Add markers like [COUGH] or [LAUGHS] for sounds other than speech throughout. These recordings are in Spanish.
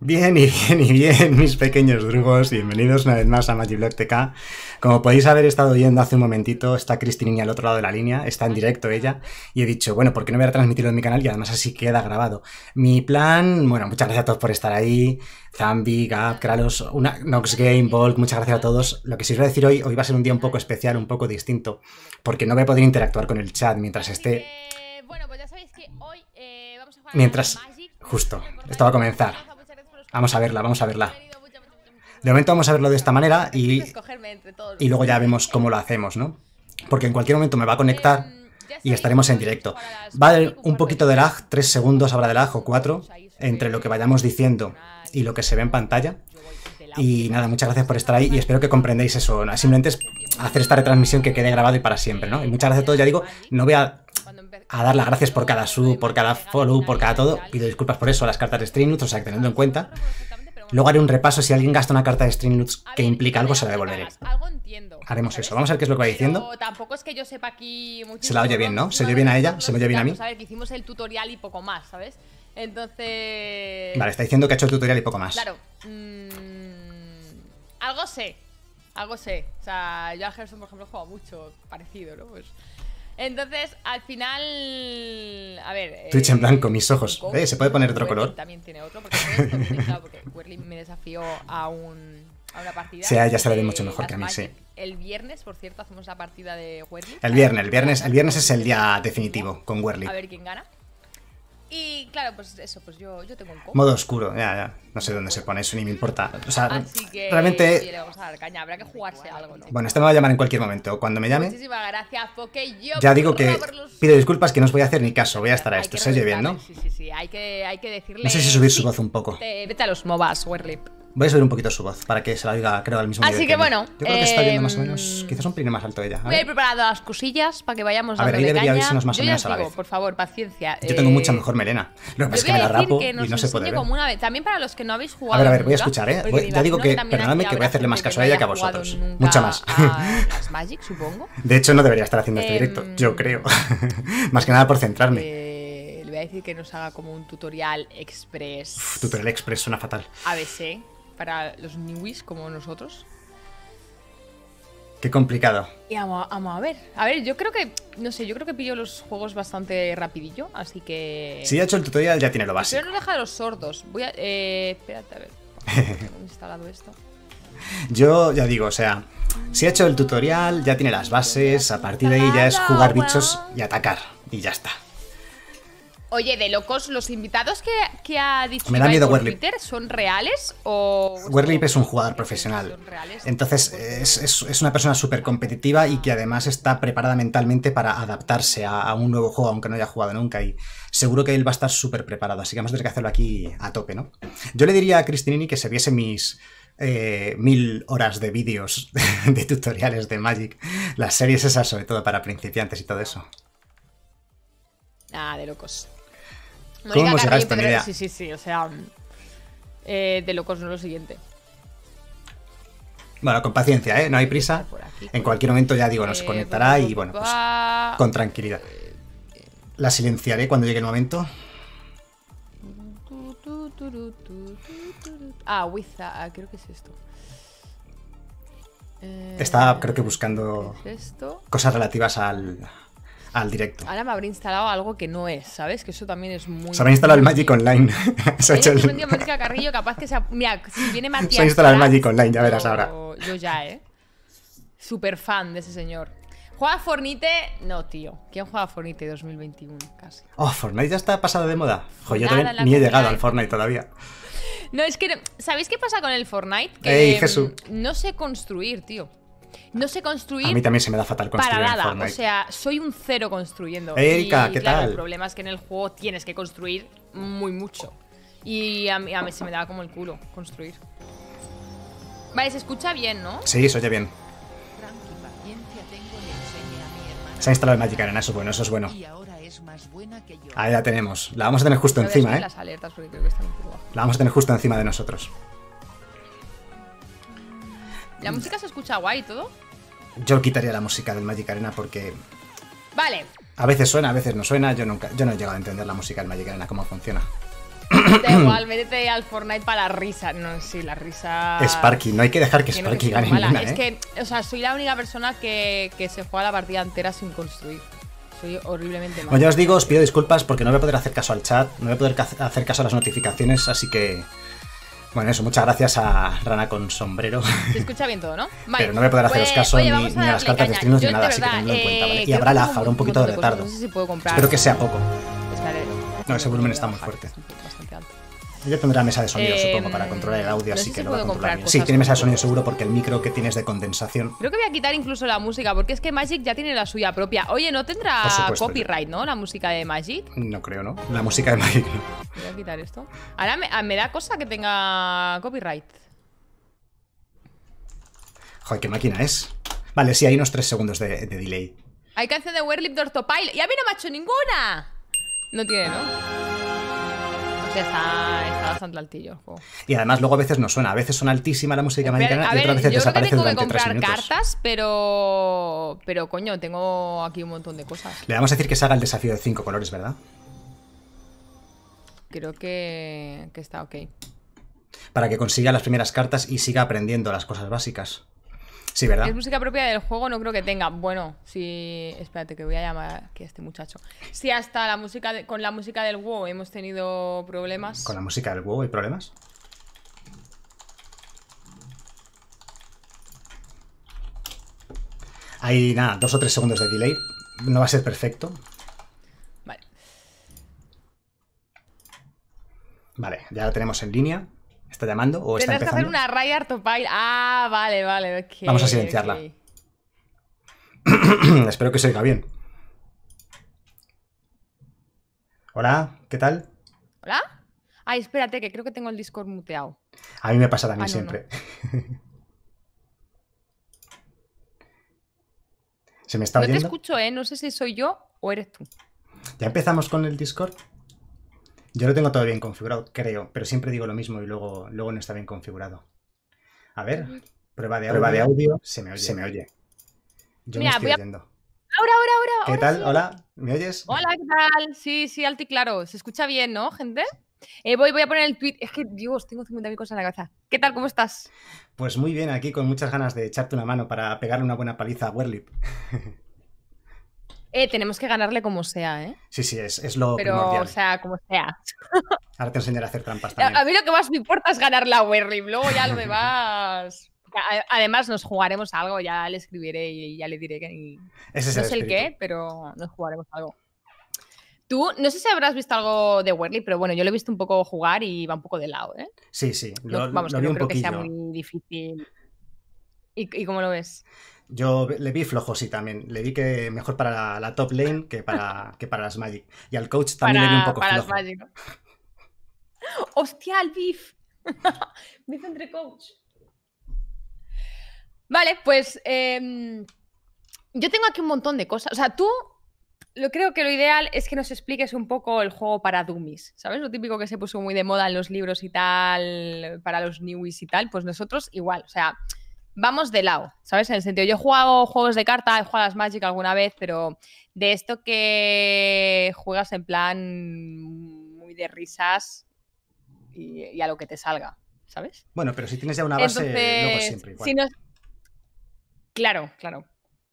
Bien y bien y bien, [LAUGHS] mis pequeños drugos, bienvenidos una vez más a MagiblockTK. Como podéis haber estado oyendo hace un momentito, está Cristinini al otro lado de la línea, está en directo ella, y he dicho, bueno, ¿por qué no voy a transmitirlo en mi canal? Y además así queda grabado. Mi plan, bueno, muchas gracias a todos por estar ahí, Zambi, Gap, Kralos, una, Nox Game, Volk, muchas gracias a todos. Lo que sí os voy a decir hoy, hoy va a ser un día un poco especial, un poco distinto, porque no voy a poder interactuar con el chat mientras esté... Eh, bueno, pues ya sabéis que hoy eh, vamos a jugar... Mientras... Justo. Esto va a comenzar. Vamos a verla, vamos a verla. De momento vamos a verlo de esta manera y, luego ya vemos cómo lo hacemos, ¿no? Porque en cualquier momento me va a conectar em, y estaremos en directo. Va un poquito de lag, tres segundos habrá de lag o cuatro entre lo que vayamos diciendo y lo que se ve en pantalla. Y nada, muchas gracias por estar ahí y espero que comprendáis eso. Simplemente es hacer esta retransmisión que quede grabado y para siempre, ¿no? Y muchas gracias a todos, ya digo, no voy a a dar las gracias por cada sub, por cada follow, por cada todo. Pido disculpas por eso a las cartas de Streamluts, o sea, teniendo en cuenta. Luego haré un repaso. Si alguien gasta una carta de Streamluts que implica algo, se la devolveré. Algo entiendo. Haremos eso. Vamos a ver qué es lo que va diciendo. Tampoco es que yo sepa aquí Se la oye bien, ¿no? Se oye bien a ella, se me oye bien a mí. Sabes que hicimos el tutorial y poco más, ¿sabes? Entonces. Vale, está diciendo que ha hecho el tutorial y poco más. Claro. Mm, algo sé. Algo sé. O sea, yo a Gerson, por ejemplo, juego mucho parecido, ¿no? Pues. Entonces, al final. A ver. Eh, Twitch en blanco, mis ojos. se puede poner otro color. También tiene otro, porque, porque me desafió a, un, una partida. Sea, ya se la ve mucho eh, mejor que a mí, sí. El viernes, por cierto, hacemos la partida de Werly. El viernes, el viernes, el viernes es el día definitivo con Werly. A ver quién gana. Y claro, pues eso, pues yo, yo tengo un poco. Modo oscuro, ya, ya. No sé dónde se pone eso, ni me importa. O sea, Así realmente... Sí, le vamos a dar caña, habrá que jugarse algo, ¿no? Bueno, este me va a llamar en cualquier momento, cuando me llame... Muchísimas gracias, porque yo... Ya digo que pido disculpas que no os voy a hacer ni caso, voy a estar a esto, se oye bien, ¿no? Sí, sí, sí, hay que, hay decirle... No sé si subir su voz un poco. Vete a los MOBAs, Werlip. Voy a subir un poquito su voz para que se la oiga, creo, al mismo Así que, bueno. Yo creo que está viendo más o eh, menos, quizás un pelín más alto ella. voy a ir las cosillas para que vayamos a ver. A ver, debería más o menos a la Por favor, paciencia. Yo tengo mucha eh, mejor melena. Lo que pasa es que me la rapo y no se puede ¿eh? ver. También para los que no habéis jugado. A ver, a ver, voy a escuchar, ¿eh? ya digo que, perdóname, que voy a hacerle más caso a ella que a vosotros. Mucha más. [LAUGHS] Las Magic, supongo. De hecho, no debería estar haciendo este directo, em, yo creo. [LAUGHS] Más que nada por centrarme Le voy a decir que nos haga como un tutorial express. tutorial express suena fatal. A ABC para los newies como nosotros. Qué complicado. Y vamos, a ver. A ver, yo creo que, no sé, yo creo que pillo los juegos bastante rapidillo, así que... Si ha hecho el tutorial, ya tiene lo básico. Pero no deja a los sordos. Voy a... Eh, espérate, a ver. [LAUGHS] instalado esto? Yo ya digo, o sea, si ha hecho el tutorial, ya tiene las bases, a partir de ahí ya es jugar bichos y atacar, y ya está. Oye, de locos, ¿los invitados que, ha dicho Me da miedo son reales o...? Werlip es un jugador profesional. Entonces, es, es una persona súper competitiva y que además está preparada mentalmente para adaptarse a, un nuevo juego, aunque no haya jugado nunca. Y seguro que él va a estar súper preparado, así que vamos a tener que hacerlo aquí a tope, ¿no? Yo le diría a Cristinini que se viese mis... Eh, mil horas de vídeos [LAUGHS] de tutoriales de Magic, las series esas sobre todo para principiantes y todo eso. Ah, de locos. Carrillo, esta Sí, sí, sí, o sea, mm, eh, de locos no lo siguiente. Bueno, con paciencia, ¿eh? No hay prisa. en cualquier momento, ya digo, nos eh, conectará y bueno, pues con tranquilidad. Eh, La silenciaré cuando llegue el momento. Ah, Wiza, ah, creo que es esto. Está, creo que buscando cosas relativas al, al directo. Ahora me habré instalado algo que no es, ¿sabes? Que eso también es muy. Se habrá instalado el Magic Online. [LAUGHS] se ha hecho el... Carrillo, capaz que se. Mira, si viene Matías. [LAUGHS] Se ha instalado el Magic Online, ya verás ahora. Yo ya, ¿eh? Super fan de ese señor. ¿Juega Fortnite? No, tío. ¿Quién juega Fornite 2021? Casi. Oh, Fortnite ya está pasado de moda. Joder, yo también ni he llegado al Fortnite todavía. No, es que. ¿Sabéis qué pasa con el Fortnite? Que mm, no sé construir, tío. No sé construir. A mí también se me da fatal construir. Para nada. o sea, soy un cero construyendo. Erika, y, ¿qué tal? El problema es que en el juego tienes que construir muy mucho. Y a mí, se me da como el culo construir. Vale, se escucha bien, ¿no? Sí, se oye bien. Se ha instalado el Magic Arena, eso es bueno, eso es bueno. Ahí la tenemos. La vamos a tener justo encima, ¿eh? La vamos a tener justo encima de nosotros. La música se escucha guay todo yo quitaría la música del Magic Arena porque. Vale. A veces suena, a veces no suena. Yo nunca, yo no he llegado a entender la música del Magic Arena, cómo funciona. igual, métete al Fortnite para la risa. No, sí, la risa. Sparky, no hay que dejar que Sparky gane. Es ¿eh? que, o sea, soy la única persona que, que se juega la partida entera sin construir. Soy horriblemente mala. Bueno, ya os digo, os pido disculpas porque no voy a poder hacer caso al chat, no voy a poder hacer caso a las notificaciones, así que. Bueno, eso, muchas gracias a Rana con sombrero. Se escucha bien todo, ¿no? [LAUGHS] Vale. Pero no voy pues, a poder haceros caso ni, a, las cartas de streams ni nada, así que tenedlo en cuenta, eh, ¿vale? y habrá la habrá un poquito de, retardo. No sé si puedo comprar. Espero que sea poco. Pues no, ese volumen está muy fuerte. Ella tendrá mesa de sonido, em, supongo, para controlar el audio, así que Sí, tiene mesa de sonido seguro porque el micro que tienes de condensación. Creo que voy a quitar incluso la música, porque es que Magic ya tiene la suya propia. Oye, no tendrá copyright, ¿no? La música de Magic. No creo, ¿no? La música de Magic no. Voy a quitar esto. Ahora me, ah, da cosa que tenga copyright. Joder, qué máquina es. Vale, sí, hay unos tres segundos de, delay. Hay canción de Werlip de ¡Y a mí no me ha hecho ninguna! No tiene, ¿no? está, bastante altillo Y además luego a veces no suena, a veces suena altísima la música americana y otras veces yo que comprar cartas, pero pero coño, tengo aquí un montón de cosas. Le vamos a decir que se haga el desafío de cinco colores, ¿verdad? Creo que está ok. Para que consiga las primeras cartas y siga aprendiendo las cosas básicas. Es música propia del juego, no creo que tenga. Bueno, si. Espérate, que voy a llamar aquí a este muchacho. Si hasta la música con la música del WoW hemos tenido problemas. ¿Con la música del WoW hay problemas? Hay nada, dos o tres segundos de delay. No va a ser perfecto. Vale. Vale, ya la tenemos en línea está llamando o está Tendrás que hacer una raya Topile. Ah, vale, vale. Vamos a silenciarla. [CLEARS THROAT] Espero que se oiga bien. Hola, ¿qué tal? Hola. Ay, espérate, que creo que tengo el Discord muteado. A mí me pasa también ah, siempre. [LAUGHS] ¿Se me está oyendo? No te escucho, ¿eh? No sé si soy yo o eres tú. ¿Ya empezamos con el Discord? Yo lo tengo todo bien configurado, creo, pero siempre digo lo mismo y luego, luego no está bien configurado. A ver, prueba de audio. Prueba de audio. Se me oye. me oye. Yo me estoy oyendo. Ahora, ahora, ahora. ¿Qué tal? Hola, ¿me oyes? Hola, ¿qué tal? Sí, sí, alto claro. Se escucha bien, ¿no, gente? Eh, voy, voy a poner el tweet. Es que, Dios, tengo 50.000 cosas en la cabeza. ¿Qué tal? ¿Cómo estás? Pues muy bien, aquí con muchas ganas de echarte una mano para pegarle una buena paliza a Werlip. [LAUGHS] Eh, tenemos que ganarle como sea, ¿eh? Sí, sí, es, es lo Pero, o sea, como sea. [LAUGHS] Ahora te enseñaré a hacer trampas también. A mí lo que más me importa es ganar la werly luego ya lo [LAUGHS] demás... Además, nos jugaremos algo, ya le escribiré y ya le diré que no sé el qué, pero nos jugaremos algo. Tú, no sé si habrás visto algo de Werly, pero bueno, yo lo he visto un poco jugar y va un poco de lado, ¿eh? Sí, sí. Lo, no, vamos, no creo que sea muy difícil. ¿Y, ¿Y, cómo lo ves? Yo le vi flojo, sí, también. Le vi que mejor para la, top lane que para, [LAUGHS] para las Magic. Y al coach también le vi un poco para Las Magic. [LAUGHS] ¡Hostia, el beef! [LAUGHS] beef entre coach. Vale, pues em, yo tengo aquí un montón de cosas. O sea, tú lo creo que lo ideal es que nos expliques un poco el juego para dummies, ¿sabes? Lo típico que se puso muy de moda en los libros y tal, para los newies y tal, pues nosotros igual, o sea, vamos de lado, ¿sabes? En el sentido, yo he jugado juegos de carta, he jugado las Magic alguna vez, pero de esto que juegas en plan muy de risas y, a lo que te salga, ¿sabes? Bueno, pero si tienes ya una base, luego siempre igual. Claro, claro.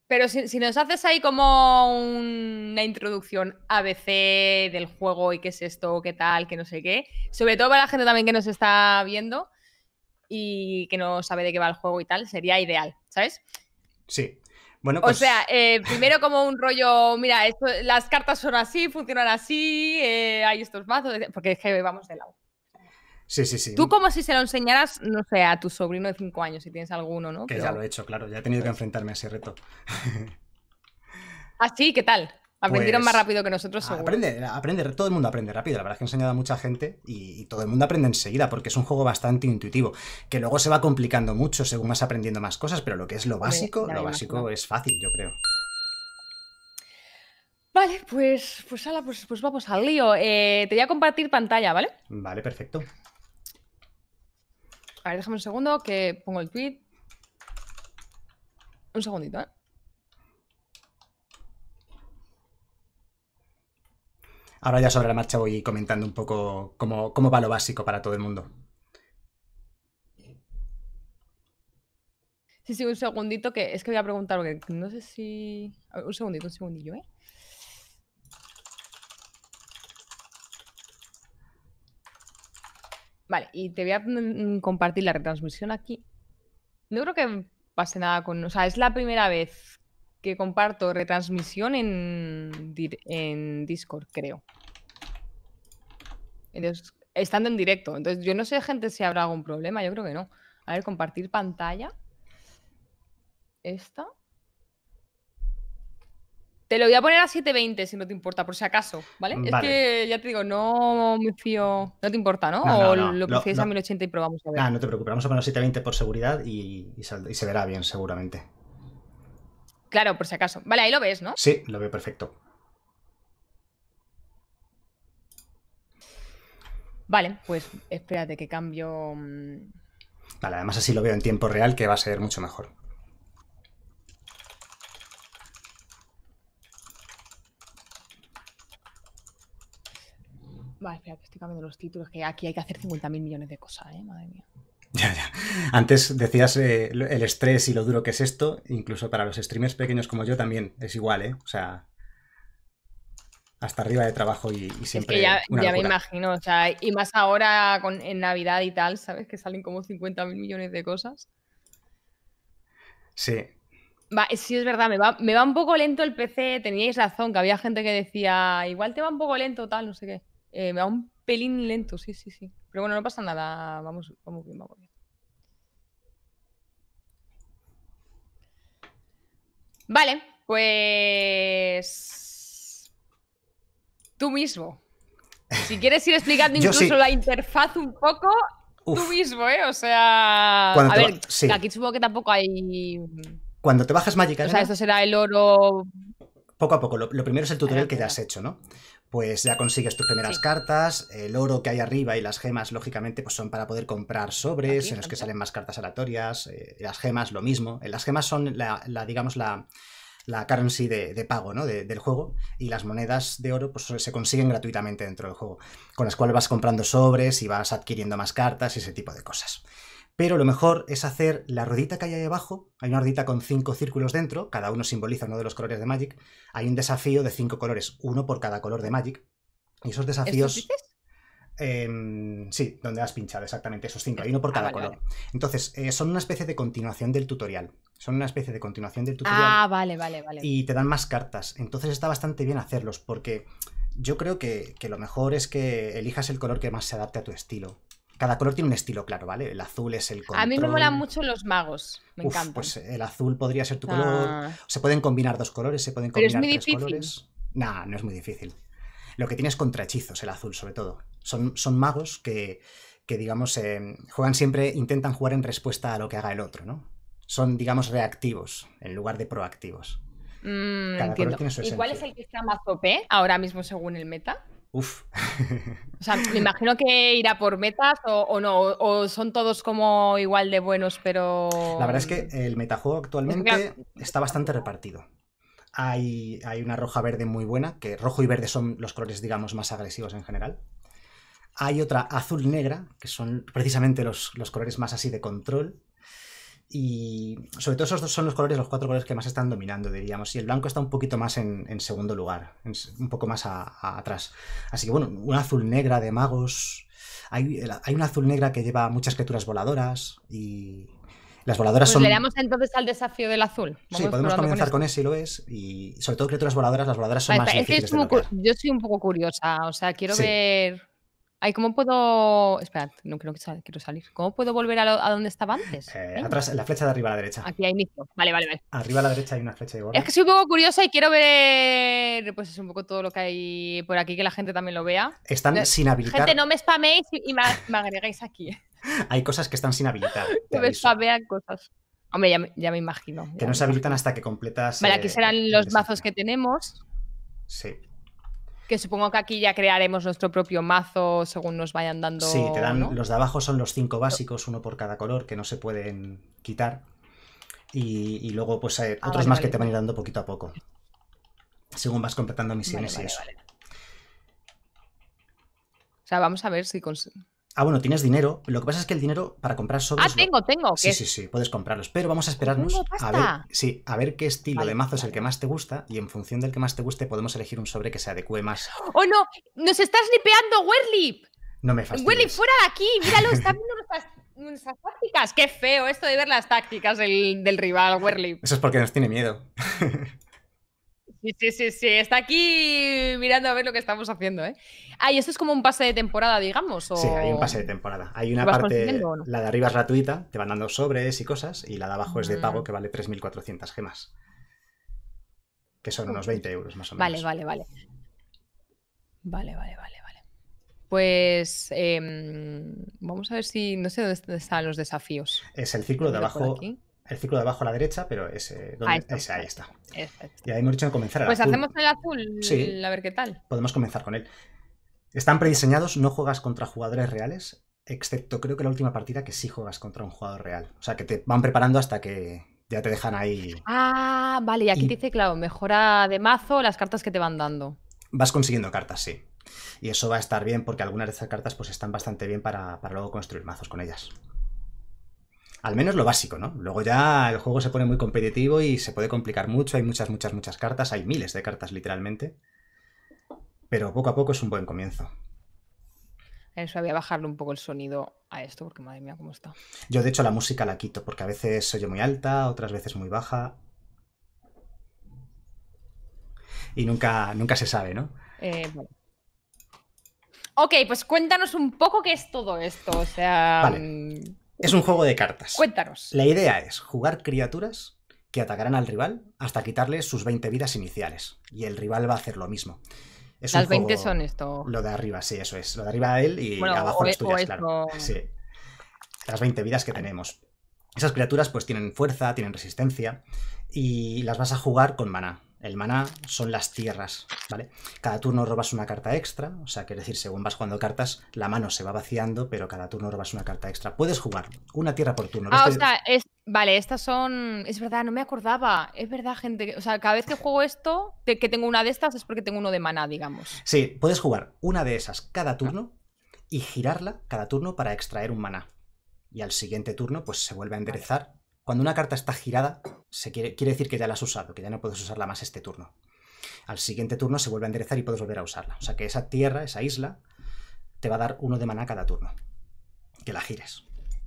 Pero si, si, nos haces ahí como una introducción ABC del juego y qué es esto, qué tal, qué no sé qué, sobre todo para la gente también que nos está viendo, y que no sabe de qué va el juego y tal, sería ideal, ¿sabes? Sí. Bueno, pues... O sea, eh, primero como un rollo, mira, las cartas son así, funcionan así, eh, hay estos mazos, porque es que vamos de lado. Sí, sí, sí. Tú como si se lo enseñaras, no sé, a tu sobrino de 5 años, si tienes alguno, ¿no? Que ya lo he hecho, claro, ya he tenido que enfrentarme a ese reto. ¿Ah, sí? ¿Qué tal? Aprendieron más pues, rápido que nosotros, seguro. Aprende, aprende, todo el mundo aprende rápido. La verdad es que he enseñado a mucha gente y, todo el mundo aprende enseguida porque es un juego bastante intuitivo, que luego se va complicando mucho según vas aprendiendo más cosas, pero lo que es lo básico, lo básico es fácil, yo creo. Vale, pues, pues, pues, pues, vamos al lío. Eh, te voy a compartir pantalla, ¿vale? Vale, perfecto. A ver, déjame un segundo que pongo el tweet. Un segundito, ¿eh? Ahora ya sobre la marcha voy comentando un poco cómo, va lo básico para todo el mundo. Sí, sí, un segundito, que es que voy a preguntar, porque no sé si... un segundito, un segundillo, ¿eh? Vale, y te voy a mm, mm, compartir la retransmisión aquí. No creo que pase nada con... O sea, es la primera vez que comparto retransmisión en, en Discord, creo. estando en directo. Entonces, yo no sé, gente, si habrá algún problema. Yo creo que no. A ver, compartir pantalla. Esta. Te lo voy a poner a 720 si no te importa, por si acaso, ¿vale? Es que ya te digo, no me fío. No te importa, ¿no? o lo lo prefieres a 1080 y probamos a ver. no te preocupes, vamos a poner 720 por seguridad y se verá bien, seguramente. Claro, por si acaso. Vale, ahí lo ves, ¿no? Sí, lo veo perfecto. Vale, pues espérate que cambio. Mm. Vale, además así lo veo en tiempo real que va a ser mucho mejor. Vale, espérate, que estoy cambiando los títulos, que aquí hay que hacer 50.000 millones de cosas, ¿eh? Madre mía. [LAUGHS] Ya, ya. Antes decías eh, el estrés y lo duro que es esto, incluso para los streamers pequeños como yo también es igual, ¿eh? O sea, hasta arriba de trabajo y, siempre. ya, me imagino, o sea, y más ahora en Navidad y tal, ¿sabes? Que salen como 50 mil millones de cosas. Sí. sí, es verdad, me va, un poco lento el PC, teníais razón, que había gente que decía, igual te va un poco lento, tal, no sé qué. Eh, me va un pelín lento, sí, sí, sí. Pero bueno, no pasa nada. Vamos, bien, vamos bien. Vale, pues. Tú mismo. Si quieres ir explicando [LAUGHS] incluso la interfaz un poco, tú mismo, ¿eh? O sea. a ver, aquí supongo que tampoco hay. Cuando te bajas Magic O sea, esto será el oro. Poco a poco. Lo, primero es el tutorial que te has hecho, ¿no? pues ya consigues tus primeras cartas, el oro que hay arriba y las gemas, lógicamente, pues son para poder comprar sobres en los que salen más cartas aleatorias, eh, las gemas lo mismo, las gemas son la, digamos, la, currency de, pago del juego y las monedas de oro pues, se consiguen gratuitamente dentro del juego, con las cuales vas comprando sobres y vas adquiriendo más cartas y ese tipo de cosas pero lo mejor es hacer la ruedita que hay ahí abajo, hay una rodita con cinco círculos dentro, cada uno simboliza uno de los colores de Magic, hay un desafío de cinco colores, uno por cada color de Magic, y esos desafíos... Em, sí, donde has pinchado, exactamente, esos cinco. Hay uno por ah, cada color. Entonces, eh, son una especie de continuación del tutorial. Son una especie de continuación del tutorial. Ah, vale, vale, vale. Y te dan más cartas. Entonces está bastante bien hacerlos, porque yo creo que, que lo mejor es que elijas el color que más se adapte a tu estilo. Cada color tiene un estilo claro, ¿vale? El azul es el color. A mí me molan mucho los magos, me encanta Pues eh, el azul podría ser tu ah. color. Se pueden combinar dos colores, se pueden combinar Pero es muy difícil. colores. Nah, no es muy difícil. Lo que tienes contra hechizos, el azul, sobre todo. Son, son magos que, digamos, eh, juegan siempre, intentan jugar en respuesta a lo que haga el otro, ¿no? Son, digamos, reactivos en lugar de proactivos. Mm, tiene ¿Y cuál es el que está más OP ahora mismo según el meta? Uf. [LAUGHS] O sea, me imagino que irá por metas o, no, o, son todos como igual de buenos, pero... La verdad es que el metajuego actualmente está bastante repartido. Hay, hay, una roja verde muy buena, que rojo y verde son los colores, digamos, más agresivos en general. Hay otra azul negra, que son precisamente los, los colores más así de control. Y sobre todo esos son los colores, los cuatro colores que más están dominando, diríamos. Y el blanco está un poquito más en, segundo lugar, un poco más atrás. Así que bueno, un azul negra de magos. Hay, hay azul negra que lleva muchas criaturas voladoras y las voladoras pues son... Le damos entonces al desafío del azul. sí, podemos comenzar con, con, ese, lo es. Y sobre todo criaturas voladoras, las voladoras son más este difíciles. yo soy un poco curiosa, o sea, quiero ver Ay, ¿cómo puedo...? Esperad, no creo que quiero salir. ¿Cómo puedo volver a, donde estaba antes? Eh, la flecha de arriba a la derecha. Aquí hay inicio. Vale, vale, vale. Arriba a la derecha hay una flecha de Es que soy un poco curiosa y quiero ver... Pues es un poco todo lo que hay por aquí, que la gente también lo vea. Están sin habilitar... Gente, no me spaméis y me, agreguéis aquí. [LAUGHS] hay cosas que están sin habilitar. [LAUGHS] Que me spamean cosas. Hombre, ya me, imagino. que no se habilitan hasta que completas... Vale, aquí eh, serán los mazos que tenemos. Sí que supongo que aquí ya crearemos nuestro propio mazo según nos vayan dando. Sí, te dan, los de abajo son los cinco básicos, uno por cada color, que no se pueden quitar. Y, luego, pues, eh, ah, otros más que te van a ir dando poquito a poco. Según vas completando misiones y eso. O sea, vamos a ver si. Ah, bueno, tienes dinero. Lo que pasa es que el dinero para comprar sobres. Ah, tengo, tengo. Sí, sí, sí, puedes comprarlos. Pero vamos a esperarnos a ver, sí, a ver qué estilo de mazo es el que más te gusta. Y en función del que más te guste, podemos elegir un sobre que se adecue más. ¡Oh, no! ¡Nos estás lipeando, Werlip! No me fastidies. Werlip, fuera de aquí. Míralo, está viendo nuestras, tácticas. Qué feo esto de ver las tácticas del, del rival, Werlip. Eso es porque nos tiene miedo. [LAUGHS] Sí, sí, sí, está aquí mirando a ver lo que estamos haciendo. ¿eh? Ah, y esto es como un pase de temporada, digamos. O... Sí, hay un pase de temporada. Hay una parte, la de arriba es gratuita, te van dando sobres y cosas, y la de abajo es de pago que vale 3.400 gemas. Que son unos 20 euros más o menos. Vale, vale, vale. Vale, vale, vale, vale. Pues em, vamos a ver si. No sé dónde están los desafíos. Es el círculo de abajo el círculo de abajo a la derecha, pero ese, ahí, está, ese, ahí está. Y ahí hemos dicho que comenzar. Pues hacemos el azul, a ver qué tal. Podemos comenzar con él. Están prediseñados, no juegas contra jugadores reales, excepto creo que la última partida que sí juegas contra un jugador real. O sea, que te van preparando hasta que ya te dejan ahí. Ah, vale, y aquí dice, claro, mejora de mazo las cartas que te van dando. Vas consiguiendo cartas, sí. Y eso va a estar bien porque algunas de esas cartas pues están bastante bien para, para luego construir mazos con ellas. Al menos lo básico, ¿no? Luego ya el juego se pone muy competitivo y se puede complicar mucho. Hay muchas, muchas, muchas cartas. Hay miles de cartas, literalmente. Pero poco a poco es un buen comienzo. Eso había bajarle un poco el sonido a esto, porque madre mía, cómo está. Yo, de hecho, la música la quito, porque a veces se oye muy alta, otras veces muy baja. Y nunca, nunca se sabe, ¿no? Eh, ok, pues cuéntanos un poco qué es todo esto. O sea. Mm, es un juego de cartas. Cuéntanos. La idea es jugar criaturas que atacarán al rival hasta quitarle sus 20 vidas iniciales. Y el rival va a hacer lo mismo. Es Las 20 son esto. Lo de arriba, sí, eso es. Lo de arriba a él y abajo las e- tuyas, claro. Las 20 vidas que tenemos. Esas criaturas pues tienen fuerza, tienen resistencia y las vas a jugar con maná. El maná son las tierras, ¿vale? Cada turno robas una carta extra, o sea, quiere decir, según vas jugando cartas, la mano se va vaciando, pero cada turno robas una carta extra. Puedes jugar una tierra por turno. Ah, o sea, vale, estas son... Es verdad, no me acordaba. Es verdad, gente. O sea, cada vez que juego esto, que tengo una de estas es porque tengo uno de maná, digamos. Sí, puedes jugar una de esas cada turno y girarla cada turno para extraer un maná. Y al siguiente turno, pues se vuelve a enderezar cuando una carta está girada, se quiere, quiere decir que ya la has usado, que ya no puedes usarla más este turno. Al siguiente turno se vuelve a enderezar y puedes volver a usarla. O sea que esa tierra, esa isla, te va a dar uno de maná cada turno. Que la gires,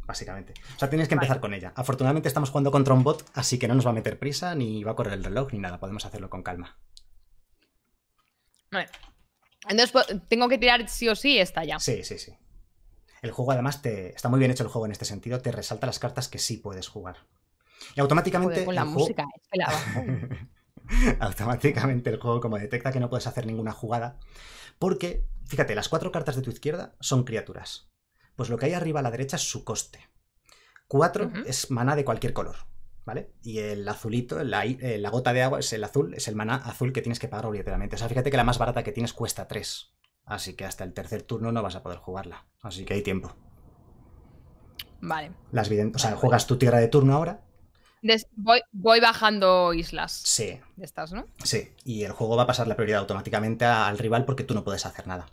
básicamente. O sea, tienes que empezar con ella. Afortunadamente estamos jugando contra un bot, así que no nos va a meter prisa, ni va a correr el reloj, ni nada. Podemos hacerlo con calma. Vale. Entonces tengo que tirar sí o sí esta ya. Sí, sí, sí. El juego además te está muy bien hecho el juego en este sentido, te resalta las cartas que sí puedes jugar. Y automáticamente la el música, juego... [LAUGHS] automáticamente el juego como detecta que no puedes hacer ninguna jugada, porque fíjate, las cuatro cartas de tu izquierda son criaturas. Pues lo que hay arriba a la derecha es su coste. Cuatro es maná de cualquier color, ¿vale? Y el azulito, eh, la, gota de agua es el azul, es el maná azul que tienes que pagar obligatoriamente. O sea, fíjate que la más barata que tienes cuesta tres. Así que hasta el tercer turno no vas a poder jugarla. Así que hay tiempo. Vale. Las o sea, juegas tu tierra de turno ahora. voy, bajando islas. Sí. De estas, ¿no? Sí. Y el juego va a pasar la prioridad automáticamente al rival porque tú no puedes hacer nada.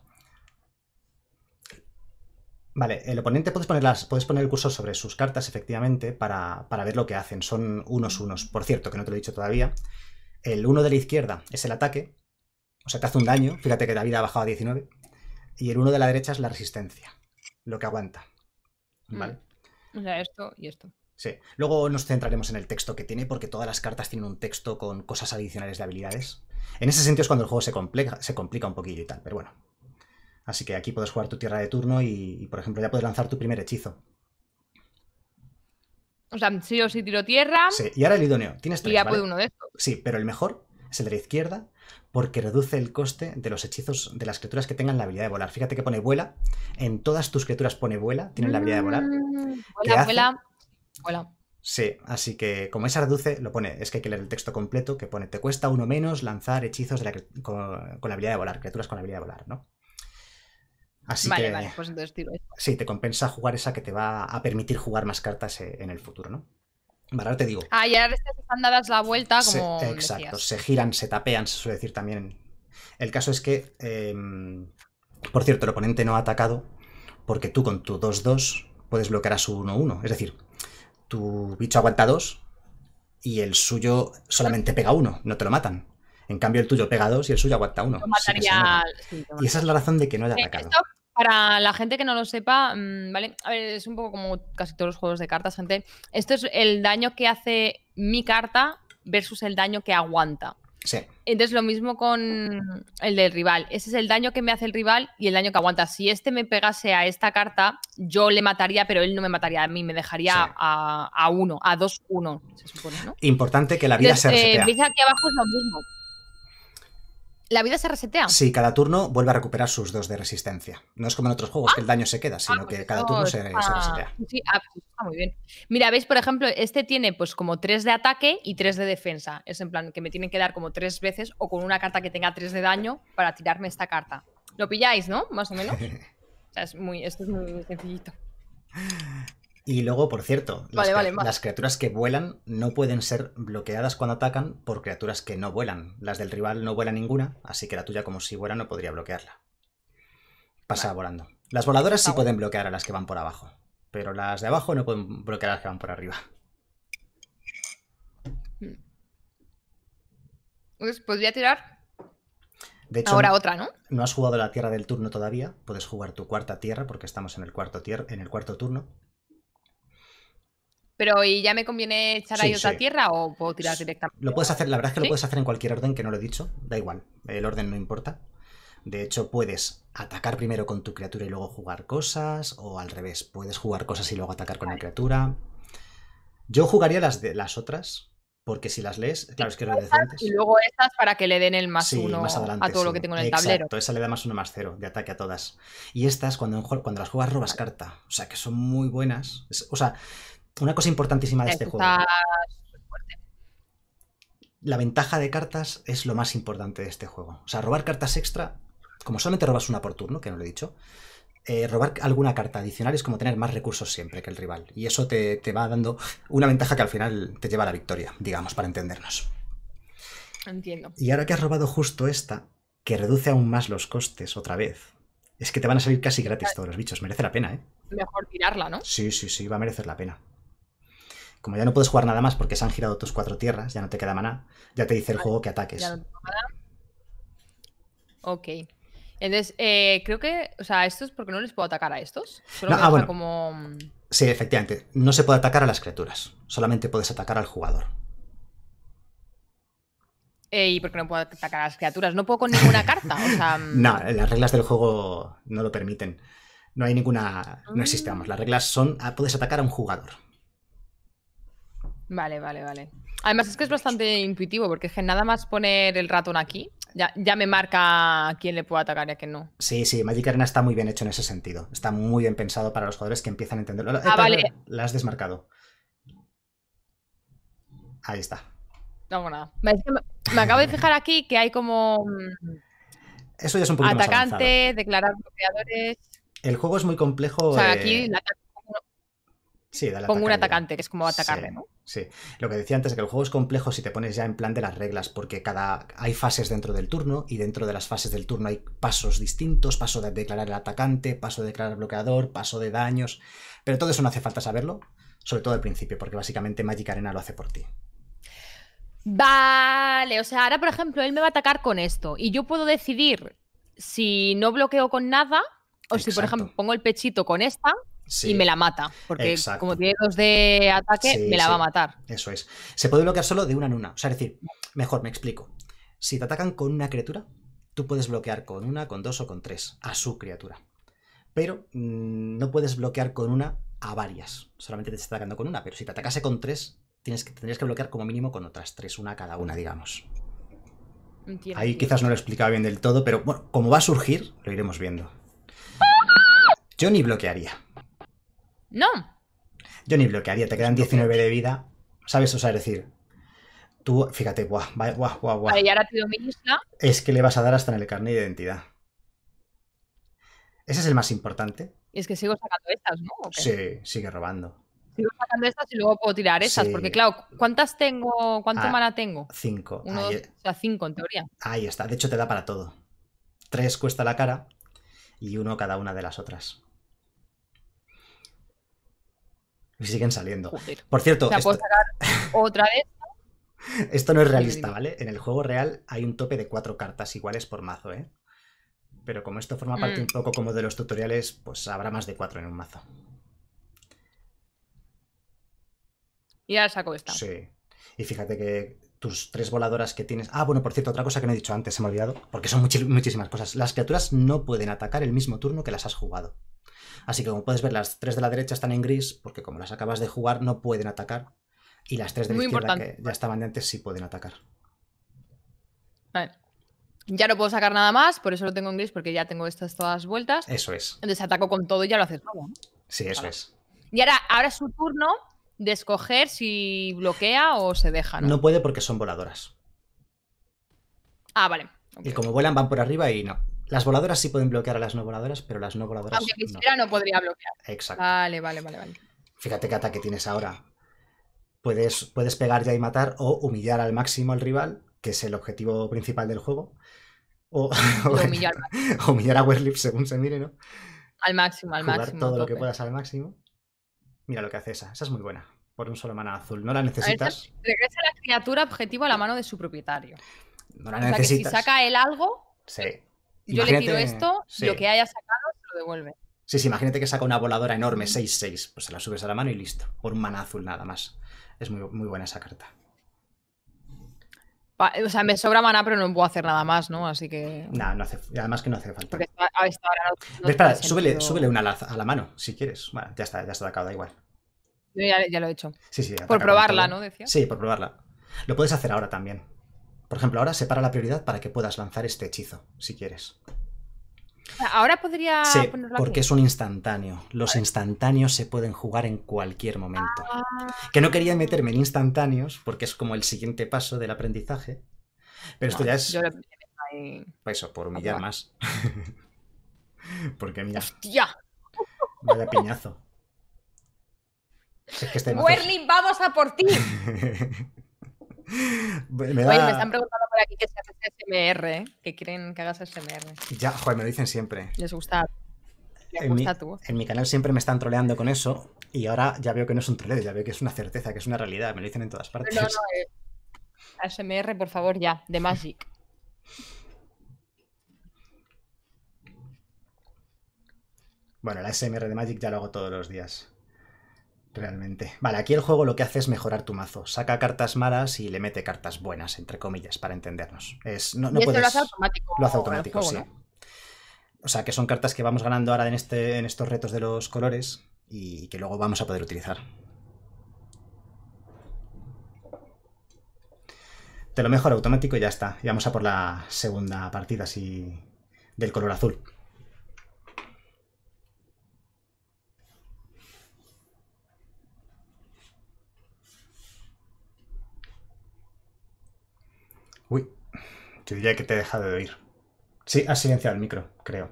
Vale, el oponente puedes poner, puedes poner el cursor sobre sus cartas, efectivamente, para, para ver lo que hacen. Son unos unos. Por cierto, que no te lo he dicho todavía. El uno de la izquierda es el ataque o sea, te hace un daño. Fíjate que la vida ha bajado a 19. Y el 1 de la derecha es la resistencia. Lo que aguanta. Mm. ¿Vale? O sea, esto y esto. Sí. Luego nos centraremos en el texto que tiene, porque todas las cartas tienen un texto con cosas adicionales de habilidades. En ese sentido es cuando el juego se, complica, se complica un poquillo y tal, pero bueno. Así que aquí puedes jugar tu tierra de turno y, por ejemplo, ya puedes lanzar tu primer hechizo. O sea, sí o sí tiro tierra. Sí, y ahora el idóneo. Tienes tres, Y ya puede uno de estos. Sí, pero el mejor es el de la izquierda, porque reduce el coste de los hechizos de las criaturas que tengan la habilidad de volar. Fíjate que pone vuela, en todas tus criaturas pone vuela, tienen la habilidad de volar. Mm, vuela, vuela, Sí, así que como esa reduce, lo pone, es que hay que leer el texto completo que pone, te cuesta uno menos lanzar hechizos con, la habilidad de volar, criaturas con la habilidad de volar, ¿no? Así que, vale, pues entonces Sí, te compensa jugar esa que te va a permitir jugar más cartas eh, en el futuro, ¿no? Varar te digo. Ah, y ahora están dadas la vuelta como. Se, exacto, se giran, se tapean, se suele decir también. El caso es que, em, por cierto, el oponente no ha atacado porque tú con tu 2-2 puedes bloquear a su 1-1. Es decir, tu bicho aguanta 2 y el suyo solamente pega 1, no te lo matan. En cambio, el tuyo pega 2 y el suyo aguanta 1. y esa es la razón de que no haya eh, atacado. Para la gente que no lo sepa, mm, ¿vale? es un poco como casi todos los juegos de cartas, gente. Esto es el daño que hace mi carta versus el daño que aguanta. Sí. Entonces lo mismo con el del rival. Ese es el daño que me hace el rival y el daño que aguanta. Si este me pegase a esta carta, yo le mataría, pero él no me mataría a mí, me dejaría a, uno, a dos, uno, se supone, ¿no? Importante que la vida sea se eh, aquí abajo es lo mismo. ¿La vida se resetea? Sí, cada turno vuelve a recuperar sus dos de resistencia. No es como en otros juegos, ah. que el daño se queda, sino ah, que pues cada turno se, resetea. Sí, ah, pues muy bien. Mira, veis, por ejemplo, este tiene pues como tres de ataque y tres de defensa. Es en plan que me tienen que dar como tres veces o con una carta que tenga tres de daño para tirarme esta carta. Lo pilláis, ¿no? Más o menos. [LAUGHS] o sea, es muy, esto es muy sencillito. Y luego, por cierto, las, criaturas que vuelan no pueden ser bloqueadas cuando atacan por criaturas que no vuelan. Las del rival no vuela ninguna, así que la tuya, como si vuela, no podría bloquearla. Pasa volando. Las voladoras sí pueden bloquear a las que van por abajo, pero las de abajo no pueden bloquear a las que van por arriba. Hmm. Pues podría pues tirar. De hecho, Ahora otra, ¿no? No has jugado la tierra del turno todavía. Puedes jugar tu cuarta tierra porque estamos en el cuarto, en el cuarto turno. Pero ¿y ya me conviene echar ahí otra tierra o puedo tirar directamente? Lo puedes hacer, la verdad es que lo puedes hacer en cualquier orden, que no lo he dicho, da igual, el orden no importa. De hecho, puedes atacar primero con tu criatura y luego jugar cosas, o al revés, puedes jugar cosas y luego atacar con la criatura. Yo jugaría las, las otras, porque si las lees, claro, es que lo antes. Y luego estas para que le den el más uno a todo lo que tengo en el Exacto, tablero. esa le da más uno más cero de ataque a todas. Y estas, cuando, cuando las juegas, robas carta. O sea, que son muy buenas. o sea, una cosa importantísima de este juego. La ventaja de cartas es lo más importante de este juego. O sea, robar cartas extra, como solamente robas una por turno, que no lo he dicho, eh, robar alguna carta adicional es como tener más recursos siempre que el rival. Y eso te, te, va dando una ventaja que al final te lleva a la victoria, digamos, para entendernos. Entiendo. Y ahora que has robado justo esta, que reduce aún más los costes otra vez, es que te van a salir casi gratis todos los bichos. Merece la pena, ¿eh? Mejor tirarla, ¿no? Sí, sí, sí, va a merecer la pena. Como ya no puedes jugar nada más porque se han girado tus cuatro tierras, ya no te queda maná, ya te dice el juego que ataques. ok. Entonces, eh, creo que, o sea, estos porque no les puedo atacar a estos. ah, bueno. como... Sí, efectivamente. No se puede atacar a las criaturas. Solamente puedes atacar al jugador. Eh, ¿Y por qué no puedo atacar a las criaturas? No puedo con ninguna carta. [LAUGHS] Mm. no, las reglas del juego no lo permiten. No hay ninguna. No existe, ah. Las reglas son. Ah, puedes atacar a un jugador. Vale, vale, vale. Además es que es bastante intuitivo, porque es que nada más poner el ratón aquí, ya, ya me marca quién le puede atacar y a quién no. Sí, sí, Magic Arena está muy bien hecho en ese sentido. Está muy bien pensado para los jugadores que empiezan a entenderlo. Ah, eh, vale. La has desmarcado. Ahí está. No nada. Me, acabo de fijar aquí que hay como... Mm, Eso ya es un poquito Atacante, declarar bloqueadores... El juego es muy complejo. O sea, aquí eh, Sí, Pongo un atacante, que es como atacarle, ¿no? Sí. Lo que decía antes, que el juego es complejo si te pones ya en plan de las reglas, porque cada hay fases dentro del turno y dentro de las fases del turno hay pasos distintos, paso de declarar el atacante, paso de declarar el bloqueador, paso de daños, pero todo eso no hace falta saberlo, sobre todo al principio, porque básicamente Magic Arena lo hace por ti. Vale, o sea, ahora por ejemplo, él me va a atacar con esto y yo puedo decidir si no bloqueo con nada o si por ejemplo pongo el pechito con esta y me la mata. Porque como tiene dos de ataque, me la va a matar. Eso es. Se puede bloquear solo de una en una. O sea, es decir, mejor, me explico. Si te atacan con una criatura, tú puedes bloquear con una, con dos o con tres a su criatura. Pero mm, no puedes bloquear con una a varias. Solamente te está atacando con una. Pero si te atacase con tres, tienes que, tendrías que bloquear como mínimo con otras tres, una cada una, digamos. Ahí quizás no lo explicaba bien del todo, pero bueno, como va a surgir, lo iremos viendo. Yo ni bloquearía, no. Yo ni bloquearía, te quedan 19 de vida. ¿Sabes? O sea, decir, tú, fíjate, guau, guau, guau, guau. ahora Es que le vas a dar hasta en el carnet de identidad. Ese es el más importante. Y es que sigo sacando estas, ¿no? Sí, sigue robando. Sigo sacando estas y luego puedo tirar esas, porque claro, ¿cuántas tengo? ¿Cuánta ah, mana tengo? Cinco. o sea, cinco en teoría. Ahí está, de hecho te da para todo. Tres cuesta la cara y uno cada una de las otras. Y siguen saliendo. Por cierto, esto... otra vez. [LAUGHS] esto no es realista, ¿vale? En el juego real hay un tope de cuatro cartas iguales por mazo, ¿eh? Pero como esto forma parte mm. un poco como de los tutoriales, pues habrá más de cuatro en un mazo. Y saco esta. Sí. Y fíjate que tus tres voladoras que tienes. Ah, bueno, por cierto, otra cosa que no he dicho antes, se me ha olvidado, porque son muchísimas cosas. Las criaturas no pueden atacar el mismo turno que las has jugado. Así que como puedes ver, las tres de la derecha están en gris, porque como las acabas de jugar no pueden atacar. Y las tres de la izquierda que ya estaban de antes sí pueden atacar. Ya no puedo sacar nada más, por eso lo tengo en gris, porque ya tengo estas todas vueltas. Eso es. Entonces ataco con todo y ya lo haces todo. Sí, eso es. Y ahora, ahora es su turno de escoger si bloquea o se deja. No, no puede porque son voladoras. Ah, vale. Y como vuelan van por arriba y no. Las voladoras sí pueden bloquear a las no voladoras, pero las no voladoras. Aunque quisiera, no, podría bloquear. Exacto. Vale, vale, vale, vale. Fíjate qué ataque tienes ahora. Puedes, puedes pegar ya y matar o humillar al máximo al rival, que es el objetivo principal del juego. O, [LAUGHS] [LAUGHS] humillar. a Werlip según se mire, ¿no? Al máximo, al Jugar máximo. Todo lo que puedas al máximo. Mira lo que hace esa. Esa es muy buena. Por un solo mana azul. No la necesitas. regresa la criatura objetivo a la mano de su propietario. No la o necesitas. Sea si saca él algo. Sí yo le tiro esto, lo que haya sacado se lo devuelve. Sí, sí, imagínate que saca una voladora enorme, 6-6, pues se la subes a la mano y listo. Por un maná azul nada más. Es muy, muy buena esa carta. O sea, me sobra mana pero no puedo hacer nada más, ¿no? Así que. nada no hace. Además que no hace falta. a Espera, súbele, una a la, mano, si quieres. Bueno, ya está, ya está acabado, da igual. Yo ya, lo he hecho. Sí, sí. Por probarla, ¿no? Decía. Sí, por probarla. Lo puedes hacer ahora también. Por ejemplo, ahora separa la prioridad para que puedas lanzar este hechizo, si quieres. Ahora podría sí, porque es un instantáneo. Los instantáneos se pueden jugar en cualquier momento. Ah. Que no quería meterme en instantáneos porque es como el siguiente paso del aprendizaje. Pero esto ya es. Yo pues Eso, por humillar más. [LAUGHS] porque mira. ¡Hostia! da piñazo. Es este [LAUGHS] vamos a por ti. [LAUGHS] me, están preguntando por aquí que se hace SMR, ¿eh? que quieren que hagas SMR. Ya, joder, me lo dicen siempre. Les gusta. en, mi, canal siempre me están troleando con eso y ahora ya veo que no es un troleo, ya veo que es una certeza, que es una realidad, me lo dicen en todas partes. No, no, eh. por favor, ya, de Magic. Bueno, la SMR de Magic ya lo hago todos los días. Realmente. Vale, aquí el juego lo que hace es mejorar tu mazo. Saca cartas malas y le mete cartas buenas, entre comillas, para entendernos. Es, no, no lo hace automático. Lo hace automático, sí. O sea, que son cartas que vamos ganando ahora en, este, en estos retos de los colores y que luego vamos a poder utilizar. Te lo mejora automático y ya está. Y vamos a por la segunda partida así del color azul. Te diría que te he dejado de oír. Sí, has silenciado el micro, creo.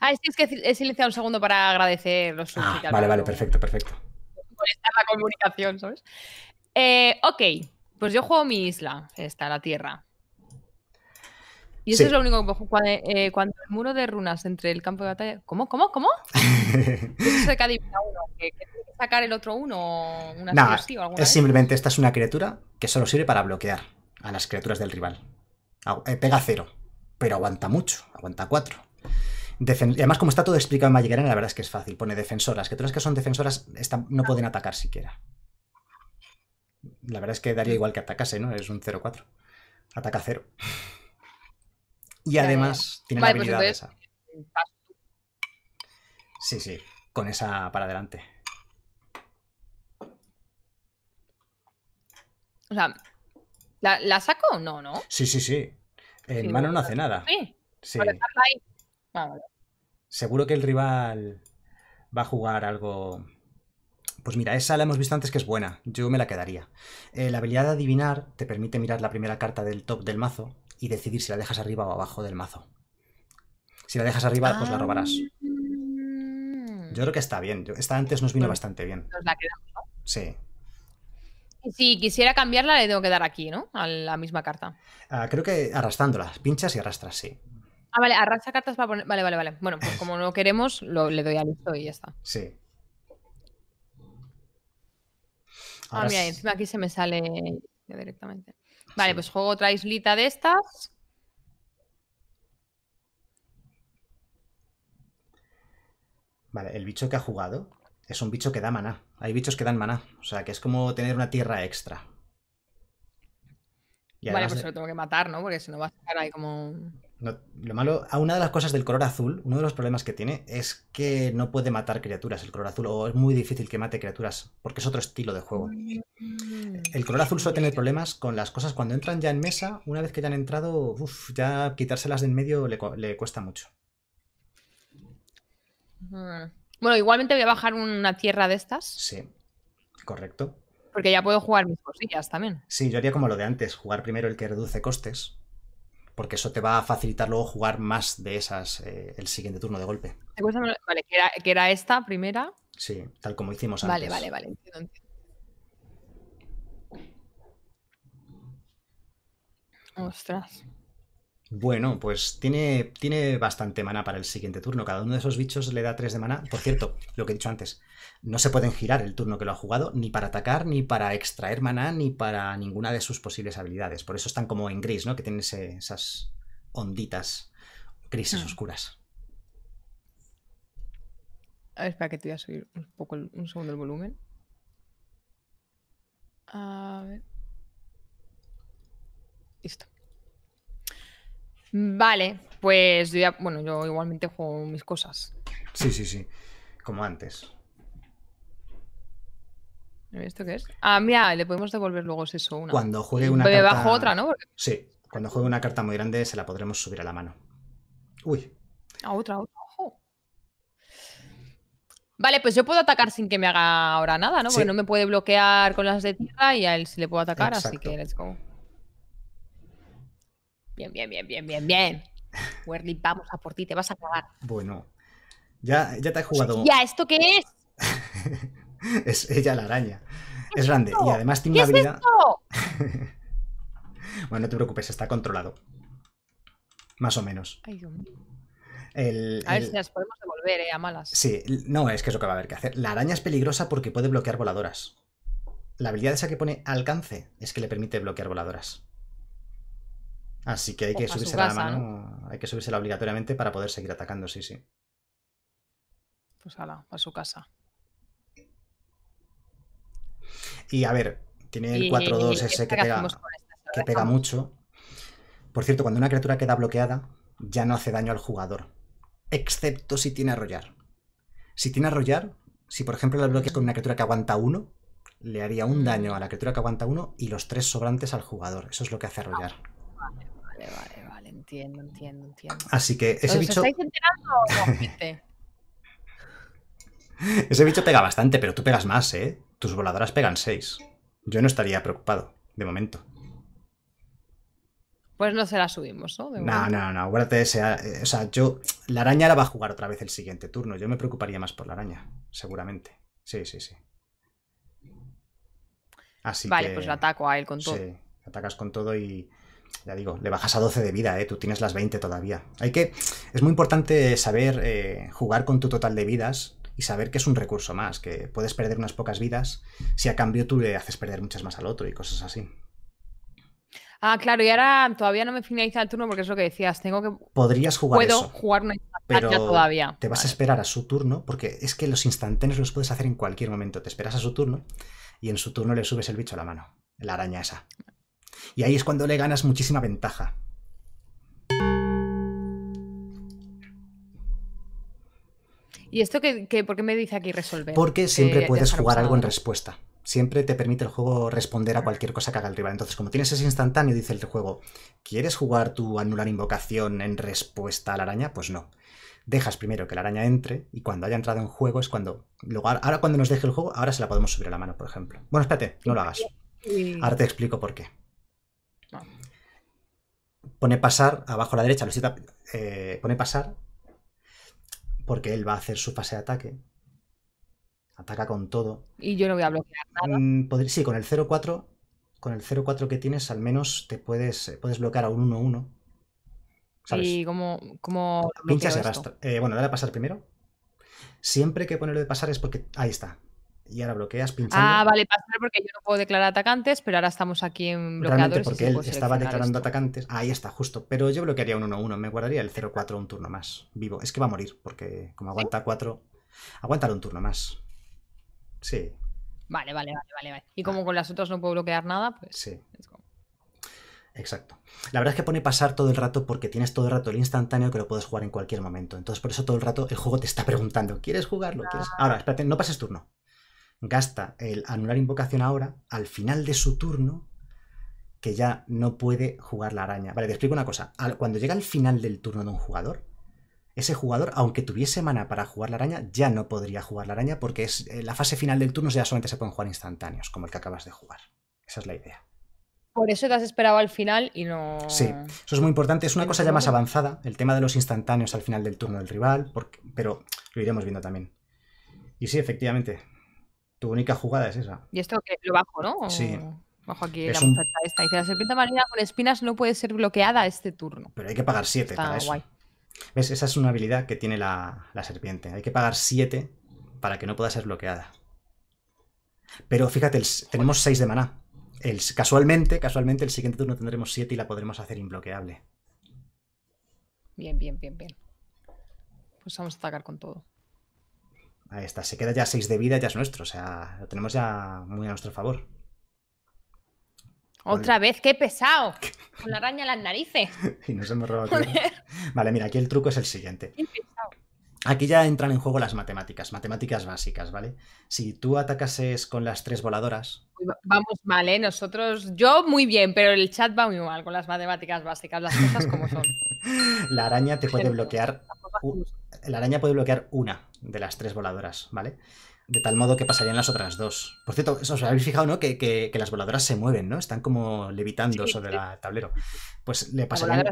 Ah, es que he silenciado un segundo para agradecer los ah, Vale, vale, perfecto, perfecto. Por estar la comunicación, ¿sabes? Eh, ok, pues yo juego mi isla, esta, la Tierra. Y eso es lo único que cuando, eh, eh, cuando, el muro de runas entre el campo de batalla. ¿Cómo? ¿Cómo? ¿Cómo? [LAUGHS] es uno, que, sacar el otro uno Es simplemente esta es una criatura que solo sirve para bloquear a las criaturas del rival. Eh, pega cero, pero aguanta mucho, aguanta cuatro. además, como está todo explicado en Magic Arena, la verdad es que es fácil. Pone defensoras, que todas las que son defensoras no ah. pueden atacar siquiera. La verdad es que daría igual que atacase, ¿no? Es un 0-4. Ataca cero Y además tiene la pues habilidad esa. Sí, sí, con esa para adelante. O sea, ¿La, saco? No, ¿no? Sí, sí, sí. En mano no hace nada. Sí. Ah, Seguro que el rival va a jugar algo. Pues mira, esa la hemos visto antes que es buena. Yo me la quedaría. Eh, la habilidad de adivinar te permite mirar la primera carta del top del mazo y decidir si la dejas arriba o abajo del mazo. Si la dejas arriba, pues la robarás. Ah. Yo creo que está bien. Esta antes nos vino pues bastante bien. Nos la quedamos, Sí si quisiera cambiarla, le tengo que dar aquí, ¿no? A la misma carta. Ah, creo que arrastrándola, pinchas y arrastras, sí. Ah, vale, arrastra cartas para poner. Vale, vale, vale. Bueno, pues como no queremos, lo, le doy a listo y ya está. Sí. ah, mira, encima aquí se me sale directamente. Vale, pues juego otra islita de estas. Vale, el bicho que ha jugado es un bicho que da maná. Hay bichos que dan maná. O sea, que es como tener una tierra extra. vale, pues lo tengo que matar, ¿no? Porque si no va a estar ahí como... lo malo, a ah, una de las cosas del color azul, uno de los problemas que tiene es que no puede matar criaturas el color azul, o es muy difícil que mate criaturas, porque es otro estilo de juego. Mm. El color azul suele tener problemas con las cosas cuando entran ya en mesa, una vez que ya han entrado, ya quitárselas de en medio le, cuesta mucho. Mm. Bueno, igualmente voy a bajar una tierra de estas. Sí, correcto. Porque ya puedo jugar mis cosillas también. Sí, yo haría como lo de antes, jugar primero el que reduce costes, porque eso te va a facilitar luego jugar más de esas eh, el siguiente turno de golpe. Vale, que era, que era, esta primera. Sí, tal como hicimos antes. Vale, vale, vale. Entiendo, Ostras. Bueno, pues tiene, tiene bastante mana para el siguiente turno. Cada uno de esos bichos le da 3 de mana. Por cierto, lo que he dicho antes, no se pueden girar el turno que lo ha jugado, ni para atacar, ni para extraer maná, ni para ninguna de sus posibles habilidades. Por eso están como en gris, ¿no? Que tienen esas onditas grises hmm. oscuras. A ver, espera que te voy a subir un poco un segundo el volumen. A ver. Listo. Vale, pues yo bueno, yo igualmente juego mis cosas. Sí, sí, sí. Como antes. ¿Esto qué es? Ah, mira, le podemos devolver luego eso una. Cuando juegue una Me carta... bajo otra, ¿no? Sí, cuando juegue una carta muy grande se la podremos subir a la mano. Uy. A otra, otra. Ojo. Vale, pues yo puedo atacar sin que me haga ahora nada, ¿no? Porque no me puede bloquear con las de tierra y a él sí le puedo atacar, así que let's go. Bien, bien, bien, bien, bien, bien. Werly, vamos a por ti, te vas a acabar. Bueno, ya, ya te has jugado. ¿Ya esto qué es? [LAUGHS] es ella la araña. Es, grande y además tiene una habilidad. Es [LAUGHS] bueno, no te preocupes, está controlado. Más o menos. a ver si las podemos devolver, ¿eh? A malas. Sí, no, es que es lo que va a haber que hacer. La araña es peligrosa porque puede bloquear voladoras. La habilidad esa que pone alcance es que le permite bloquear voladoras. Así que hay que subirse la mano, hay que subírsela obligatoriamente para poder seguir atacando, sí, sí. Pues ala, a su casa. Y a ver, tiene el 4-2 ese que pega, mucho. Por cierto, cuando una criatura queda bloqueada, ya no hace daño al jugador. Excepto si tiene arrollar. Si tiene arrollar, si por ejemplo la bloqueas con una criatura que aguanta uno, le haría un daño a la criatura que aguanta uno y los tres sobrantes al jugador. Eso es lo que hace arrollar. Ah, Vale, vale, vale, entiendo, entiendo, entiendo. Así que ese bicho. estáis enterando [LAUGHS] Ese bicho pega bastante, pero tú pegas más, ¿eh? Tus voladoras pegan 6. Yo no estaría preocupado, de momento. Pues no se la subimos, ¿no? no, no, no, guárdate ese. Eh, o sea, yo. La araña la va a jugar otra vez el siguiente turno. Yo me preocuparía más por la araña, seguramente. Sí, sí, sí. Así vale, pues la ataco a él con todo. Sí, atacas con todo y ya digo, le bajas a 12 de vida, ¿eh? tú tienes las 20 todavía. Hay que. Es muy importante saber eh, jugar con tu total de vidas y saber que es un recurso más, que puedes perder unas pocas vidas si a cambio tú le haces perder muchas más al otro y cosas así. Ah, claro, y ahora todavía no me finaliza el turno porque es lo que decías, tengo que... Podrías jugar Puedo jugar una pero todavía. Te vas a esperar a su turno porque es que los instantáneos los puedes hacer en cualquier momento. Te esperas a su turno y en su turno le subes el bicho a la mano, la araña esa. Y ahí es cuando le ganas muchísima ventaja. ¿Y esto que, por qué me dice aquí resolver? Porque siempre puedes jugar algo en respuesta. Siempre te permite el juego responder a cualquier cosa que haga el rival. Entonces, como tienes ese instantáneo, dice el juego, ¿quieres jugar tu anular invocación en respuesta a la araña? Pues no dejas primero que la araña entre y cuando haya entrado en juego es cuando. ahora cuando nos deje el juego, ahora se la podemos subir a la mano, por ejemplo. Bueno, espérate, no lo hagas. Ahora te explico por qué pone pasar abajo a la derecha, eh, pone pasar porque él va a hacer su fase de ataque. Ataca con todo. Y yo no voy a bloquear nada. Mm, sí, con el 0-4, con el 0-4 que tienes, al menos te puedes, eh, puedes bloquear a un 1-1. ¿Sabes? como como arrastra. Eh, bueno, dale a pasar primero. Siempre que ponerle de pasar es porque. Ahí está y ahora bloqueas pinchando. Ah, vale, pasar porque yo no puedo declarar atacantes, pero ahora estamos aquí en bloqueadores. Realmente porque él estaba declarando atacantes. ahí está, justo. Pero yo bloquearía un 1-1, me guardaría el 0-4 un turno más vivo. Es que va a morir, porque como aguanta 4, aguantar un turno más. Sí. Vale, vale, vale, vale. Y como con las otras no puedo bloquear nada, pues... Sí. Exacto. La verdad es que pone pasar todo el rato porque tienes todo el rato el instantáneo que lo puedes jugar en cualquier momento. Entonces, por eso todo el rato el juego te está preguntando, ¿quieres jugarlo? ¿Quieres? Ah. Ahora, espérate, no pases turno gasta el anular invocación ahora al final de su turno que ya no puede jugar la araña. Vale, te explico una cosa. Cuando llega al final del turno de un jugador, ese jugador, aunque tuviese mana para jugar la araña, ya no podría jugar la araña porque es eh, la fase final del turno ya solamente se pueden jugar instantáneos, como el que acabas de jugar. Esa es la idea. Por eso te has esperado al final y no. Sí, eso es muy importante. Es una cosa ya más avanzada, el tema de los instantáneos al final del turno del rival, pero lo iremos viendo también. Y sí, efectivamente, tu única jugada es esa. Y esto que lo bajo, ¿no? Sí. Bajo aquí la esta. Dice, la serpiente marina con espinas no puede ser bloqueada este turno. Pero hay que pagar 7 para eso. Guay. ¿Ves? Esa es una habilidad que tiene la, serpiente. Hay que pagar 7 para que no pueda ser bloqueada. Pero fíjate, tenemos 6 de maná. El, casualmente, casualmente, el siguiente turno tendremos 7 y la podremos hacer imbloqueable. Bien, bien, bien, bien. Pues vamos a atacar con todo. Ahí está, se queda ya 6 de vida, ya es nuestro. O sea, lo tenemos ya muy a nuestro favor. Otra vez, qué pesado. [LAUGHS] Con la araña en las narices. [LAUGHS] y nos hemos robado. Vale, mira, aquí el truco es el siguiente. Aquí ya entran en juego las matemáticas, matemáticas básicas, ¿vale? Si tú atacases con las tres voladoras. Vamos mal, ¿eh? Nosotros, yo muy bien, pero el chat va muy mal con las matemáticas básicas, las cosas como son. [LAUGHS] la araña te puede bloquear la araña puede bloquear una de las tres voladoras, ¿vale? De tal modo que pasarían las otras dos. Por cierto, os habéis fijado, ¿no? Que, las voladoras se mueven, ¿no? Están como levitando sobre el tablero. Pues le pasarían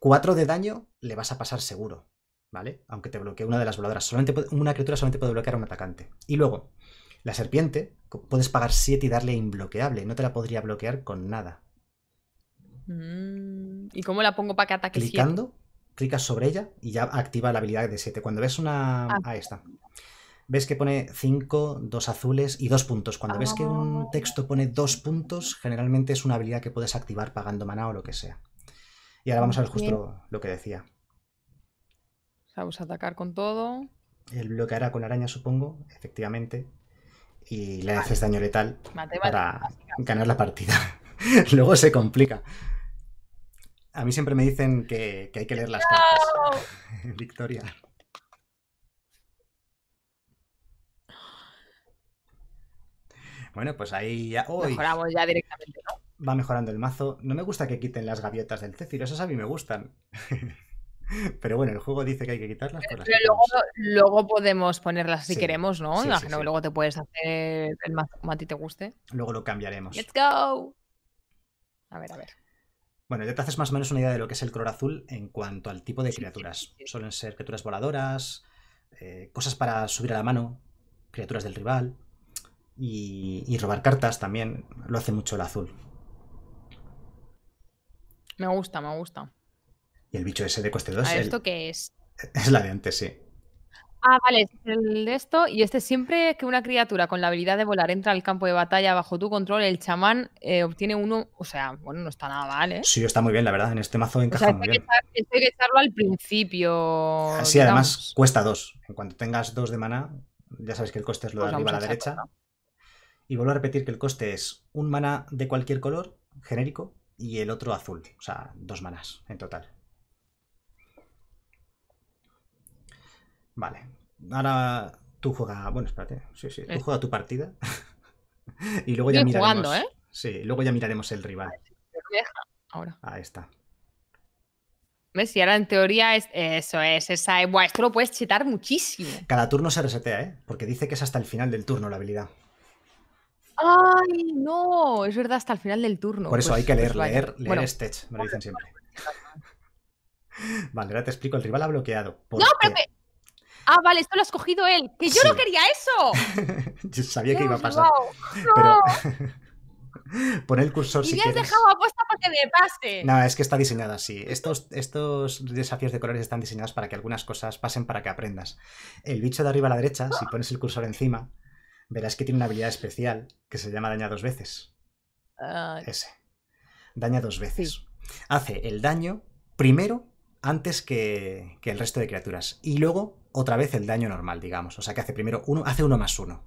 cuatro de daño, le vas a pasar seguro, ¿vale? Aunque te bloquee una de las voladoras. Solamente una criatura solamente puede bloquear a un atacante. Y luego, la serpiente, puedes pagar siete y darle inbloqueable. No te la podría bloquear con nada. Mm, ¿Y cómo la pongo para que ataque? Clicando clicas sobre ella y ya activa la habilidad de 7. Cuando ves una... Ah. Ahí está. Ves que pone 5, 2 azules y 2 puntos. Cuando ves que un ah. texto pone 2 puntos, generalmente es una habilidad que puedes activar pagando maná o lo que sea. Y ahora ah, vamos a ver justo lo, que decía. Vamos a atacar con todo. El bloqueará con araña, supongo, efectivamente. Y le haces daño letal para ganar la partida. [LAUGHS] Luego se complica. A mí siempre me dicen que, hay que leer las cartas. [LAUGHS] Victoria. Bueno, pues ahí ya. Mejoramos ya directamente, ¿no? Va mejorando el mazo. No me gusta que quiten las gaviotas del Céfiro, esas a mí me gustan. [LAUGHS] Pero bueno, el juego dice que hay que quitarlas. Pero, luego, podemos ponerlas si queremos, ¿no? luego te puedes hacer el mazo como a ti te guste. Luego lo cambiaremos. ¡Let's go! A ver, a ver. Bueno, ya te haces más o menos una idea de lo que es el color azul en cuanto al tipo de criaturas. Suelen ser criaturas voladoras, eh, cosas para subir a la mano, criaturas del rival y, robar cartas también. Lo hace mucho el azul. Me gusta, me gusta. Y el bicho ese de coste 2. ¿Esto qué es? [LAUGHS] Es la de antes, sí. Ah, vale, es el de esto. Y este siempre que una criatura con la habilidad de volar entra al campo de batalla bajo tu control, el chamán eh, obtiene uno. O sea, bueno, no está nada mal, ¿eh? Sí, está muy bien, la verdad. En este mazo encaja Que, hay que echarlo al principio. Así ah, además cuesta dos. En cuanto tengas dos de maná, ya sabes que el coste es lo de pues arriba a la derecha. Y vuelvo a repetir que el coste es un mana de cualquier color, genérico, y el otro azul. O sea, dos manas en total. Vale. Ahora tú juega. Bueno, espérate. Sí, sí. Tú eh. juega tu partida. [LAUGHS] y luego ya miraremos. Jugando, ¿eh? Sí, luego ya miraremos el rival. Ahora. Ahí está. ¿Ves? Y ahora en teoría eso es, esa. Buah, esto lo puedes chetar muchísimo. Cada turno se resetea, ¿eh? Porque dice que es hasta el final del turno la habilidad. ¡Ay, no! Es verdad, hasta el final del turno. Por eso pues hay que leer, pues leer, leer bueno, este me lo dicen siempre. [LAUGHS] vale, ahora te explico, el rival ha bloqueado. No, pero Ah, vale, esto lo has cogido él. Que yo no quería eso. [LAUGHS] yo sabía que iba a pasar. [LAUGHS] Pero... [LAUGHS] Pon el cursor. Y si has dejado apuesta para que me pase. No, es que está diseñada así. Estos, estos desafíos de colores están diseñados para que algunas cosas pasen para que aprendas. El bicho de arriba a la derecha, si pones el cursor encima, verás que tiene una habilidad especial que se llama daña dos veces. Ah. Ese. Daña dos veces. Hace el daño primero antes que el resto de criaturas. Y luego otra vez el daño normal, digamos. O sea que hace primero uno, hace uno más uno.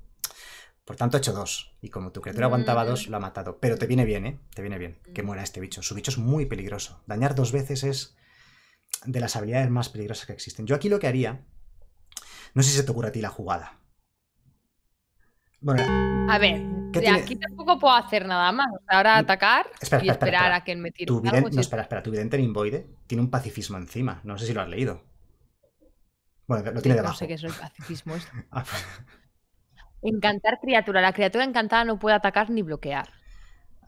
Por tanto, ha hecho dos. Y como tu criatura aguantaba mm. dos, lo ha matado. Pero te viene bien, ¿eh? Te viene bien que mm. muera este bicho. Su bicho es muy peligroso. Dañar dos veces es de las habilidades más peligrosas que existen. Yo aquí lo que haría. No sé si se te ocurre a ti la jugada. Bueno. A ver, aquí tampoco puedo hacer nada más. Ahora mm. atacar y esperar a que me tire. Tu no, espera, espera. Tu vidente Invoide tiene un pacifismo encima. No sé si lo has leído. Bueno, lo tiene debajo. No sé qué es el pacifismo esto. [LAUGHS] Ah, pues. Encantar criatura. La criatura encantada no puede atacar ni bloquear.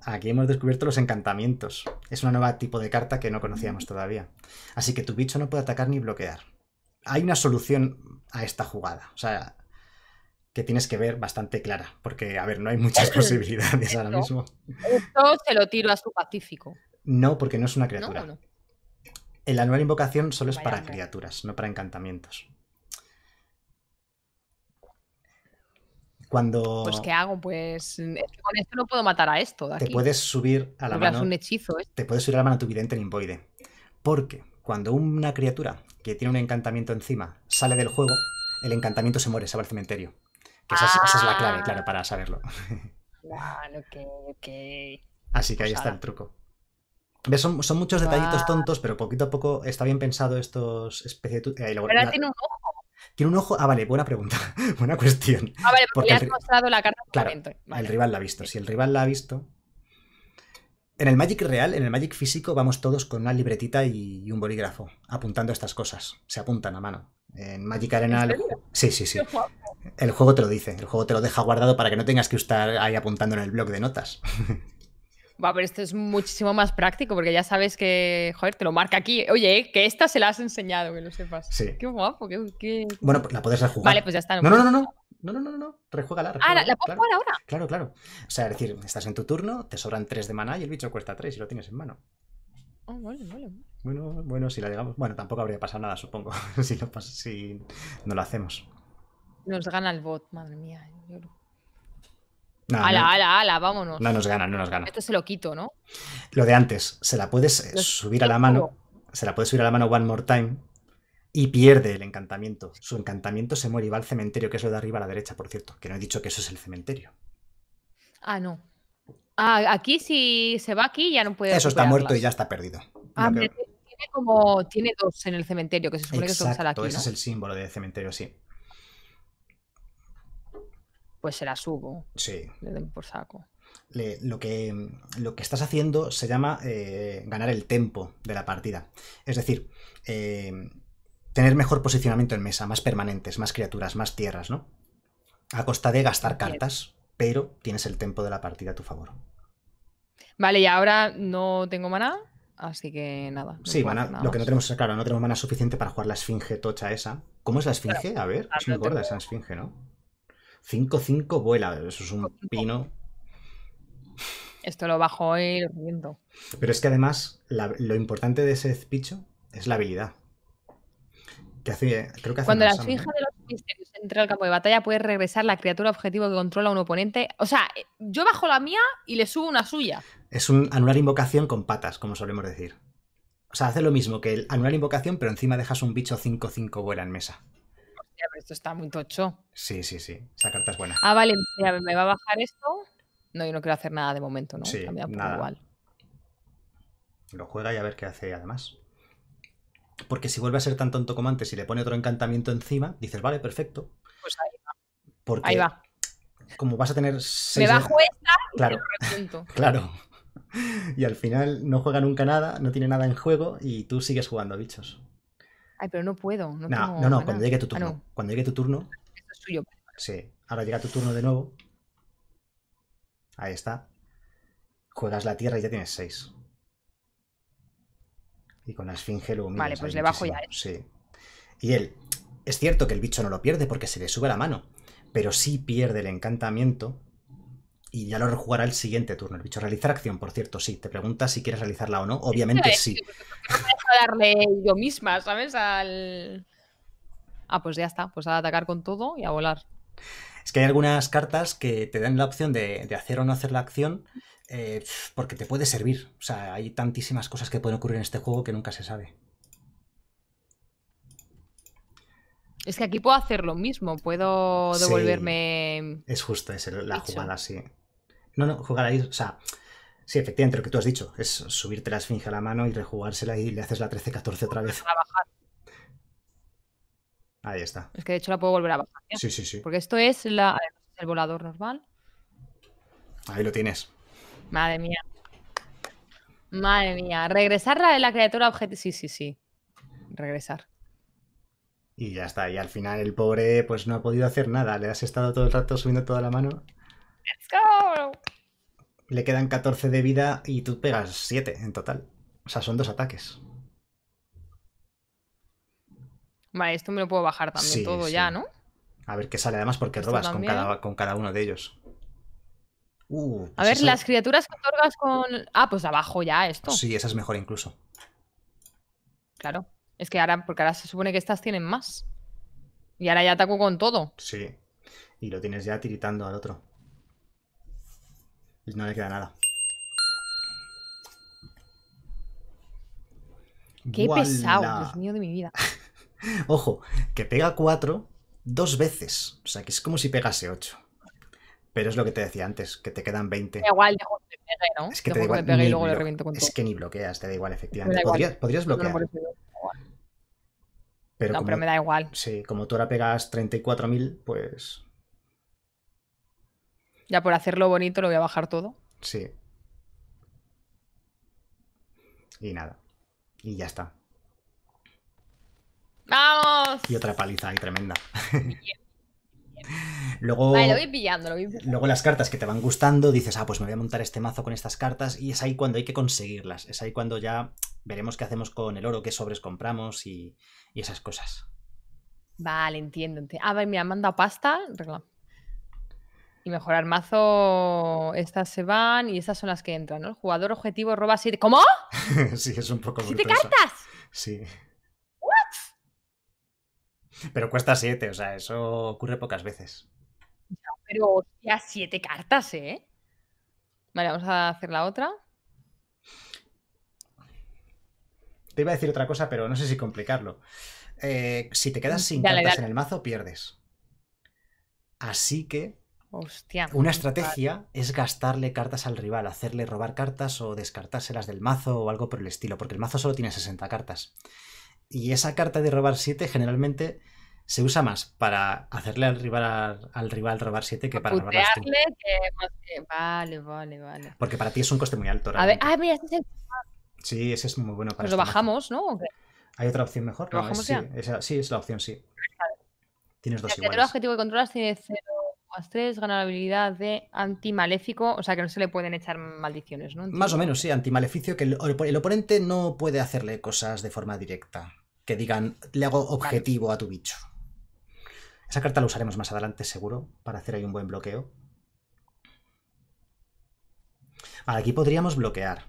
Aquí hemos descubierto los encantamientos. Es una nueva tipo de carta que no conocíamos todavía. Así que tu bicho no puede atacar ni bloquear. Hay una solución a esta jugada. O sea, que tienes que ver bastante clara. Porque, a ver, no hay muchas [LAUGHS] posibilidades ahora mismo. Esto se lo tiro a su pacífico. No, porque no es una criatura. El anual invocación solo es para criaturas, no para encantamientos. Cuando. Pues, ¿qué hago? Pues. Mm, eh, con esto no puedo matar a esto. Te puedes subir a la mano. un hechizo. ¿eh? Te puedes subir a la mano tu vidente limboide. Porque cuando una criatura que tiene un encantamiento encima sale del juego, el encantamiento se muere, se va al cementerio. esa, es, la clave, claro, para saberlo. Claro, [LAUGHS] ah, ok, ok. Así que ahí pues está el truco. Son, muchos detallitos tontos, pero poquito a poco está bien pensado estos especies. Eh, tiene un ojo. Tiene un ojo. Ah, vale, buena pregunta. [LAUGHS] buena cuestión. Ah, vale, porque, le has mostrado la carta claro, El rival la ha visto. Si el rival la ha visto. En el Magic real, en el Magic físico, vamos todos con una libretita y un bolígrafo apuntando estas cosas. Se apuntan a mano. En Magic Arenal Sí, sí, sí. El juego te lo dice. El juego te lo deja guardado para que no tengas que estar ahí apuntando en el blog de notas. [LAUGHS] Va, pero esto es muchísimo más práctico porque ya sabes que, joder, te lo marca aquí. Oye, eh, que esta se la has enseñado, que lo sepas. Sí. Qué guapo, qué. qué... Bueno, pues la puedes rejugar. Vale, pues ya está. No, no, no, no. no. No, no, no, no, Ah, la, la claro. jugar ahora. Claro, claro. O sea, es decir, estás en tu turno, te sobran 3 de maná y el bicho cuesta 3 y lo tienes en mano. Oh, vale, vale. Bueno, bueno, si la llegamos. Bueno, tampoco habría pasado nada, supongo. [LAUGHS] si, no lo hacemos. Nos gana el bot, madre mía. Yo ala, ala, ala, vámonos. No nos gana, no nos gana. Esto se lo quito, ¿no? Lo de antes, se la puedes subir a la mano. Se la puedes subir a la mano one more time y pierde el encantamiento. Su encantamiento se muere y va al cementerio, que es lo de arriba a la derecha, por cierto. Que no he dicho que eso es el cementerio. Ah, no. Ah, aquí si se va aquí ya no puede. Eso está muerto y ya está perdido. Ah, tiene como. Tiene dos en el cementerio, que se supone que son Ese es el símbolo de cementerio, sí pues se la subo. Sí. por saco. lo, que, lo que estás haciendo se llama eh, ganar el tempo de la partida. Es decir, eh, tener mejor posicionamiento en mesa, más permanentes, más criaturas, más tierras, ¿no? A costa de gastar cartas, pero tienes el tempo de la partida a tu favor. Vale, y ahora no tengo maná, así que nada. sí, maná, lo que no tenemos es, claro, no tenemos mana suficiente para jugar la esfinge tocha esa. ¿Cómo es la esfinge? a ver, ah, es muy gorda esa esfinge, ¿no? 5-5 vuela, eso es un pino. Esto lo bajo y lo viento. Pero es que además lo importante de ese bicho es la habilidad. Que hace, creo que Cuando la fija de los misterios entra al campo de batalla, puedes regresar la criatura objetivo que controla un oponente. O sea, eh, yo bajo la mía y le subo una suya. Es un anular invocación con patas, como solemos decir. O sea, hace lo mismo que el anular invocación, pero encima dejas un bicho 5-5 vuela en mesa esto está muy tocho. Sí, sí, sí. Esa carta es buena. Ah, vale, me va a bajar esto. No, yo no quiero hacer nada de momento, ¿no? Sí, nada. igual. Lo juega y a ver qué hace además. Porque si vuelve a ser tan tonto como antes y le pone otro encantamiento encima, dices, vale, perfecto. Pues ahí va. ahí va. Como vas a tener Me bajo esta y claro. [LAUGHS] claro. Y al final no juega nunca nada, no tiene nada en juego y tú sigues jugando bichos. Ay, pero no puedo. No, no, ah, no, cuando llegue tu turno. Cuando llegue tu turno. Esto es suyo. Sí, ahora llega tu turno de nuevo. Ahí está. Juegas la tierra y ya tienes 6. Y con la esfinge luego Vale, pues le bajo ya. ¿eh? Sí. Y él. Es cierto que el bicho no lo pierde porque se le sube la mano. Pero sí pierde el encantamiento y ya lo rejugará el siguiente turno. El bicho realizar acción, por cierto, sí. Te pregunta si quieres realizarla o no. Obviamente sí. voy A darle yo misma, ¿sabes? Al... Ah, pues ya está. Pues a atacar con todo y a volar. Es que hay algunas cartas que te dan la opción de, hacer o no hacer la acción eh, porque te puede servir. O sea, hay tantísimas cosas que pueden ocurrir en este juego que nunca se sabe. Es que aquí puedo hacer lo mismo, puedo devolverme. es justo, es la jugada, sí. No, no, jugar ahí, o sea, sí, efectivamente, lo que tú has dicho, es subirte la esfinge a la mano y rejugársela y le haces la 13-14 otra vez. Ahí está. Es que de hecho la puedo volver a bajar. Sí, sí, sí. Porque esto es la, el volador normal. Ahí lo tienes. Madre mía. Madre mía. Regresar la de la criatura objeto. Sí, sí, sí. Regresar. Y ya está. Y al final el pobre pues no ha podido hacer nada. Le has estado todo el rato subiendo toda la mano. Let's go. Le quedan 14 de vida y tú pegas 7 en total. O sea, son dos ataques. Vale, esto me lo puedo bajar también todo ya, ¿no? A ver qué sale además porque robas con cada, con cada, uno de ellos. Uh, a ver, las criaturas que otorgas con... Ah, pues abajo ya esto. Sí, esa es mejor incluso. Claro. Es que ahora, porque ahora se supone que estas tienen más. Y ahora ya ataco con todo. Sí. Y lo tienes ya tiritando al otro. Y no le queda nada. Qué pesado, Dios mío de mi vida. [LAUGHS] Ojo, que pega 4 dos veces. O sea, que es como si pegase 8. Pero es lo que te decía antes, que te quedan 20. igual, que pegue, ¿no? Es que pegue luego le reviento con que ni bloqueas, te da igual, efectivamente. ¿Podrías, bloquear. Pero no, pero me da igual. Sí, como tú ahora pegas 34.000, pues... Ya por hacerlo bonito lo voy a bajar todo. Sí. Y nada. Y ya está. ¡Vamos! Y otra paliza ahí tremenda. Luego, Luego las cartas que te van gustando, dices, ah, pues me voy a montar este mazo con estas cartas y es ahí cuando hay que conseguirlas. Es ahí cuando ya veremos qué hacemos con el oro, qué sobres compramos y, esas cosas. Vale, entiendo. A ah, ver, mira, manda pasta. Y mejorar mazo. Estas se van y estas son las que entran, El jugador objetivo roba siete. ¿Cómo? [LAUGHS] sí, es un poco. ¡Siete cartas! Sí. Pero cuesta siete o sea, eso ocurre pocas veces. Pero ya siete cartas, ¿eh? Vale, vamos a hacer la otra. Te iba a decir otra cosa, pero no sé si complicarlo. Eh, si te quedas sin cartas en el mazo, pierdes. Así que. Hostia, una estrategia es gastarle cartas al rival, hacerle robar cartas o descartárselas del mazo o algo por el estilo, porque el mazo solo tiene 60 cartas. Y esa carta de robar 7 generalmente se usa más para hacerle al rival, al rival robar 7 que para robar Vale, vale, vale. Porque para ti es un coste muy alto. Realmente. A ver, ah, mira, ese es el... Sí, ese es muy bueno para Pues lo este bajamos, ¿no? ¿Hay otra opción mejor? No, sí, sí, es la opción, sí. Tienes dos iguales. El objetivo que controlas tiene 0 más 3, habilidad de antimaléfico, o sea que no se le pueden echar maldiciones, ¿no? Más o menos, sí, antimaleficio, que el, oponente no puede hacerle cosas de forma directa, que digan, le hago objetivo a tu bicho. Esa carta la usaremos más adelante, seguro, para hacer ahí un buen bloqueo. aquí podríamos bloquear.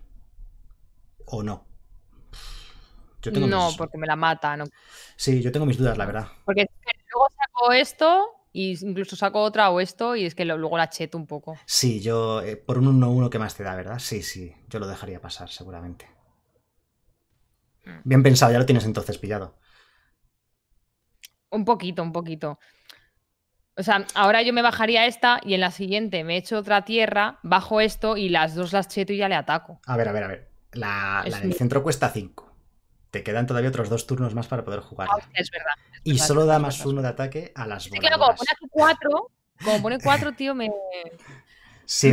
¿O no? no, porque me la mata. No. Sí, yo tengo mis dudas, la verdad. Porque luego saco esto y incluso saco otra o esto y es que luego la cheto un poco. Sí, yo eh, por un 1-1 que más te da, ¿verdad? Sí, sí, yo lo dejaría pasar seguramente. Mm. Bien pensado, ya lo tienes entonces pillado. Un poquito, un poquito. O sea, ahora yo me bajaría esta y en la siguiente me echo otra tierra, bajo esto y las dos las cheto y ya le ataco. A ver, a ver, a ver. La, del centro cuesta 5. Te quedan todavía otros dos turnos más para poder jugar. Ah, es verdad. y solo da más uno de ataque a las dos. como pone cuatro, como pone cuatro, [LAUGHS] tío, me. Sí,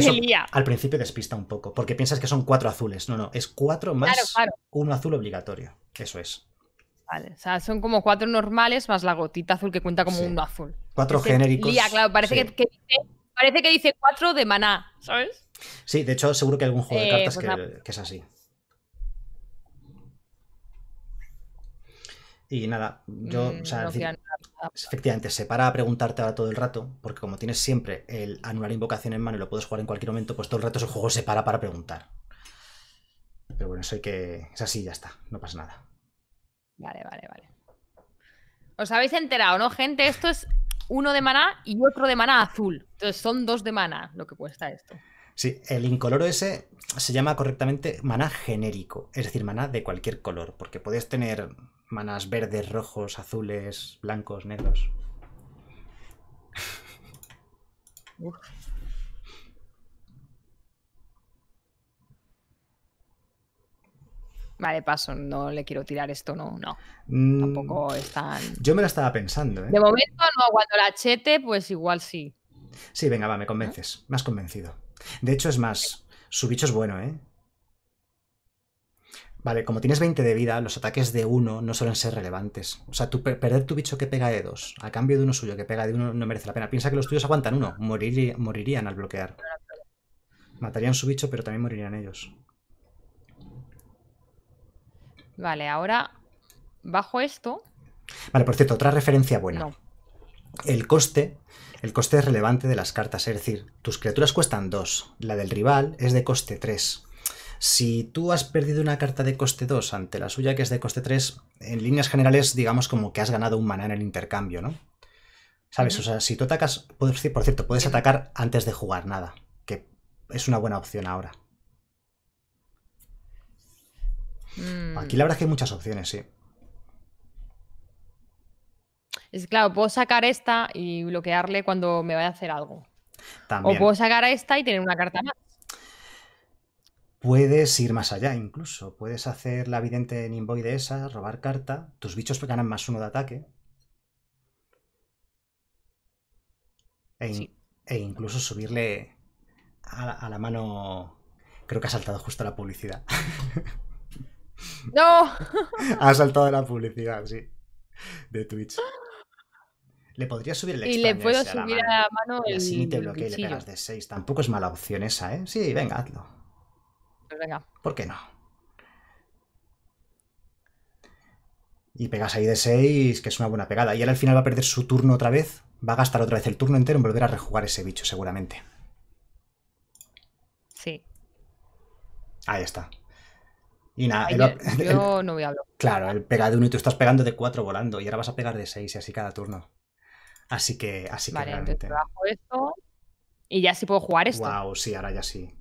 al principio despista un poco, porque piensas que son cuatro azules. No, no, es cuatro más uno azul obligatorio. Eso es. Vale, son como cuatro normales más la gotita azul que cuenta como uno azul. Cuatro genéricos. claro, parece, que, dice, parece cuatro de maná, ¿sabes? Sí, de hecho, seguro que hay algún juego de eh, cartas pues que, es así. Y nada, yo, mm, o sea, efectivamente, se para a preguntarte ahora todo el rato, porque como tienes siempre el anular invocación en mano y lo puedes jugar en cualquier momento, pues todo el rato ese juego se para para preguntar. Pero bueno, eso que. Es así, ya está, no pasa nada. Vale, vale, vale. Os habéis enterado, ¿no, gente? Esto es uno de maná y otro de maná azul. Entonces son dos de maná lo que cuesta esto. Sí, el incoloro ese se llama correctamente maná genérico, es decir, maná de cualquier color, porque puedes tener manas verdes, rojos, azules, blancos, negros. Uf. Vale, paso, no le quiero tirar esto, no, no. Mm, Tampoco están Yo me la estaba pensando, ¿eh? De momento no, cuando la chete, pues igual sí. Sí, venga, va, me convences. Me has convencido. De hecho, es más, su bicho es bueno, ¿eh? Vale, como tienes 20 de vida, los ataques de uno no suelen ser relevantes. O sea, perder tu bicho que pega de dos a cambio de uno suyo que pega de uno no merece la pena. Piensa que los tuyos aguantan uno, morirían al bloquear. Matarían su bicho, pero también morirían ellos. Vale, ahora bajo esto. Vale, por cierto, otra referencia buena. El coste, el coste es relevante de las cartas, es decir, tus criaturas cuestan 2, la del rival es de coste 3. Si tú has perdido una carta de coste 2 ante la suya que es de coste 3, en líneas generales digamos como que has ganado un maná en el intercambio, ¿no? ¿Sabes? O sea, si tú atacas, por cierto, puedes atacar antes de jugar nada, que es una buena opción ahora. Mm. Aquí la verdad es que hay muchas opciones, sí. Es claro, puedo sacar esta y bloquearle cuando me vaya a hacer algo. O puedo sacar a esta y tener una carta más. Puedes ir más allá incluso. Puedes hacer la vidente Nimboy de esa, robar carta. Tus bichos ganan más uno de ataque. E, e incluso subirle a la mano... Creo que ha saltado justo la publicidad. [LAUGHS] ¡No! ha saltado la publicidad, sí. De Twitch. Le podrías subir el Y le puedo subir a la mano. Y te le pegas de 6. Tampoco es mala opción esa, ¿eh? Sí, venga, hazlo. Pues venga. ¿Por qué no? Y pegas ahí de 6, que es una buena pegada. Y él al final va a perder su turno otra vez. Va a gastar otra vez el turno entero en volver a rejugar ese bicho, seguramente. Sí. Ahí está. [LAUGHS] yo no voy a hablar. Claro, el pega de uno y tú estás pegando de cuatro volando y ahora vas a pegar de seis y así cada turno. Así que, así vale, te esto y ya sí puedo jugar esto. Wow, sí, ahora ya sí.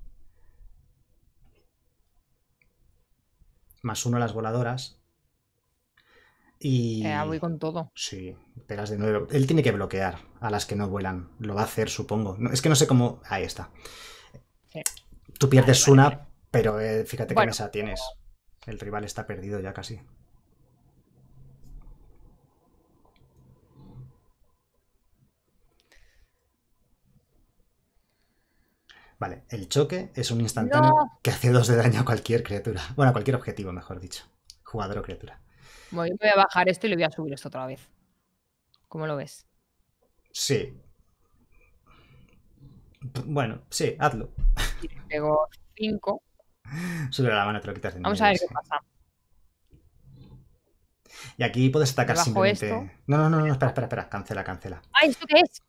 Más uno las voladoras. Y. Eh, ah, voy con todo. Sí, pegas de nuevo. Él tiene que bloquear a las que no vuelan. Lo va a hacer, supongo. No, es que no sé cómo. Ahí está. Tú pierdes una, pero eh, fíjate qué mesa tienes. El rival está perdido ya casi. Vale, el choque es un instantáneo que hace dos de daño a cualquier criatura. Bueno, a cualquier objetivo, mejor dicho. Jugador o criatura. voy a bajar esto y le voy a subir esto otra vez. ¿Cómo lo ves? Sí. Bueno, sí, hazlo. Y le pego 5. Sube la mano, te lo quitas de Vamos a ver qué pasa. Y aquí puedes atacar simplemente. No, no, no, no, espera, espera, espera. Cancela, cancela. Ay, ¿esto qué es?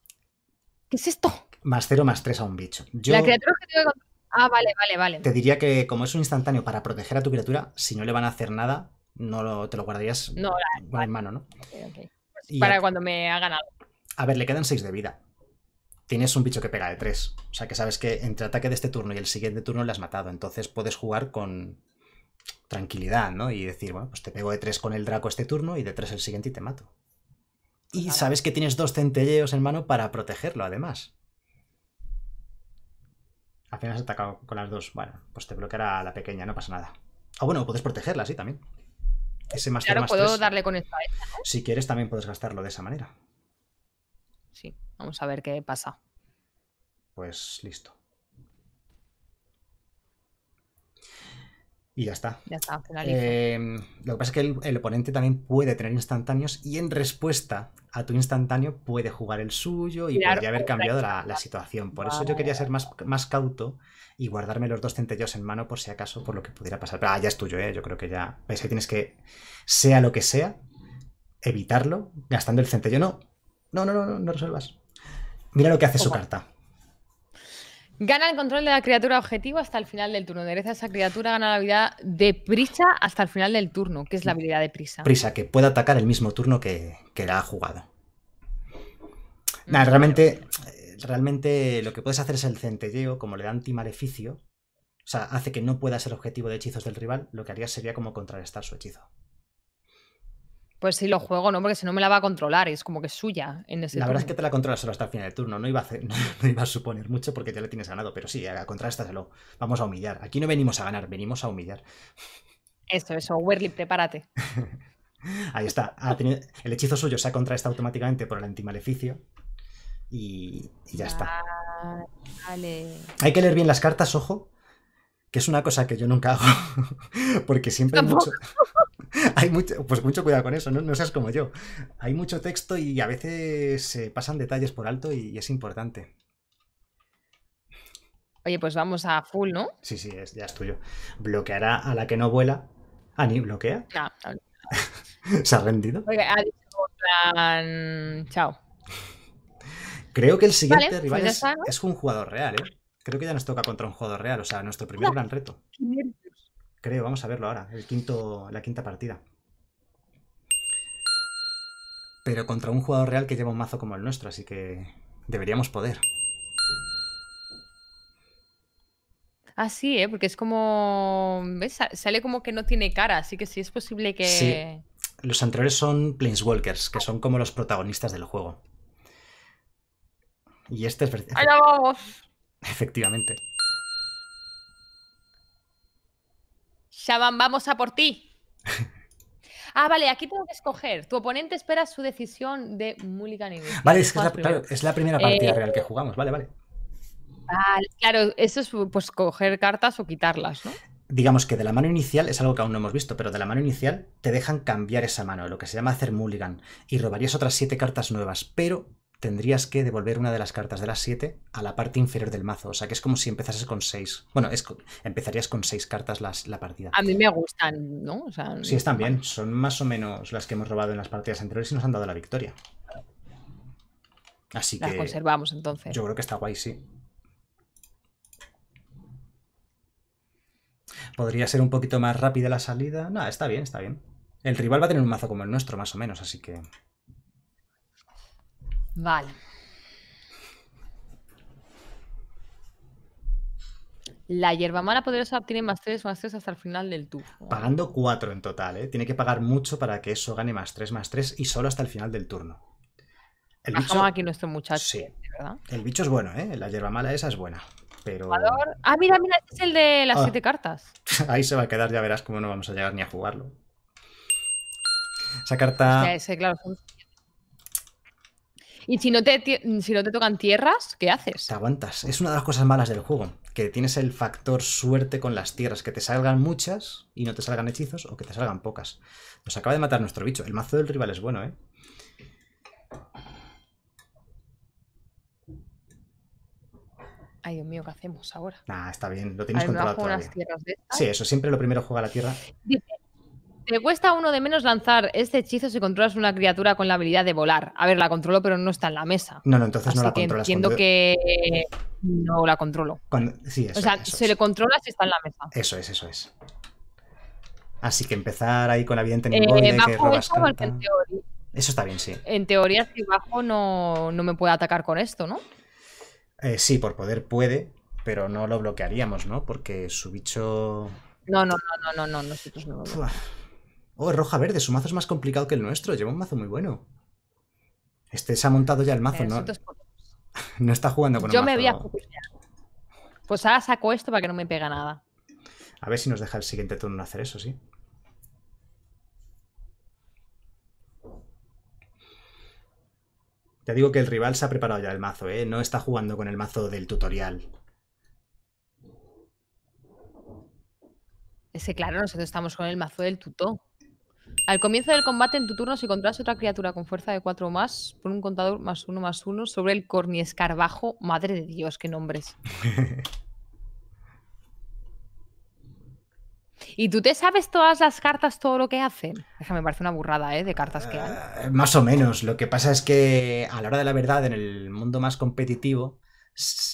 ¿Qué es esto? Más cero, más tres a un bicho. La criatura que tengo que... Ah, vale, vale, vale. Te diría que como es un instantáneo para proteger a tu criatura, si no le van a hacer nada, no te lo guardarías no, mano, ¿no? para cuando me hagan algo. A ver, le quedan 6 de vida tienes un bicho que pega de 3. O sea que sabes que entre ataque de este turno y el siguiente turno le has matado. Entonces puedes jugar con tranquilidad, ¿no? Y decir, bueno, pues te pego de 3 con el Draco este turno y de 3 el siguiente y te mato. Y sabes que tienes dos centelleos en mano para protegerlo, además. Al final has atacado con las dos. Bueno, pues te bloqueará la pequeña, no pasa nada. O ah, bueno, puedes protegerla, sí, también. Ese más claro, más puedo darle con esta. ¿eh? Si quieres, también puedes gastarlo de esa manera. Sí. Vamos a ver qué pasa. Pues listo. Y ya está. Ya está, em, lo que pasa es que el, oponente también puede tener instantáneos y en respuesta a tu instantáneo puede jugar el suyo y podría haber cambiado la, situación. Por eso yo quería ser más, más cauto y guardarme los dos centellos en mano por si acaso, por lo que pudiera pasar. Pero ah, ya es tuyo, ¿eh? yo creo que ya. Veis que tienes que, sea lo que sea, evitarlo gastando el centello. No, no, no, no, no resuelvas. Mira lo que hace su carta. Gana el control de la criatura objetivo hasta el final del turno. Dereza, esa criatura, gana la habilidad de prisa hasta el final del turno, que es la habilidad de prisa. Prisa, que puede atacar el mismo turno que, la ha jugado. Mm. Nada, realmente, realmente lo que puedes hacer es el centelleo, como le da antimaleficio, o sea, hace que no pueda ser objetivo de hechizos del rival, lo que haría sería como contrarrestar su hechizo. Pues si lo juego, ¿no? Porque si no me la va a controlar, es como que suya La verdad es que te la controlas solo hasta el final del turno, no iba, a [LAUGHS] suponer mucho porque ya le tienes ganado, pero sí, a lo Vamos a humillar. Aquí no venimos a ganar, venimos a humillar. Eso, eso, Werly, prepárate. [LAUGHS] Ahí está. El hechizo suyo se ha contraestado automáticamente por el antimaleficio. Y, y ya está. Ah, vale. Hay que leer bien las cartas, ojo. Que es una cosa que yo nunca hago. [LAUGHS] porque siempre mucho. [LAUGHS] hay mucho, pues mucho cuidado con eso, ¿no? no seas como yo. Hay mucho texto y a veces se pasan detalles por alto y, es importante. Oye, pues vamos a full, ¿no? Sí, sí, es, ya es tuyo. Bloqueará a la que no vuela. Ah, ni bloquea. Ah, [LAUGHS] ¿Se ha rendido? Porque ha dicho plan... Chao. Creo que el siguiente pues rival es, es, un jugador real, ¿eh? Creo que ya nos toca contra un jugador real, o sea, nuestro primer gran reto. Creo, vamos a verlo ahora, el quinto, la quinta partida. Pero contra un jugador real que lleva un mazo como el nuestro, así que deberíamos poder. Así, ah, ¿eh? Porque es como... ¿Ves? Sale como que no tiene cara, así que sí es posible que... Los anteriores son Planeswalkers, que son como los protagonistas del juego. Y este es... [LAUGHS] Efectivamente. Shaban, vamos a por ti. [LAUGHS] Ah, vale, aquí tengo que escoger. Tu oponente espera su decisión de Mulligan. Vale, es, es, la, primera partida eh, real que jugamos. Vale, vale. claro, eso es pues coger cartas o quitarlas, ¿no? Digamos que de la mano inicial, es algo que aún no hemos visto, pero de la mano inicial te dejan cambiar esa mano, lo que se llama hacer mulligan, y robarías otras siete cartas nuevas, pero tendrías que devolver una de las cartas de las 7 a la parte inferior del mazo. O sea, que es como si empezases con 6. Bueno, es, empezarías con 6 cartas las, la partida. A mí me gustan, ¿no? sí, están bien. Son más o menos las que hemos robado en las partidas anteriores y nos han dado la victoria. Así que... Las conservamos entonces. Yo creo que está guay, sí. Podría ser un poquito más rápida la salida. No, está bien, está bien. El rival va a tener un mazo como el nuestro, más o menos, así que... Vale. La mala poderosa obtiene más 3, más 3 hasta el final del turno. Pagando 4 en total, ¿eh? Tiene que pagar mucho para que eso gane más 3, más 3 y solo hasta el final del turno. El ah, bicho... aquí nuestro muchacho. Sí. Este, ¿verdad? El bicho es bueno, ¿eh? La hierba mala esa es buena. Pero... Ah, mira, mira, este es el de las 7 ah. cartas. [LAUGHS] Ahí se va a quedar, ya verás cómo no vamos a llegar ni a jugarlo. Esa carta. claro, y si no, te, si no te tocan tierras, ¿qué haces? Te aguantas. Es una de las cosas malas del juego, que tienes el factor suerte con las tierras, que te salgan muchas y no te salgan hechizos o que te salgan pocas. Nos acaba de matar nuestro bicho. El mazo del rival es bueno, ¿eh? Ay, Dios mío, ¿qué hacemos ahora? Ah, está bien, lo tienes controlado todavía. tierras Sí, eso, siempre lo primero juega la tierra. Te cuesta uno de menos lanzar este hechizo si controlas una criatura con la habilidad de volar. A ver, la controlo, pero no está en la mesa. No, no, entonces no la controlas. Entiendo que no la controlo. Sí, eso, o sea, se le controla si está en la mesa. Eso es, eso es. Así que empezar ahí con la vida. en eh, eso, está bien, sí. En teoría, si bajo no, no me puede atacar con esto, ¿no? Eh, sí, por poder puede, pero no lo bloquearíamos, ¿no? Porque su bicho. No, no, no, no, no, no, nosotros no lo Oh, roja verde, su mazo es más complicado que el nuestro. Lleva un mazo muy bueno. Este se ha montado ya el mazo, ¿no? [LAUGHS] no está jugando con el mazo. mazo. me voy a Pues ahora saco esto para que no me pega nada. A ver si nos deja el siguiente turno hacer eso, sí. Te digo que el rival se ha preparado ya el mazo, ¿eh? No está jugando con el mazo del tutorial. Ese, claro, nosotros estamos con el mazo del tuto al comienzo del combate, en tu turno, si encontrás otra criatura con fuerza de 4 o más, pon un contador más uno más uno sobre el escarbajo. Madre de Dios, qué nombres. [LAUGHS] ¿Y tú te sabes todas las cartas, todo lo que hacen? Déjame, me parece una burrada, ¿eh? De cartas que hay. Eh, más o menos. Lo que pasa es que a la hora de la verdad, en el mundo más competitivo,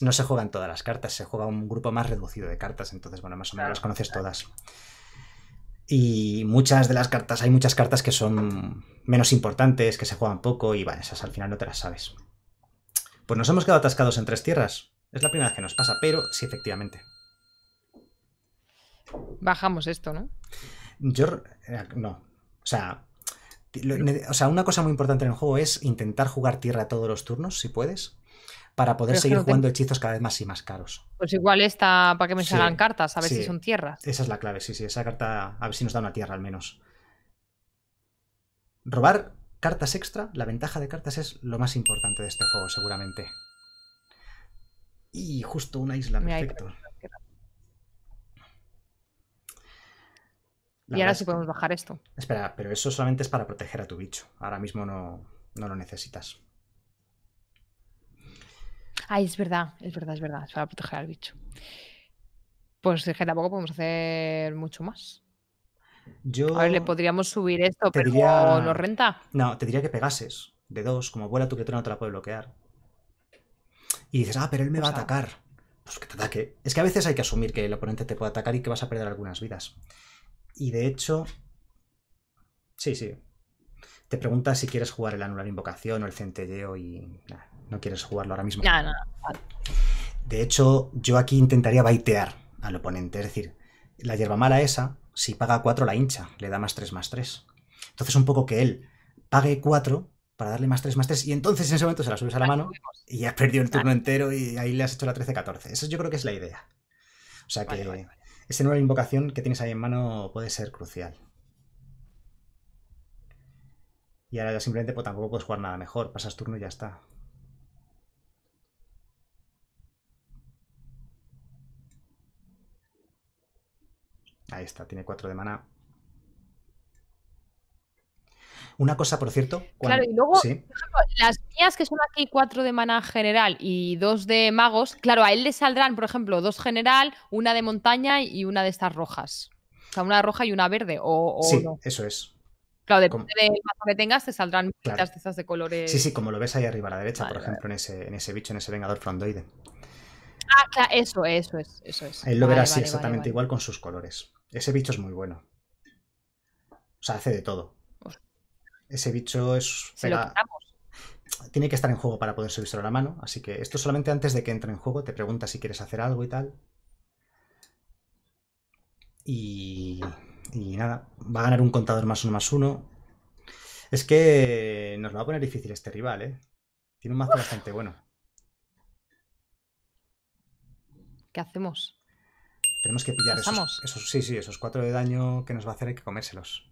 no se juegan todas las cartas, se juega un grupo más reducido de cartas. Entonces, bueno, más o menos las conoces todas. Y muchas de las cartas, hay muchas cartas que son menos importantes, que se juegan poco y bueno, esas al final no te las sabes. Pues nos hemos quedado atascados en tres tierras. Es la primera vez que nos pasa, pero sí, efectivamente. Bajamos esto, ¿no? Yo... Eh, no. O sea, o sea, una cosa muy importante en el juego es intentar jugar tierra todos los turnos, si puedes para poder seguir jugando hechizos cada vez más y más caros. Pues igual esta para que me salgan cartas, a ver si son tierras. Esa es la clave, sí, sí, esa carta, a ver si nos da una tierra al menos. Robar cartas extra, la ventaja de cartas es lo más importante de este juego, seguramente. Y justo una isla, perfecto. y ahora sí podemos bajar esto. Espera, pero eso solamente es para proteger a tu bicho. Ahora mismo no lo necesitas. Ay, es verdad, es verdad, es verdad. Es para proteger al bicho. Pues es que tampoco podemos hacer mucho más. Yo. A ver, le podríamos subir esto, pero no renta? No, te diría que pegases de dos, como vuela tu criatura no te la puede bloquear. Y dices, ah, pero él me va a atacar. Pues que te ataque. Es que a veces hay que asumir que el oponente te puede atacar y que vas a perder algunas vidas. Y de hecho. Sí, sí. Te preguntas si quieres jugar el anular invocación o el centelleo y no quieres jugarlo ahora mismo. No, no, De hecho, yo aquí intentaría baitear al oponente. Es decir, la hierba mala esa, si paga 4 la hincha, le da más 3, más 3. Entonces, un poco que él pague 4 para darle más 3, más 3, y entonces en ese momento se la subes a la mano y has perdido el turno entero y ahí le has hecho la 13-14. Eso yo creo que es la idea. O sea que vale, nueva invocación que tienes ahí en mano puede ser crucial. Y ahora ya simplemente pues, tampoco puedes jugar nada mejor. Pasas turno y ya está. Ahí está, Tiene 4 de mana Una cosa, por cierto. Claro, y luego, las mías que son aquí cuatro de mana general y dos de magos, claro, a él le saldrán, por ejemplo, dos general, una de montaña y una de estas rojas. O sea, una roja y una verde. sí, eso es. Claro, depende de mazo que tengas, te saldrán muchas de esas de colores. Sí, sí, como lo ves ahí arriba a la derecha, por ejemplo, en, ese, en ese bicho, en ese Vengador Frondoide. Ah, claro, eso, eso es, eso es. Él lo verá así exactamente igual con sus colores. Ese bicho es muy bueno. O sea, hace de todo. Ese bicho es. Tiene que estar en juego para poder subirse a la mano. Así que esto solamente antes de que entre en juego. Te pregunta si quieres hacer algo y tal. Y. Y nada. Va a ganar un contador más uno más uno. Es que nos lo va a poner difícil este rival, ¿eh? Tiene un mazo bastante bueno. ¿Qué hacemos? Tenemos que pillar esos, esos, Sí, sí, esos cuatro de daño que nos va a hacer hay que comérselos.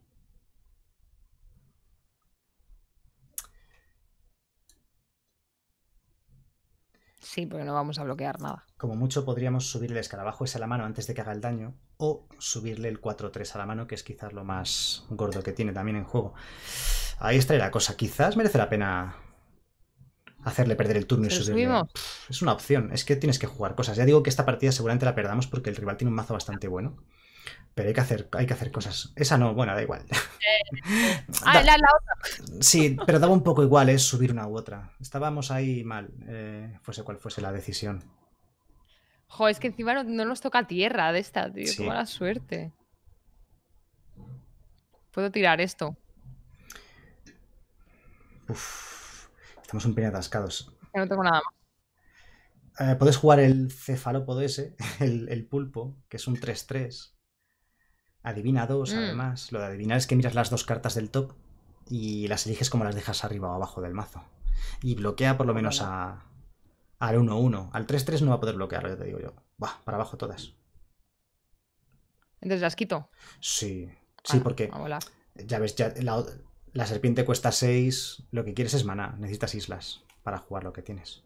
Sí, porque no vamos a bloquear nada. Como mucho podríamos subirle el escarabajo ese a la mano antes de que haga el daño, o subirle el 4-3 a la mano, que es quizás lo más gordo que tiene también en juego. Ahí está la cosa. Quizás merece la pena hacerle perder el turno y es una opción, es que tienes que jugar cosas. Ya digo que esta partida seguramente la perdamos porque el rival tiene un mazo bastante bueno. Pero hay que hacer, hay que hacer cosas. Esa no, bueno, da igual. Eh, [LAUGHS] ah, otra. Sí, pero daba un poco igual, es ¿eh? subir una u otra. Estábamos ahí mal, eh, fuese cual fuese la decisión. Jo, es que encima no, nos toca tierra de esta, tío. mala suerte. Puedo tirar esto. Uf. Estamos un pelín atascados. no tengo nada más. Eh, puedes jugar el cefalópodo ese, [LAUGHS] el, pulpo, que es un 3-3. Adivina dos, mm. además. Lo de adivinar es que miras las dos cartas del top y las eliges como las dejas arriba o abajo del mazo. Y bloquea por lo menos al 1-1. Al 3-3 no va a poder bloquear ya te digo yo. Buah, para abajo todas. Entonces las quito. Sí, sí, porque. Ya ves, ya la, la serpiente cuesta 6. Lo que quieres es maná. Necesitas islas para jugar lo que tienes.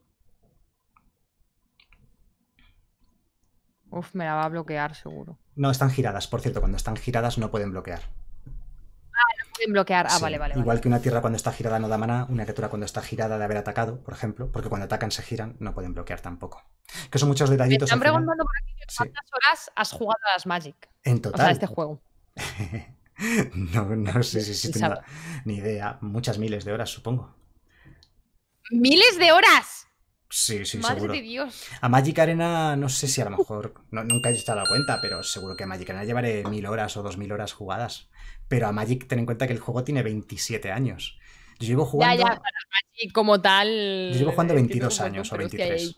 Uf, me la va a bloquear seguro. No, están giradas. Por cierto, cuando están giradas no pueden bloquear. Ah, no pueden bloquear. Ah, vale, vale. Igual que una tierra cuando está girada no da maná, una criatura cuando está girada de haber atacado, por ejemplo, porque cuando atacan se giran, no pueden bloquear tampoco. Que son muchos detallitos. Me están preguntando por aquí cuántas horas has jugado a las Magic. En total. O este juego. [LAUGHS] [LAUGHS] no, pues sé si existe ni idea. Muchas miles de horas, supongo. ¡Miles de horas! Sí, sí, seguro. A Magic Arena, no sé si a lo mejor. nunca he estado a cuenta, pero seguro que a Magic Arena llevaré mil horas o dos mil horas jugadas. Pero a Magic, ten en cuenta que el juego tiene 27 años. Yo llevo jugando. Ya, ya, para Magic como tal. Yo llevo jugando 22 eh, años o 23.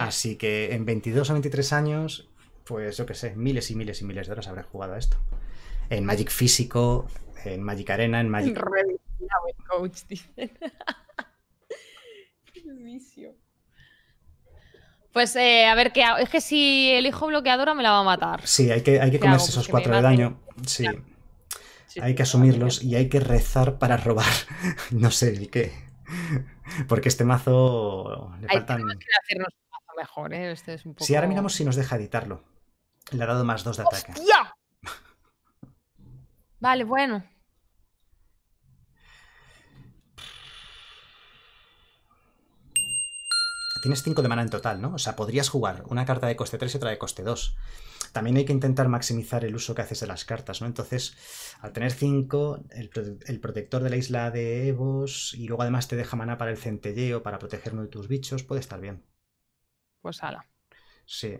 Así que en 22 o 23 años pues yo qué sé, miles y miles y miles de horas habré jugado a esto. En Magic Físico, en Magic Arena, en Magic... Coach, [LAUGHS] Pues eh, a ver, qué, es que si elijo bloqueadora me la va a matar. Sí, hay que, hay que comerse esos cuatro de daño. Sí. Hay que asumirlos y hay que rezar para robar. [LAUGHS] no sé el qué. Porque este mazo le hay Que hacernos un mazo mejor, ¿eh? este Si ahora miramos si nos deja editarlo. Le ha dado más dos de ataque. [LAUGHS] vale, bueno. Tienes 5 de mana en total, ¿no? O sea, podrías jugar una carta de coste 3 y otra de coste 2. También hay que intentar maximizar el uso que haces de las cartas, ¿no? Entonces, al tener 5, el, protector de la isla de Evos y luego además te deja mana para el centelleo, para uno de tus bichos, puede estar bien. Pues ala. Sí.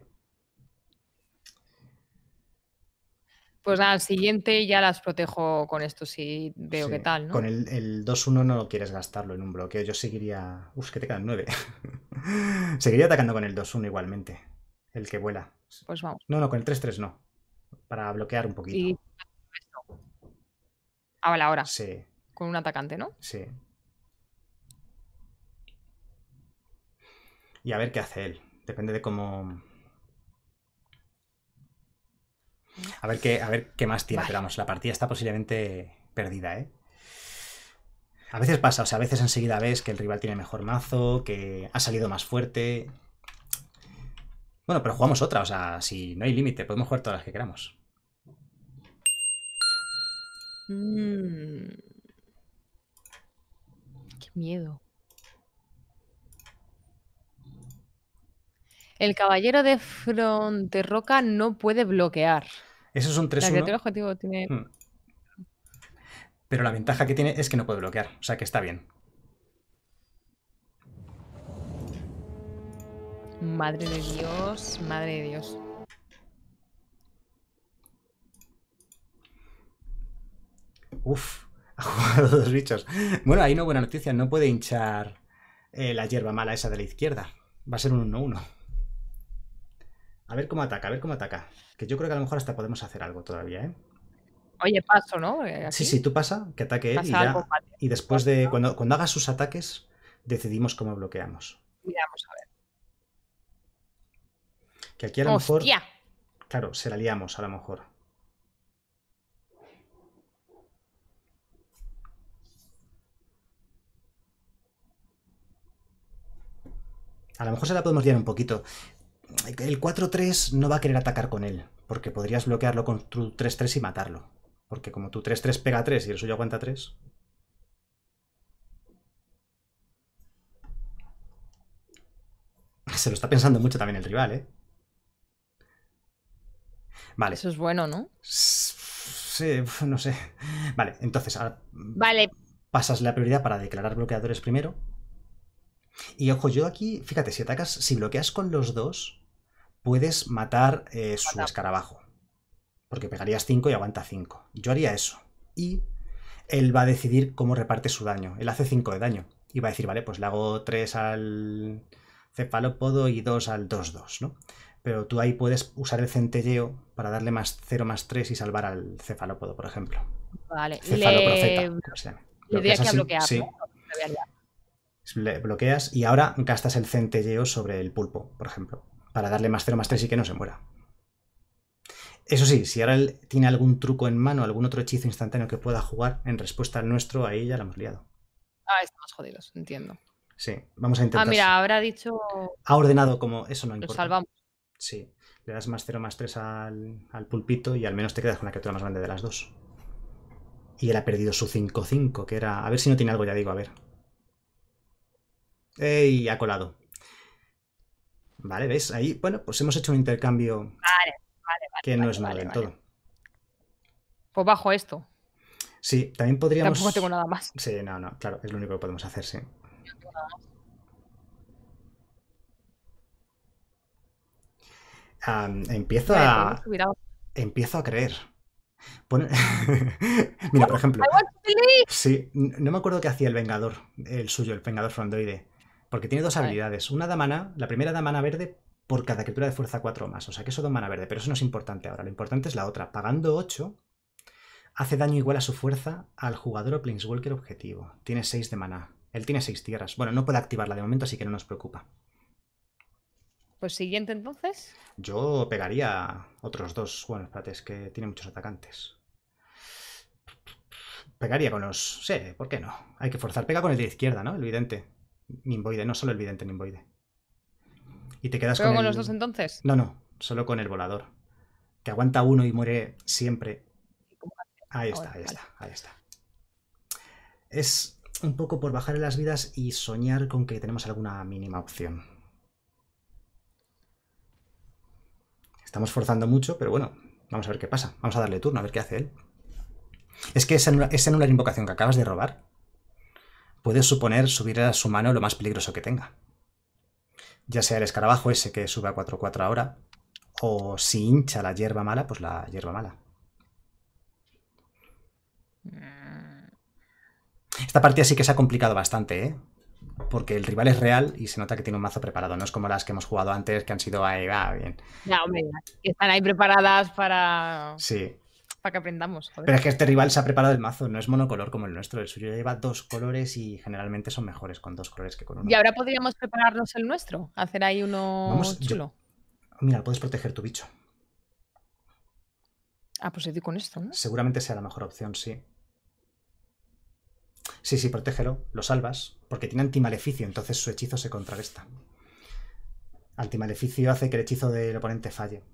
Pues nada, al siguiente ya las protejo con esto si veo que qué tal, ¿no? Con el, 2-1 no lo quieres gastarlo en un bloqueo. Yo seguiría. Uf, que te quedan 9. [LAUGHS] seguiría atacando con el 2-1 igualmente. El que vuela. Pues vamos. No, no, con el 3-3 no. Para bloquear un poquito. Y... Ah, ahora. Sí. Con un atacante, ¿no? Sí. Y a ver qué hace él. Depende de cómo a ver qué, a ver qué más tiene, la partida está posiblemente perdida, ¿eh? A veces pasa, o sea, a veces enseguida ves que el rival tiene mejor mazo, que ha salido más fuerte. Bueno, pero jugamos otra, o sea, si no hay límite, podemos jugar todas las que queramos. Mm. Qué miedo. El caballero de Fronterroca no puede bloquear. Eso es un 3-1. objetivo tiene... Hmm. Pero la ventaja que tiene es que no puede bloquear, o sea que está bien. Madre de Dios, madre de Dios. Uf, [LAUGHS] ha jugado dos bichos. Bueno, ahí no buena noticia, no puede hinchar eh, la hierba mala esa de la izquierda. Va a ser un 1-1. A ver cómo ataca, a ver cómo ataca. Que yo creo que a lo mejor hasta podemos hacer algo todavía, ¿eh? Oye, paso, ¿no? Eh, sí, sí, tú pasa, que ataque él y, ya, y después de. Cuando, cuando haga sus ataques, decidimos cómo bloqueamos. Miramos, a ver. Que aquí a lo Hostia. mejor. Claro, se la liamos a lo mejor. A lo mejor se la podemos liar un poquito el 4-3 no va a querer atacar con él, porque podrías bloquearlo con tu 3-3 y matarlo. Porque como tu 3-3 pega 3 y el suyo aguanta 3... [LAUGHS] Se lo está pensando mucho también el rival, ¿eh? Vale. Eso es bueno, ¿no? Sí, no sé. Vale, entonces Vale. Pasas la prioridad para declarar bloqueadores primero. Y ojo, yo aquí, fíjate, si atacas, si bloqueas con los dos, puedes matar eh, su escarabajo. Porque pegarías 5 y aguanta 5. Yo haría eso. Y él va a decidir cómo reparte su daño. Él hace 5 de daño. Y va a decir, vale, pues le hago 3 al cefalópodo y 2 al 2-2, ¿no? Pero tú ahí puedes usar el centelleo para darle más 0 más 3 y salvar al cefalópodo, por ejemplo. Vale, Le... O sea, que que así, bloqueas y ahora gastas el centelleo sobre el pulpo, por ejemplo, para darle más 0, más 3 y que no se muera. Eso sí, si ahora él tiene algún truco en mano, algún otro hechizo instantáneo que pueda jugar en respuesta al nuestro, ahí ya lo hemos liado. Ah, estamos jodidos, entiendo. Sí, vamos a ah, intentar. Ah, mira, habrá dicho. Ha ordenado como eso no importa. Lo salvamos. Sí, le das más 0, más 3 al, al, pulpito y al menos te quedas con la criatura más grande de las dos. Y él ha perdido su 5-5, que era. A ver si no tiene algo, ya digo, a ver. ¡Ey! Eh, ha colado. Vale, ¿ves? Ahí, bueno, pues hemos hecho un intercambio vale, vale, vale, que no es malo en todo. Pues bajo esto. Sí, también podríamos... Tampoco tengo nada más. Sí, no, no, claro, es lo único que podemos hacer, sí. empiezo a. Empiezo a creer. [LAUGHS] Mira, por [LAUGHS] ejemplo. Sí, no me acuerdo qué hacía el Vengador, el suyo, el Vengador Frondoide. Porque tiene dos habilidades. Una da mana, la primera da mana verde por cada criatura de fuerza 4 más. O sea que eso da mana verde, pero eso no es importante ahora. Lo importante es la otra. Pagando 8, hace daño igual a su fuerza al jugador o Planeswalker objetivo. Tiene 6 de maná. Él tiene 6 tierras. Bueno, no puede activarla de momento, así que no nos preocupa. Pues siguiente entonces. Yo pegaría otros dos. Bueno, espérate, es que tiene muchos atacantes. Pegaría con los. Sí, ¿por qué no? Hay que forzar. Pega con el de izquierda, ¿no? El Nimboide, no solo el vidente Nimboide. Y te quedas con, los dos entonces? No, no, solo con el volador. Que aguanta uno y muere siempre. Ahí está, ahí está, ahí está. Es un poco por bajar en las vidas y soñar con que tenemos alguna mínima opción. Estamos forzando mucho, pero bueno, vamos a ver qué pasa. Vamos a darle turno, a ver qué hace él. Es que esa, esa invocación que acabas de robar puede suponer subir a su mano lo más peligroso que tenga. Ya sea el escarabajo ese que sube a 4-4 ahora, o si hincha la hierba mala, pues la hierba mala. Esta partida sí que se ha complicado bastante, ¿eh? Porque el rival es real y se nota que tiene un mazo preparado. No es como las que hemos jugado antes, que han sido ahí, va, bien. No, hombre, están ahí preparadas para... Sí para que aprendamos. Pero es que este rival se ha preparado el mazo, no es monocolor como el nuestro. El suyo lleva dos colores y generalmente son mejores con dos colores que con uno. Y ahora podríamos prepararnos el nuestro, hacer ahí uno chulo. Mira, puedes proteger tu bicho. Ah, pues estoy con esto, ¿no? Seguramente sea la mejor opción, sí. Sí, sí, protégelo, lo salvas, porque tiene antimaleficio, entonces su hechizo se contrarresta. Antimaleficio hace que el hechizo del oponente falle.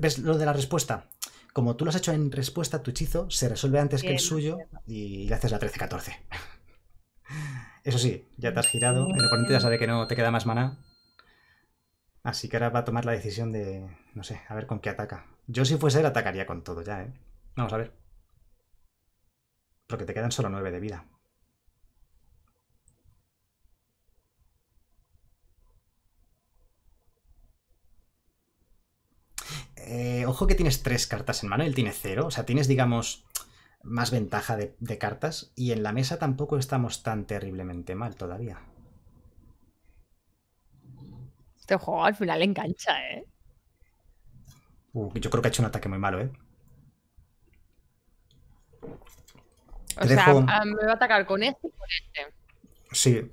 ¿Ves lo de la respuesta? Como tú lo has hecho en respuesta, a tu hechizo se resuelve antes que el suyo y le haces la 13-14. [LAUGHS] Eso sí, ya te has girado. Mm. El oponente ya sabe que no te queda más maná. Así que ahora va a tomar la decisión de. No sé, a ver con qué ataca. Yo, si fuese él, atacaría con todo ya, ¿eh? Vamos a ver. Porque te quedan solo 9 de vida. Eh, ojo que tienes tres cartas en mano, él tiene cero, o sea, tienes, digamos, más ventaja de, cartas y en la mesa tampoco estamos tan terriblemente mal todavía. Este juego al final engancha, ¿eh? Uh, yo creo que ha hecho un ataque muy malo, ¿eh? O sea, ah, me va a atacar con este y con este. Sí.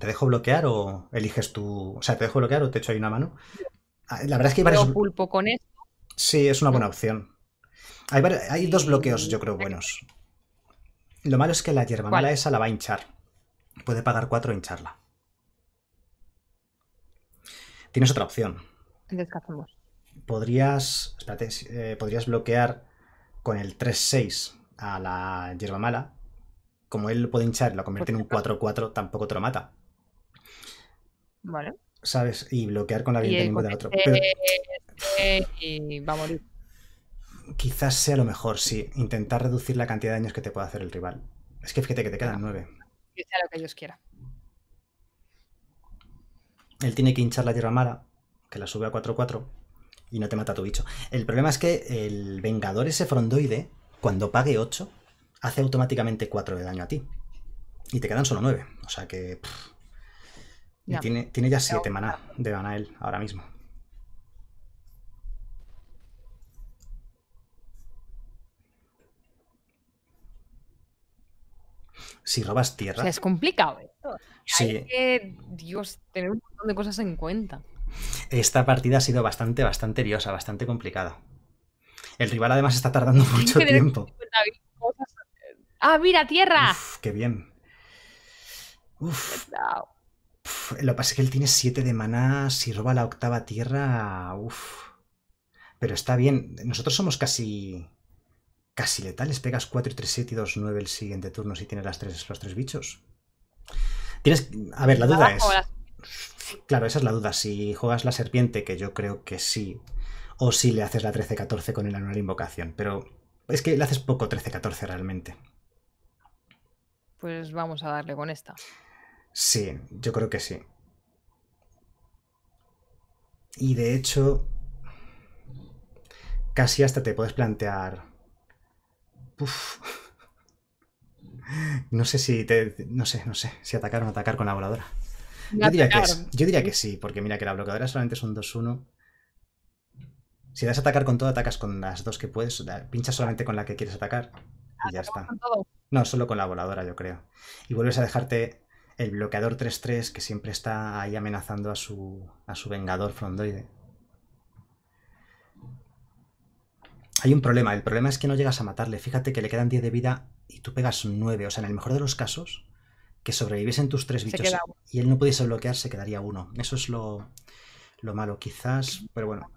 ¿Te dejo bloquear o eliges tú? O sea, ¿te dejo bloquear o te echo ahí una mano? Ah, la verdad es que hay varios... con esto. Sí, es una buena opción. Hay, dos bloqueos, yo creo, buenos. Lo malo es que la hierba mala esa la va a hinchar. Puede pagar 4 e hincharla. Tienes otra opción. hacemos Podrías. Espérate, eh, podrías bloquear con el 3-6 a la hierba mala. Como él puede hinchar y convierte en un 4-4, pues tampoco te lo mata. Vale. ¿sabes? Y bloquear con la vida del otro. Eh, y va a morir. Quizás sea lo mejor, sí. Intentar reducir la cantidad de daños que te puede hacer el rival. Es que fíjate que te quedan nueve. Que sea lo que ellos quieran. Él tiene que hinchar la hierba mala, que la sube a 4-4 y no te mata tu bicho. El problema es que el Vengador ese frondoide, cuando pague 8, hace automáticamente 4 de daño a ti. Y te quedan solo 9. O sea que tiene, ya 7 maná de Anael ahora mismo. Si robas tierra. es complicado esto. Hay que, Dios, tener un montón de cosas en cuenta. Esta partida ha sido bastante, bastante bastante complicada. El rival además está tardando mucho tiempo. Ah, mira, tierra. qué bien. Uf lo que pasa es que él tiene 7 de maná. Si roba la octava tierra. Uf. Pero está bien. Nosotros somos casi. Casi letales. Pegas 4 y 3, 7 y 2, 9 el siguiente turno si tienes las tres, los tres bichos. Tienes. A ver, la duda es. Claro, esa es la duda. Si juegas la serpiente, que yo creo que sí. O si le haces la 13-14 con el anual invocación. Pero es que le haces poco 13-14 realmente. Pues vamos a darle con esta. Sí, yo creo que sí. Y de hecho, casi hasta te puedes plantear... [LAUGHS] No sé si te, no sé, no sé, si atacar o no atacar con la voladora. Yo diría, que, yo diría, que, sí, porque mira que la bloqueadora solamente es un 2-1. Si das a atacar con todo, atacas con las dos que puedes, pinchas solamente con la que quieres atacar y ya está. No, solo con la voladora, yo creo. Y vuelves a dejarte el bloqueador 3-3 que siempre está ahí amenazando a su, a su vengador frondoide. Hay un problema, el problema es que no llegas a matarle. Fíjate que le quedan 10 de vida y tú pegas 9. O sea, en el mejor de los casos, que sobreviviesen tus 3 bichos y él no pudiese bloquear, se quedaría uno. Eso es lo, lo malo, quizás. Pero bueno,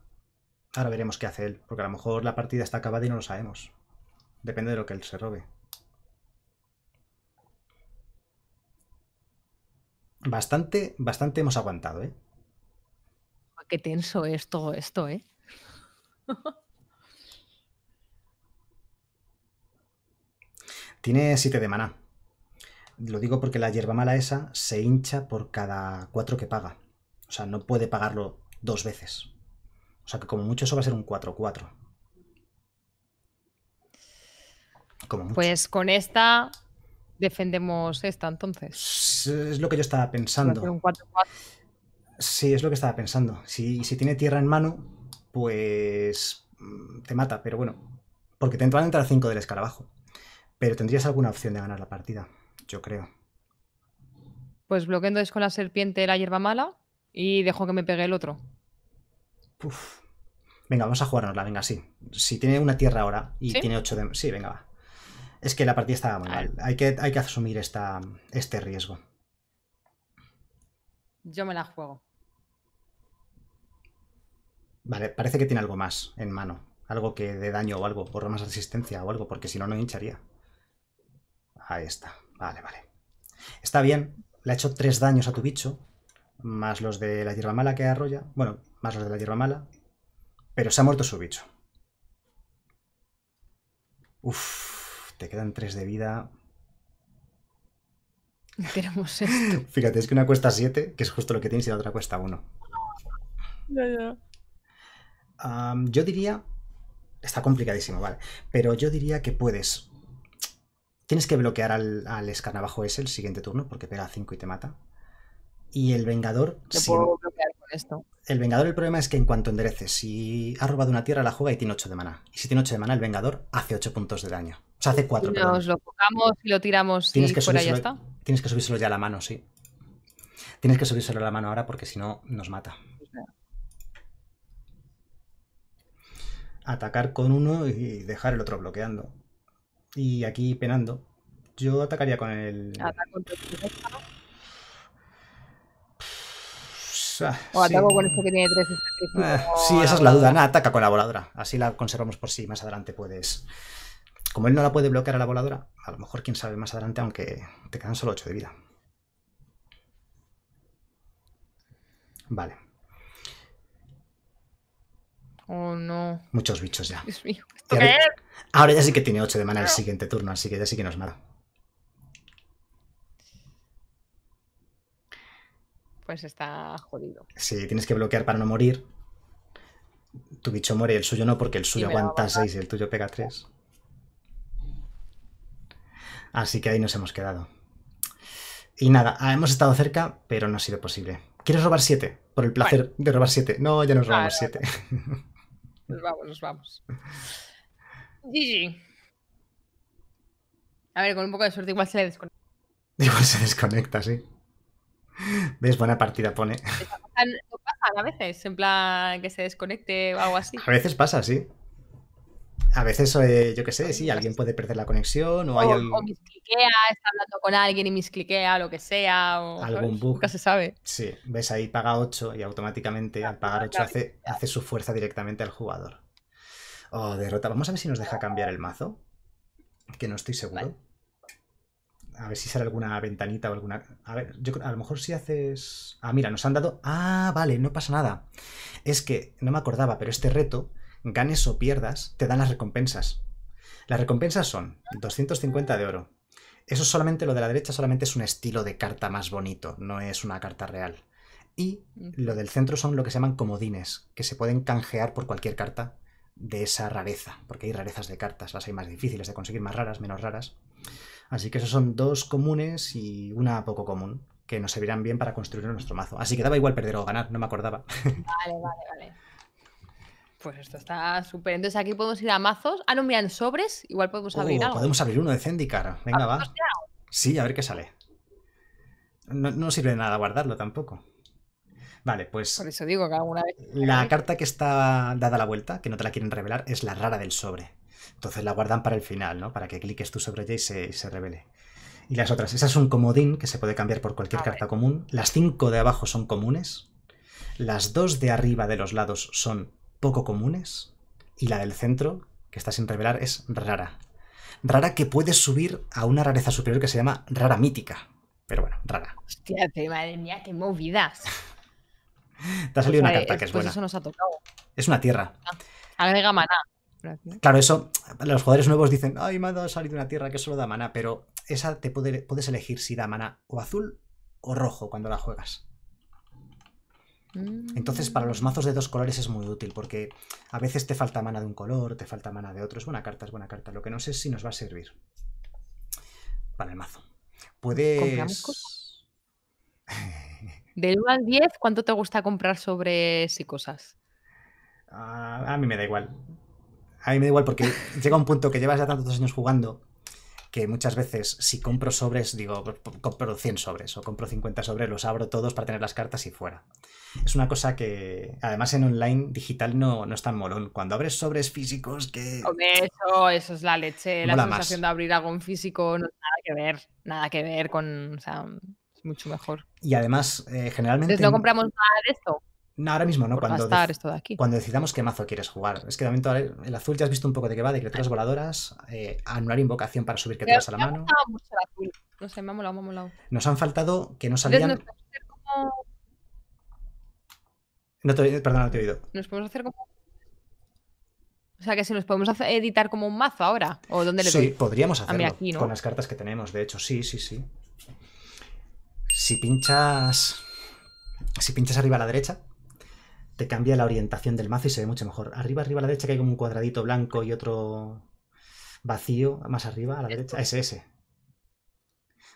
ahora veremos qué hace él, porque a lo mejor la partida está acabada y no lo sabemos. Depende de lo que él se robe. bastante, bastante hemos aguantado, ¿eh? Ah, qué tenso es todo esto, ¿eh? [LAUGHS] Tiene 7 de maná. Lo digo porque la hierba mala esa se hincha por cada 4 que paga. O sea, no puede pagarlo dos veces. O sea que como mucho eso va a ser un 4-4. Como Pues con esta defendemos esta entonces. Es lo que yo estaba pues pensando. Sí, es lo que estaba pensando. Si, tiene tierra en mano, pues mm, te mata, pero bueno, porque te van a entrar 5 del escarabajo. Pero tendrías alguna opción de ganar la partida, yo creo. Pues bloqueando es con la serpiente la hierba mala y dejo que me pegue el otro. Venga, vamos a jugárnosla, venga, sí. Si tiene una tierra ahora y tiene 8 de... Sí, venga, va es que la partida está muy ah, mal. Hay que, hay que asumir este riesgo. Yo me la juego. Vale, parece que tiene algo más en mano. Algo que dé daño o algo, lo más resistencia o algo, porque si no, no hincharía. Ahí está. Vale, vale. Está bien. Le ha hecho tres daños a tu bicho, más los de la hierba mala que arrolla. Bueno, más los de la hierba mala. Pero se ha muerto su bicho. Uff te quedan 3 de vida. [LAUGHS] esto. [LAUGHS] Fíjate, es que una cuesta 7, que es justo lo que tienes, y la otra cuesta 1. yo diría. Está complicadísimo, vale. Pero yo diría que puedes. Tienes que bloquear al, al escarnabajo ese el siguiente turno, porque pega 5 y te mata. Y el Vengador. Lo puedo bloquear con esto. El Vengador, el problema es que en cuanto endereces, si ha robado una tierra, la juega y tiene 8 de mana Y si tiene 8 de mana el Vengador hace 8 puntos de daño. O sea, hace cuatro. Nos lo jugamos y lo tiramos tienes y que fuera ya está. Tienes que subírselo ya a la mano, sí. Tienes que subírselo a la mano ahora porque si no nos mata. Atacar con uno y dejar el otro bloqueando. Y aquí penando. Yo atacaría con el. Ataco ah, o ataco con esto que tiene tres. Eh, sí, esa es la duda. ataca con la voladora. Así la conservamos por si más adelante puedes como él no la puede bloquear a la voladora, a lo mejor quién sabe más adelante, aunque te quedan solo 8 de vida. Vale. Oh, no. Muchos bichos ya. Ahora ya sí que tiene 8 de mana el siguiente turno, así que ya sí que no es mata. Pues está jodido. Si tienes que bloquear para no morir. Tu bicho muere y el suyo no, porque el suyo aguanta 6 y el tuyo pega 3. Así que ahí nos hemos quedado. Y nada, ah, hemos estado cerca, pero no ha sido posible. ¿Quieres robar siete, Por el placer de robar siete. No, ya nos robamos 7. [LAUGHS] nos vamos, nos vamos. GG. A ver, con un poco de suerte igual se le desconecta. Igual se desconecta, sí. ¿Ves? Buena partida pone. a veces, en plan que se desconecte o algo así. A veces pasa, sí. A veces, eh, yo qué sé, sí, alguien puede perder la conexión o, hay O está hablando con alguien y miscliquea, lo que sea. Algún bug. Nunca se sabe. Sí, ves ahí paga 8 y automáticamente al pagar 8 hace, su fuerza directamente al jugador. o oh, derrota. Vamos a ver si nos deja cambiar el mazo. Que no estoy seguro. A ver si sale alguna ventanita o alguna. A ver, yo a lo mejor si haces. Ah, mira, nos han dado. Ah, vale, no pasa nada. Es que no me acordaba, pero este reto ganes o pierdas, te dan las recompensas. Las recompensas son 250 de oro. Eso solamente, lo de la derecha solamente es un estilo de carta más bonito, no es una carta real. Y lo del centro son lo que se llaman comodines, que se pueden canjear por cualquier carta de esa rareza, porque hay rarezas de cartas, las hay más difíciles de conseguir, más raras, menos raras. Así que esos son dos comunes y una poco común, que nos servirán bien para construir nuestro mazo. Así que daba igual perder o ganar, no me acordaba. Vale, vale, vale. Pues esto está súper. Entonces aquí podemos ir a mazos. Ah, no, miran sobres. Igual podemos oh, abrir algo. Podemos abrir uno de Zendikar. Venga, ah, va. Sí, a ver qué sale. No, sirve de nada guardarlo tampoco. Vale, pues. Por eso digo que alguna vez. La carta que está dada la vuelta, que no te la quieren revelar, es la rara del sobre. Entonces la guardan para el final, ¿no? Para que cliques tú sobre ella y se, revele. Y las otras, Esa es un comodín que se puede cambiar por cualquier ah, carta común. Las cinco de abajo son comunes. Las dos de arriba de los lados son poco comunes y la del centro, que está sin revelar, es rara. Rara que puedes subir a una rareza superior que se llama rara mítica. Pero bueno, rara. Hostia, madre mía, qué movidas. [LAUGHS] Te ha salido una pues, carta eh, que es pues buena. Eso nos ha tocado. Es una tierra. Ah, Agrega maná. Claro, eso, los jugadores nuevos dicen, ay, me ha salido una tierra que solo da maná, pero esa te puedes elegir si da maná o azul o rojo cuando la juegas. Entonces, para los mazos de dos colores es muy útil, porque a veces te falta mana de un color, te falta mana de otro. Es buena carta, es buena carta. Lo que no sé es si nos va a servir para el mazo. Puedes. de [LAUGHS] Del 1 al 10, ¿cuánto te gusta comprar sobres y cosas? a mí me da igual. A mí me da igual porque [LAUGHS] llega un punto que llevas ya tantos años jugando que muchas veces si compro sobres, digo, compro 100 sobres o compro 50 sobres, los abro todos para tener las cartas y fuera. Es una cosa que, además, en online digital no, no es tan molón. Cuando abres sobres físicos que. eso, eso es la leche. la sensación de abrir algo en físico no nada que ver. Nada que ver con. O sea, es mucho mejor. Y además, eh, generalmente. Entonces no compramos nada de esto. No, ahora mismo no. Cuando, aquí. cuando decidamos qué mazo quieres jugar. Es que también eh, el azul ya has visto un poco de qué va, de criaturas voladoras, eh, anular invocación para subir criaturas a la mano. Mucho azul. No sé, me ha molado, Nos han faltado que no salían... No te, perdón, no te he oído. Nos podemos hacer como. O sea, que si nos podemos editar como un mazo ahora. ¿O dónde le Sí, podríamos hacerlo. Con las cartas que tenemos, de hecho, sí, sí, sí. Si pinchas. Si pinchas arriba a la derecha, te cambia la orientación del mazo y se ve mucho mejor. Arriba, arriba a la derecha, que hay como un cuadradito blanco y otro vacío más arriba a la derecha. Ese, ese.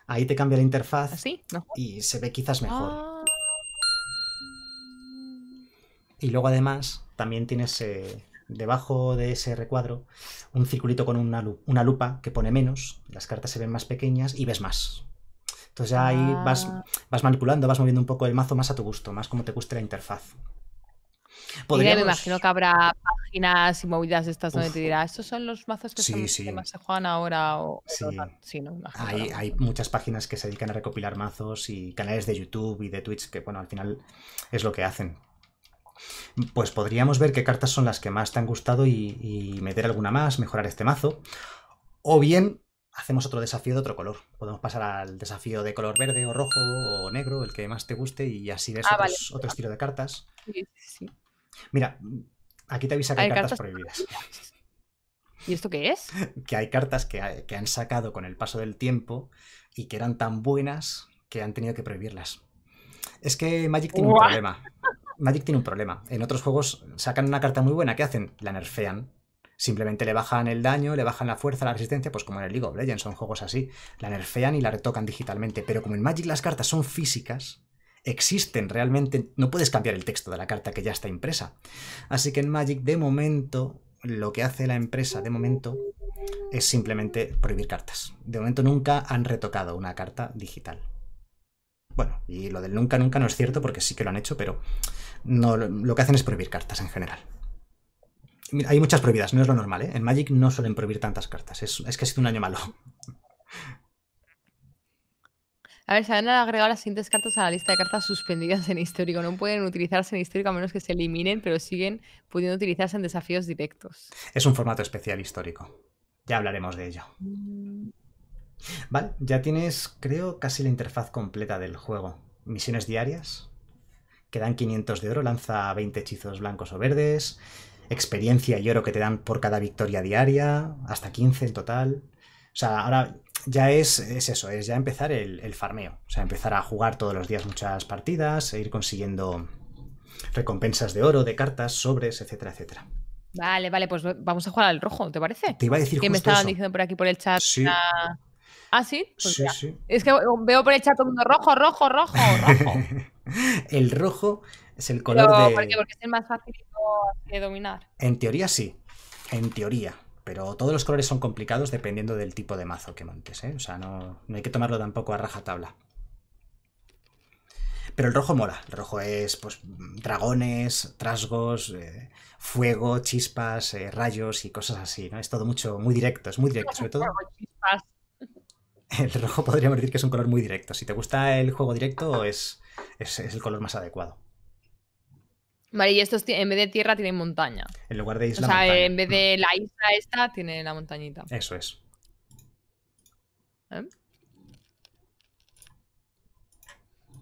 Ahí te cambia la interfaz. ¿Ah, ¿Sí? Y se ve quizás mejor. Ah. Y luego además también tienes debajo de ese recuadro un circulito con una, una, lupa que pone menos, las cartas se ven más pequeñas y ves más. Entonces ya ahí ah. vas, vas manipulando, vas moviendo un poco el mazo más a tu gusto, más como te guste la interfaz. Podríamos... me imagino que habrá páginas y movidas estas donde te dirá, estos son los mazos que, se más se juegan ahora. O... Sí. no, hay, hay, muchas páginas que se dedican a recopilar mazos y canales de YouTube y de Twitch que, bueno, al final es lo que hacen pues podríamos ver qué cartas son las que más te han gustado y, meter alguna más, mejorar este mazo. O bien hacemos otro desafío de otro color. Podemos pasar al desafío de color verde o rojo o negro, el que más te guste, y así ves ah, otros, otro estilo de cartas. Mira, aquí te avisa que hay, cartas, prohibidas. [LAUGHS] ¿Y esto qué es? [LAUGHS] Que hay cartas que, han sacado con el paso del tiempo y que eran tan buenas que han tenido que prohibirlas. Es que Magic tiene un problema. Magic tiene un problema. En otros juegos sacan una carta muy buena, ¿qué hacen? La nerfean. Simplemente le bajan el daño, le bajan la fuerza, la resistencia, pues como en el League of Legends, son juegos así. La nerfean y la retocan digitalmente. Pero como en Magic las cartas son físicas, existen realmente, no puedes cambiar el texto de la carta que ya está impresa. Así que en Magic, de momento, lo que hace la empresa, de momento, es simplemente prohibir cartas. De momento nunca han retocado una carta digital. Bueno, y lo del nunca, nunca no es cierto porque sí que lo han hecho, pero no, lo que hacen es prohibir cartas en general. Hay muchas prohibidas, no es lo normal, ¿eh? En Magic no suelen prohibir tantas cartas, es, que ha sido un año malo. A ver, se han agregado las siguientes cartas a la lista de cartas suspendidas en histórico. No pueden utilizarse en histórico a menos que se eliminen, pero siguen pudiendo utilizarse en desafíos directos. Es un formato especial histórico. Ya hablaremos de ello. Mm. Vale, ya tienes, creo, casi la interfaz completa del juego. Misiones diarias, que dan 500 de oro, lanza 20 hechizos blancos o verdes, experiencia y oro que te dan por cada victoria diaria, hasta 15 en total. O sea, ahora ya es, eso, es ya empezar el, farmeo. O sea, empezar a jugar todos los días muchas partidas, e ir consiguiendo recompensas de oro, de cartas, sobres, etcétera, etcétera. Vale, vale, pues vamos a jugar al rojo, ¿te parece? Te iba a decir que me estaban diciendo por aquí por el chat. ¿Ah, sí? Pues sí, sí? Es que veo por echar todo mundo rojo, rojo, rojo, rojo. [LAUGHS] el rojo es el color de... ¿por qué? Porque es el más fácil de dominar. En teoría sí, en teoría. Pero todos los colores son complicados dependiendo del tipo de mazo que montes, ¿eh? O sea, no, hay que tomarlo tampoco a rajatabla. Pero el rojo mola. El rojo es, pues, dragones, trasgos, eh, fuego, chispas, eh, rayos y cosas así, ¿no? Es todo mucho, muy directo, es muy directo, sobre todo. [LAUGHS] el rojo podría decir que es un color muy directo. Si te gusta el juego directo, es, es, el color más adecuado. Vale, y estos en vez de tierra tienen montaña. En lugar de isla. O sea, en vez de la isla esta, tiene la montañita. Eso es. ¿Eh?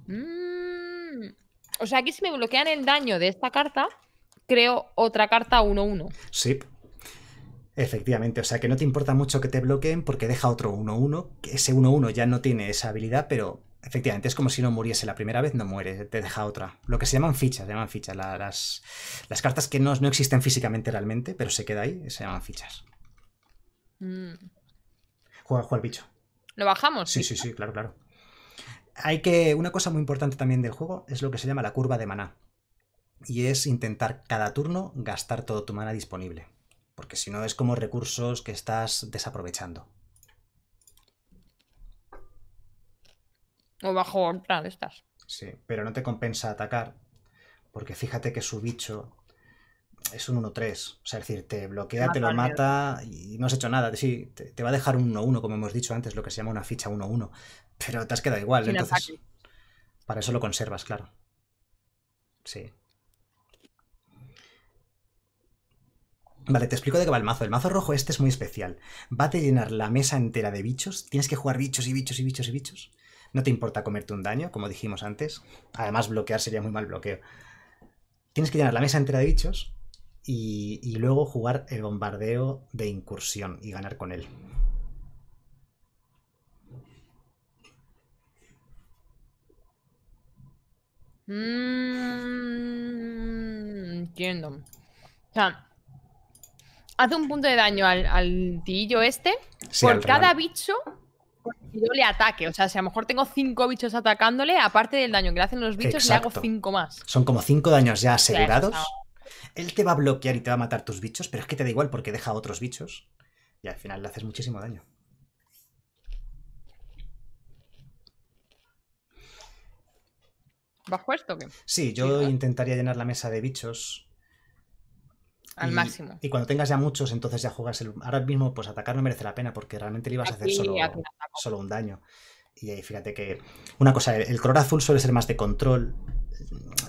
Mm. O sea, aquí si me bloquean el daño de esta carta, creo otra carta 1-1. Sí. Efectivamente, o sea que no te importa mucho que te bloqueen porque deja otro 1-1, que ese 1-1 ya no tiene esa habilidad, pero efectivamente es como si no muriese la primera vez, no muere, te deja otra. Lo que se llaman fichas, se llaman fichas, las, cartas que no, existen físicamente realmente, pero se queda ahí, se llaman fichas. Mm. Juega, el bicho. ¿Lo bajamos? Sí, sí, sí, claro, claro. Hay que. Una cosa muy importante también del juego es lo que se llama la curva de maná. Y es intentar cada turno gastar todo tu mana disponible porque si no es como recursos que estás desaprovechando. O bajo otra estás. Sí, pero no te compensa atacar, porque fíjate que su bicho es un 1-3. O sea, es decir, te bloquea, te lo mata y no has hecho nada. Sí, te, va a dejar un 1-1, como hemos dicho antes, lo que se llama una ficha 1-1. Pero te has quedado igual. entonces, para eso lo conservas, claro. Sí. Vale, te explico de qué va el mazo. El mazo rojo este es muy especial. Va a te llenar la mesa entera de bichos. Tienes que jugar bichos y bichos y bichos y bichos. No te importa comerte un daño, como dijimos antes. Además, bloquear sería muy mal bloqueo. Tienes que llenar la mesa entera de bichos y, luego jugar el bombardeo de incursión y ganar con él. Mm, entiendo. O sea, hace un punto de daño al, al tillo este por cada bicho que yo le ataque. O sea, si a lo mejor tengo cinco bichos atacándole, aparte del daño que le hacen los bichos, le hago cinco más. Son como cinco daños ya asegurados. Él te va a bloquear y te va a matar tus bichos, pero es que te da igual porque deja otros bichos. Y al final le haces muchísimo daño. ¿Bajo esto o qué? Sí, yo intentaría llenar la mesa de bichos al máximo. Y cuando tengas ya muchos, entonces ya juegas el. Ahora mismo, pues atacar no merece la pena porque realmente le ibas a hacer solo, un daño. Y ahí fíjate que. Una cosa, el, color azul suele ser más de control.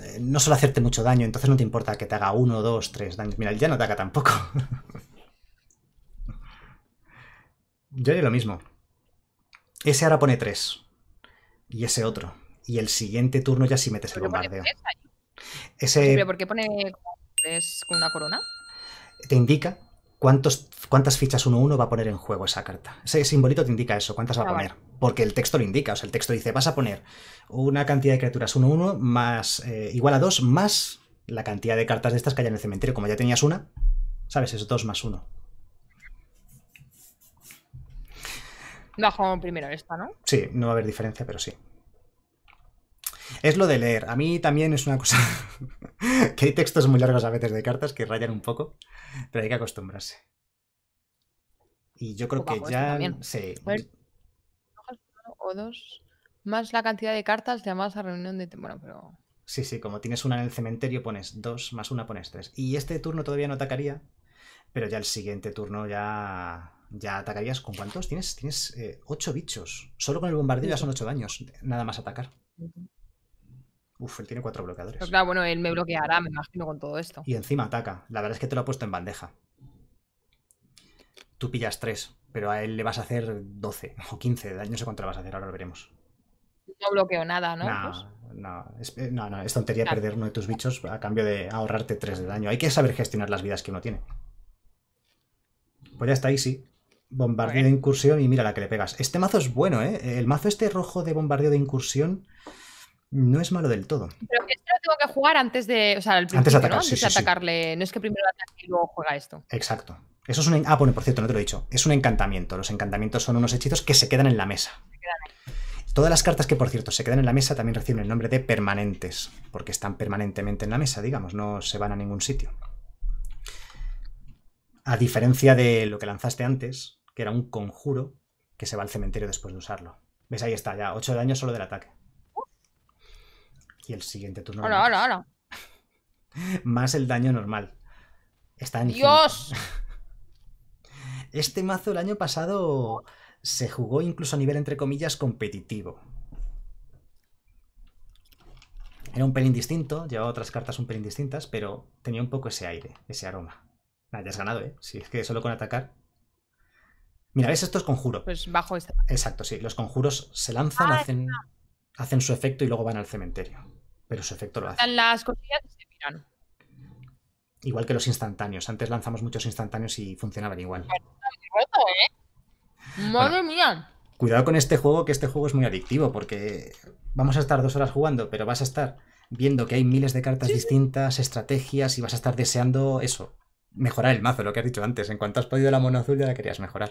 Eh, no suele hacerte mucho daño, entonces no te importa que te haga uno, dos, tres daños. Mira, ya no te tampoco. [LAUGHS] Yo haría lo mismo. Ese ahora pone tres. Y ese otro. Y el siguiente turno ya sí metes el bombardeo. Ese. ¿Por qué pone es con una corona? Te indica cuántos, cuántas fichas 1-1 va a poner en juego esa carta. Ese simbolito te indica eso, cuántas va a ah, poner. Porque el texto lo indica, o sea, el texto dice, vas a poner una cantidad de criaturas 1-1 más eh, igual a 2 más la cantidad de cartas de estas que hay en el cementerio. Como ya tenías una, ¿sabes? Es 2 más 1. Bajo primero esta, ¿no? Sí, no va a haber diferencia, pero sí. Es lo de leer. A mí también es una cosa [LAUGHS] que hay textos muy largos a veces de cartas que rayan un poco, pero hay que acostumbrarse. Y yo creo que ya... Sí. O dos, más la cantidad de cartas llamadas a reunión de... Bueno, pero... Sí, sí, como tienes una en el cementerio pones dos, más una pones tres. Y este turno todavía no atacaría, pero ya el siguiente turno ya ya atacarías con cuántos tienes tienes eh, ocho bichos solo con el bombardeo ya son ocho daños nada más atacar Uf, él tiene cuatro bloqueadores. claro, bueno, él me bloqueará, me imagino, con todo esto. Y encima ataca. La verdad es que te lo ha puesto en bandeja. Tú pillas tres, pero a él le vas a hacer 12 [LAUGHS] o 15 de daño. No sé cuánto le vas a hacer, ahora lo veremos. No bloqueo nada, ¿no? No, pues. no, es, eh, no, es tontería perder uno de tus bichos a cambio de ahorrarte tres de daño. Hay que saber gestionar las vidas que uno tiene. Pues ya está ahí, sí. Bombardeo de incursión y mira la que le pegas. Este mazo es bueno, ¿eh? El mazo este rojo de bombardeo de incursión no es malo del todo. Pero esto lo tengo que jugar antes de. O sea, Antes de atacarle. No es que primero lo ataque y luego juega esto. Exacto. Eso es un. Ah, bueno, por cierto, no te lo he dicho. Es un encantamiento. Los encantamientos son unos hechizos que se quedan en la mesa. Todas las cartas que, por cierto, se quedan en la mesa también reciben el nombre de permanentes, porque están permanentemente en la mesa, digamos, no se van a ningún sitio. A diferencia de lo que lanzaste antes, que era un conjuro que se va al cementerio después de usarlo. ¿Ves? Ahí está, ya, 8 daño solo del ataque. Y el siguiente turno. [LAUGHS] Más el daño normal. Está ¡Dios! [LAUGHS] Este mazo el año pasado se jugó incluso a nivel, entre comillas, competitivo. Era un pelín distinto, llevaba otras cartas un pelín distintas, pero tenía un poco ese aire, ese aroma. Nada, ya has ganado, ¿eh? Si es que solo con atacar. Mira, ¿ves? Esto es Pues bajo Exacto, sí. Los conjuros se lanzan, ah, hacen, hacen su efecto y luego van al cementerio pero su efecto lo hace. Las cosillas se miran. Igual que los instantáneos. Antes lanzamos muchos instantáneos y funcionaban igual. ¿eh? Madre mía. Cuidado con este juego, que este juego es muy adictivo, porque vamos a estar dos horas jugando, pero vas a estar viendo que hay miles de cartas distintas, estrategias, y vas a estar deseando eso, mejorar el mazo, lo que has dicho antes. En cuanto has podido la mono azul, ya la querías mejorar.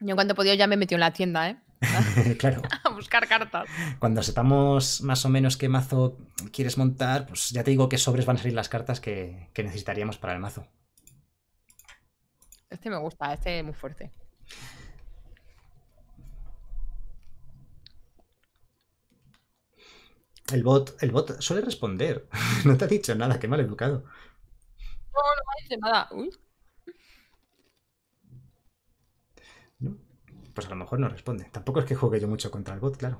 Yo en cuanto he podido ya me metí en la tienda, ¿eh? [LAUGHS] claro. [LAUGHS] A buscar cartas. Cuando sepamos más o menos qué mazo quieres montar, pues ya te digo qué sobres van a salir las cartas que, necesitaríamos para el mazo. Este me gusta, este es muy fuerte. El bot, el bot suele responder. [LAUGHS] no te ha dicho nada, qué mal educado. No, no me ha dicho nada. Uy. ¿No? pues a lo mejor no responde. Tampoco es que juegue yo mucho contra el bot, claro.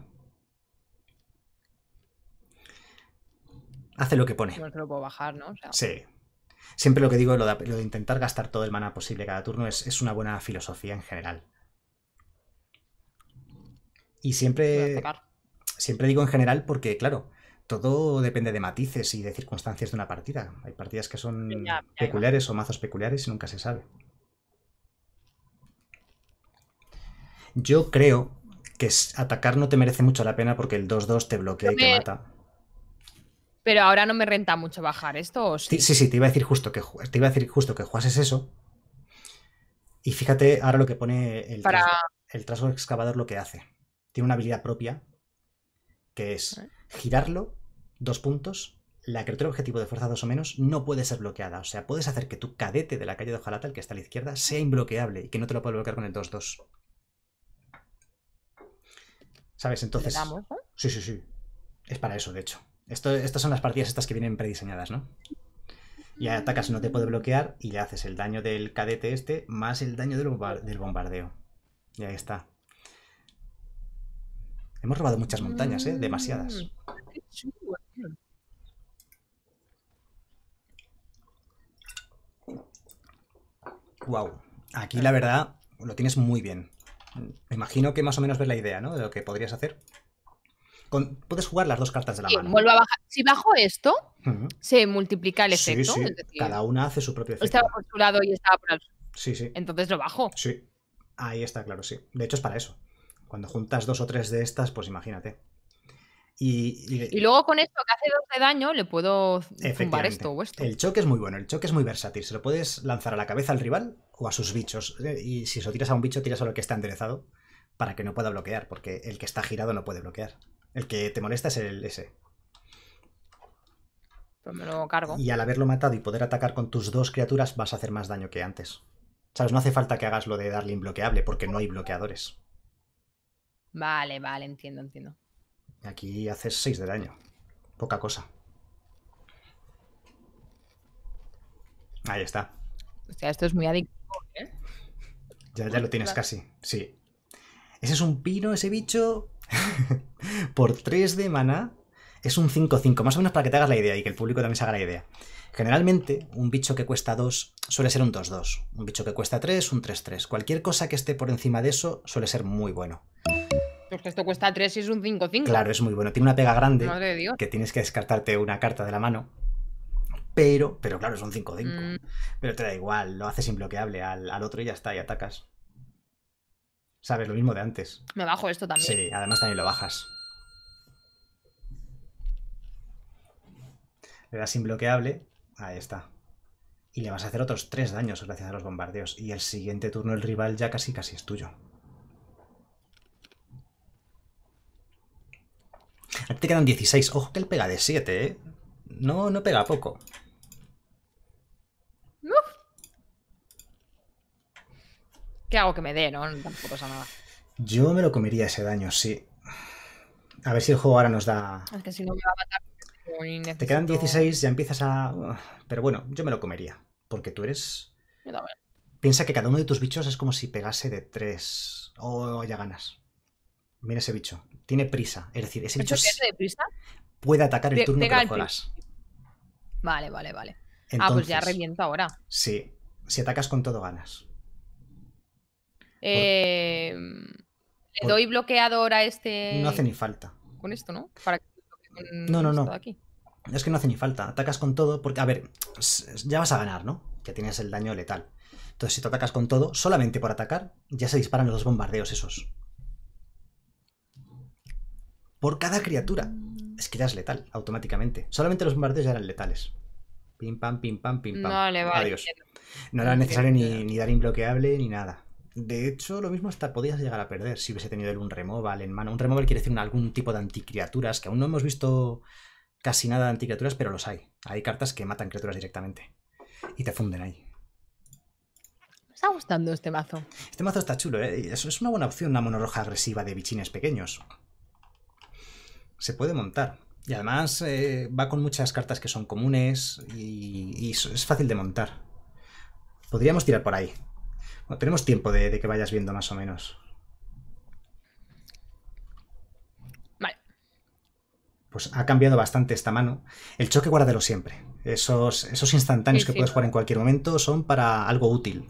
Hace lo que pone. Sí. Siempre lo que digo, lo de, lo de, intentar gastar todo el mana posible cada turno es, una buena filosofía en general. Y siempre. Siempre digo en general porque, claro, todo depende de matices y de circunstancias de una partida. Hay partidas que son peculiares o mazos peculiares y nunca se sabe. Yo creo que atacar no te merece mucho la pena porque el 2-2 te bloquea y te mata. Pero ahora no me renta mucho bajar esto. sí? sí, te iba a decir justo que te iba a decir justo que jugases eso. Y fíjate ahora lo que pone el, Para... el excavador lo que hace. Tiene una habilidad propia que es girarlo, dos puntos, la criatura objetivo de fuerza dos o menos no puede ser bloqueada. O sea, puedes hacer que tu cadete de la calle de Ojalata, el que está a la izquierda, sea imbloqueable y que no te lo pueda bloquear con el 2-2. ¿Sabes? Entonces. Sí, sí, sí. Es para eso, de hecho. Esto, estas son las partidas estas que vienen prediseñadas, ¿no? Y atacas, no te puede bloquear y le haces el daño del cadete este más el daño del, del bombardeo. Y ahí está. Hemos robado muchas montañas, ¿eh? Demasiadas. Wow. Mm, Aquí la verdad lo tienes muy bien. Me Imagino que más o menos ves la idea, ¿no? De lo que podrías hacer. puedes jugar las dos cartas de la mano. Si bajo esto, se multiplica el efecto. Cada una hace su propio efecto. Estaba por su lado y estaba por el Sí, sí. Entonces lo bajo. Sí. Ahí está, claro, sí. De hecho, es para eso. Cuando juntas dos o tres de estas, pues imagínate. Y, luego con esto que hace 12 de daño, le puedo tumbar esto o esto. El choque es muy bueno, el choque es muy versátil. Se lo puedes lanzar a la cabeza al rival o a sus bichos. Eh, y si lo tiras a un bicho, tiras a lo que está enderezado para que no pueda bloquear, porque el que está girado no puede bloquear. El que te molesta es el ese pues cargo. Y al haberlo matado y poder atacar con tus dos criaturas, vas a hacer más daño que antes. ¿Sabes? No hace falta que hagas lo de darle imbloqueable, porque no hay bloqueadores. Vale, vale, entiendo, entiendo. Aquí haces 6 de daño. Poca cosa. Ahí está. O sea, esto es muy adicto. Ya, ya lo tienes casi, sí. Ese es un pino, ese bicho. [LAUGHS] Por 3 de maná es un 5-5, más o menos para que te hagas la idea y que el público también se haga la idea. Generalmente, un bicho que cuesta 2 suele ser un 2-2. Un bicho que cuesta 3, un 3-3. Cualquier cosa que esté por encima de eso suele ser muy bueno. Pues que esto cuesta 3 y es un 5-5. Claro, es muy bueno. Tiene una pega grande que tienes que descartarte una carta de la mano pero, pero claro, es un 5-5. Pero te da igual, lo haces inbloqueable al, al otro y ya está, y atacas. ¿Sabes? Lo mismo de antes. Me bajo esto también. Sí, además también lo bajas. Le das imbloqueable. Ahí está. Y le vas a hacer otros 3 daños gracias a los bombardeos. Y el siguiente turno el rival ya casi casi es tuyo. A te quedan 16. Ojo que él pega de 7, ¿eh? No, no pega poco. que hago que me dé, ¿no? Tampoco pasa nada. Yo me lo comería ese daño, sí. A ver si el juego ahora nos da. Es que si no me va a matar. Te quedan 16, ya empiezas a. Pero bueno, yo me lo comería. Porque tú eres. Piensa que cada uno de tus bichos es como si pegase de 3. o ya ganas. Mira ese bicho. Tiene prisa. Es decir, ese bicho. Puede atacar el turno que lo Vale, vale, vale. ah, pues ya revienta ahora. Sí. Si atacas con todo ganas. Em, le doy bloqueador a este. No hace ni falta. Con esto, ¿no? Para No, no, no. Aquí. Es que no hace ni falta. Atacas con todo porque, a ver, ya vas a ganar, ¿no? Ya tienes el daño letal. Entonces, si te atacas con todo, solamente por atacar, ya se disparan los dos bombardeos esos. Por cada criatura. Es que ya es letal, automáticamente. Solamente los bombardeos ya eran letales. Pim, pam, pim, pam, pim, pam. No No era necesario ni, ni dar imbloqueable ni nada. De hecho, lo mismo hasta podías llegar a perder si hubiese tenido él un removal en mano. Un removal quiere decir algún tipo de anticriaturas, que aún no hemos visto casi nada de anticriaturas, pero los hay. Hay cartas que matan criaturas directamente. Y te funden ahí. Me está gustando este mazo. Este mazo está chulo, ¿eh? es, una buena opción, una monorroja agresiva de bichines pequeños. Se puede montar. Y además eh, va con muchas cartas que son comunes y es fácil de montar. Podríamos tirar por ahí tenemos tiempo de, que vayas viendo más o menos. pues ha cambiado bastante esta mano. El choque guárdalo siempre. Esos, esos instantáneos que puedes jugar en cualquier momento son para algo útil.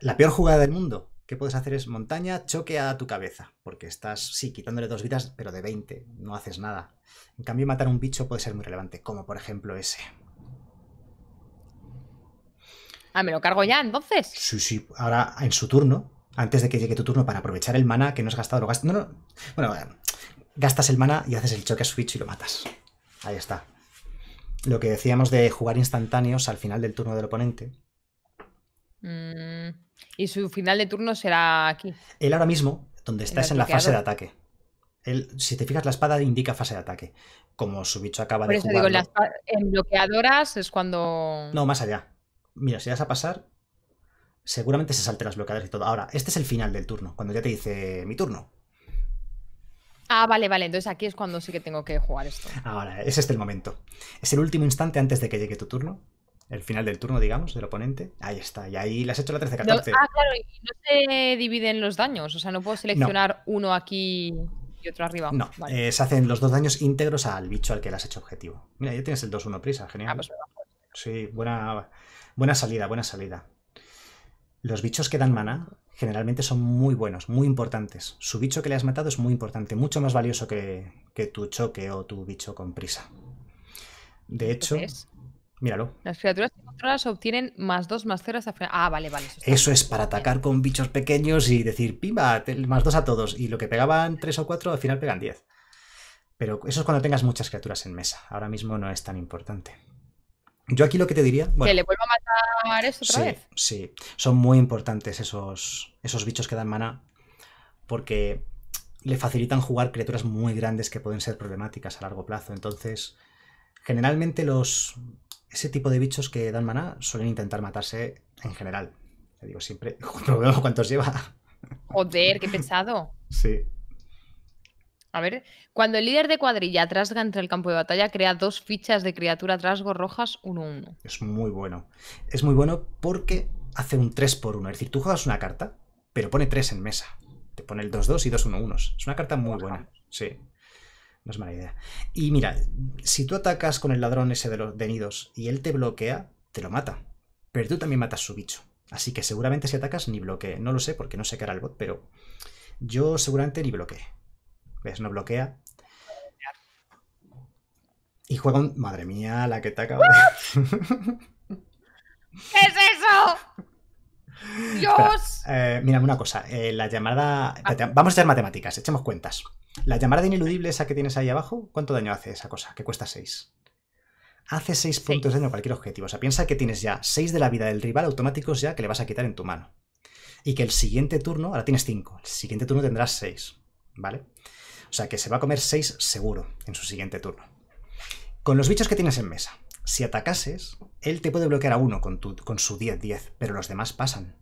La peor jugada del mundo que puedes hacer es montaña, choque a tu cabeza, porque estás, sí, quitándole dos vidas, pero de 20, no haces nada. En cambio, matar un bicho puede ser muy relevante, como por ejemplo ese. Ah, me lo cargo ya entonces. Sí, sí, ahora en su turno, antes de que llegue tu turno para aprovechar el mana que no has gastado, lo gastas. Bueno, gastas el mana y haces el choque a su bicho y lo matas. Ahí está. Lo que decíamos de jugar instantáneos al final del turno del oponente. Mm, y su final de turno será aquí. Él ahora mismo, donde estás en la fase de ataque. si te fijas, la espada indica fase de ataque. Como su bicho acaba de jugar. en bloqueadoras es cuando. No, más allá mira, si vas a pasar, seguramente se salten las bloqueadas y todo. Ahora, este es el final del turno, cuando ya te dice mi turno. Ah, vale, vale. Entonces aquí es cuando sí que tengo que jugar esto. Ahora, es este el momento. Es el último instante antes de que llegue tu turno. El final del turno, digamos, del oponente. Ahí está. Y ahí le has hecho la 13-14. ah, claro. Y no se dividen los daños. O sea, no puedo seleccionar uno aquí y otro arriba. No. Eh, se hacen los dos daños íntegros al bicho al que le has hecho objetivo. Mira, ya tienes el 2-1 prisa. Ah, genial. Pues sí, buena, Buena salida, buena salida. Los bichos que dan mana generalmente son muy buenos, muy importantes. Su bicho que le has matado es muy importante, mucho más valioso que, tu choque o tu bicho con prisa. De hecho, míralo. Las criaturas que controlas obtienen más 2, más 0 hasta final. Ah, vale, vale. Eso, es para atacar con bichos pequeños y decir, pimba, más 2 a todos. Y lo que pegaban 3 o 4, al final pegan 10. Pero eso es cuando tengas muchas criaturas en mesa. Ahora mismo no es tan importante. Yo aquí lo que te diría. que le vuelva a matar Ares otra vez. Sí, son muy importantes esos, esos bichos que dan maná. Porque le facilitan jugar criaturas muy grandes que pueden ser problemáticas a largo plazo. Entonces, generalmente los. Ese tipo de bichos que dan maná suelen intentar matarse en general. Te digo siempre, [LAUGHS] cuántos lleva. Joder, qué pesado. Sí. A ver, cuando el líder de cuadrilla trasga entre el campo de batalla, crea dos fichas de criatura trasgo rojas 1-1. Es muy bueno. Es muy bueno porque hace un 3 por 1 Es decir, tú juegas una carta, pero pone 3 en mesa. Te pone el 2-2 y 2-1-1. Es una carta muy buena. Sí. No es mala idea. Y mira, si tú atacas con el ladrón ese de los denidos y él te bloquea, te lo mata. Pero tú también matas su bicho. Así que seguramente si atacas ni bloquee. No lo sé porque no sé qué hará el bot, pero yo seguramente ni bloquee ¿Ves? No bloquea. Y juega un... Madre mía, la que te ha acabado! [LAUGHS] ¿Qué es eso? ¡Dios! Eh, mira, una cosa. Eh, la llamada... Ah. Vamos a hacer matemáticas, echemos cuentas. La llamada de ineludible esa que tienes ahí abajo, ¿cuánto daño hace esa cosa? Que cuesta 6. Hace 6 puntos de daño a cualquier objetivo. O sea, piensa que tienes ya 6 de la vida del rival automáticos ya que le vas a quitar en tu mano. Y que el siguiente turno, ahora tienes 5, el siguiente turno tendrás 6, ¿vale? O sea que se va a comer 6 seguro en su siguiente turno. Con los bichos que tienes en mesa, si atacases, él te puede bloquear a uno con, con su 10-10, pero los demás pasan.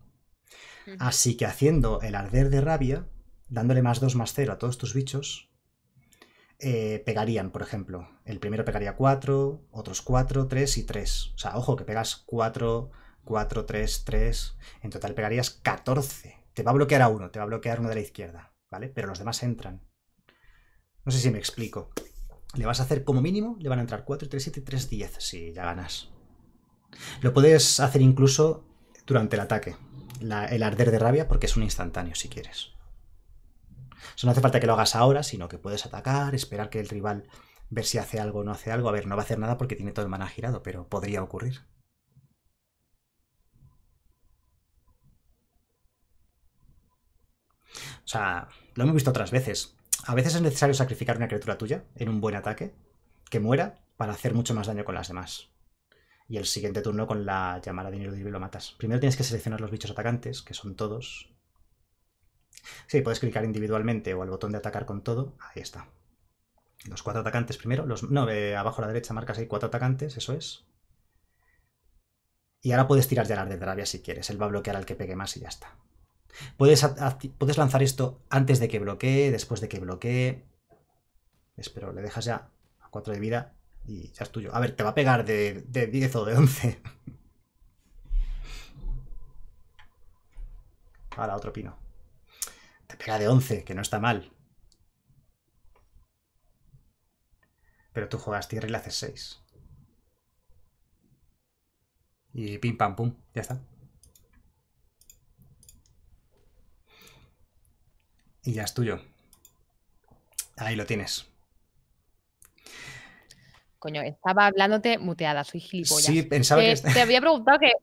Así que haciendo el arder de rabia, dándole más 2 más 0 a todos tus bichos, eh, pegarían, por ejemplo. El primero pegaría 4, otros 4, 3 y 3. O sea, ojo, que pegas 4, 4, 3, 3. En total pegarías 14. Te va a bloquear a uno, te va a bloquear uno de la izquierda, ¿vale? Pero los demás entran. No sé si me explico. Le vas a hacer como mínimo, le van a entrar 4, 3, 7, 3, 10. si ya ganas. Lo puedes hacer incluso durante el ataque. el arder de rabia, porque es un instantáneo si quieres. O no hace falta que lo hagas ahora, sino que puedes atacar, esperar que el rival ver si hace algo o no hace algo. A ver, no va a hacer nada porque tiene todo el mana girado, pero podría ocurrir. O sea, lo hemos visto otras veces. A veces es necesario sacrificar una criatura tuya en un buen ataque, que muera, para hacer mucho más daño con las demás. Y el siguiente turno con la llamada dinero de lo matas. Primero tienes que seleccionar los bichos atacantes, que son todos. Sí, puedes clicar individualmente o al botón de atacar con todo. Ahí está. Los cuatro atacantes primero. Los, no, eh, abajo a la derecha marcas ahí cuatro atacantes, eso es. Y ahora puedes tirar de las de rabia si quieres. Él va a bloquear al que pegue más y ya está. Puedes, puedes lanzar esto antes de que bloquee, después de que bloquee. Espero, le dejas ya a 4 de vida y ya es tuyo. A ver, te va a pegar de, de 10 o de 11. [LAUGHS] Ahora, otro pino. Te pega de 11, que no está mal. Pero tú juegas tierra y le haces 6. Y pim pam pum, ya está. Y ya es tuyo. Ahí lo tienes. Coño, estaba hablándote muteada, soy gilipollas. Sí, pensaba que... Te había preguntado que...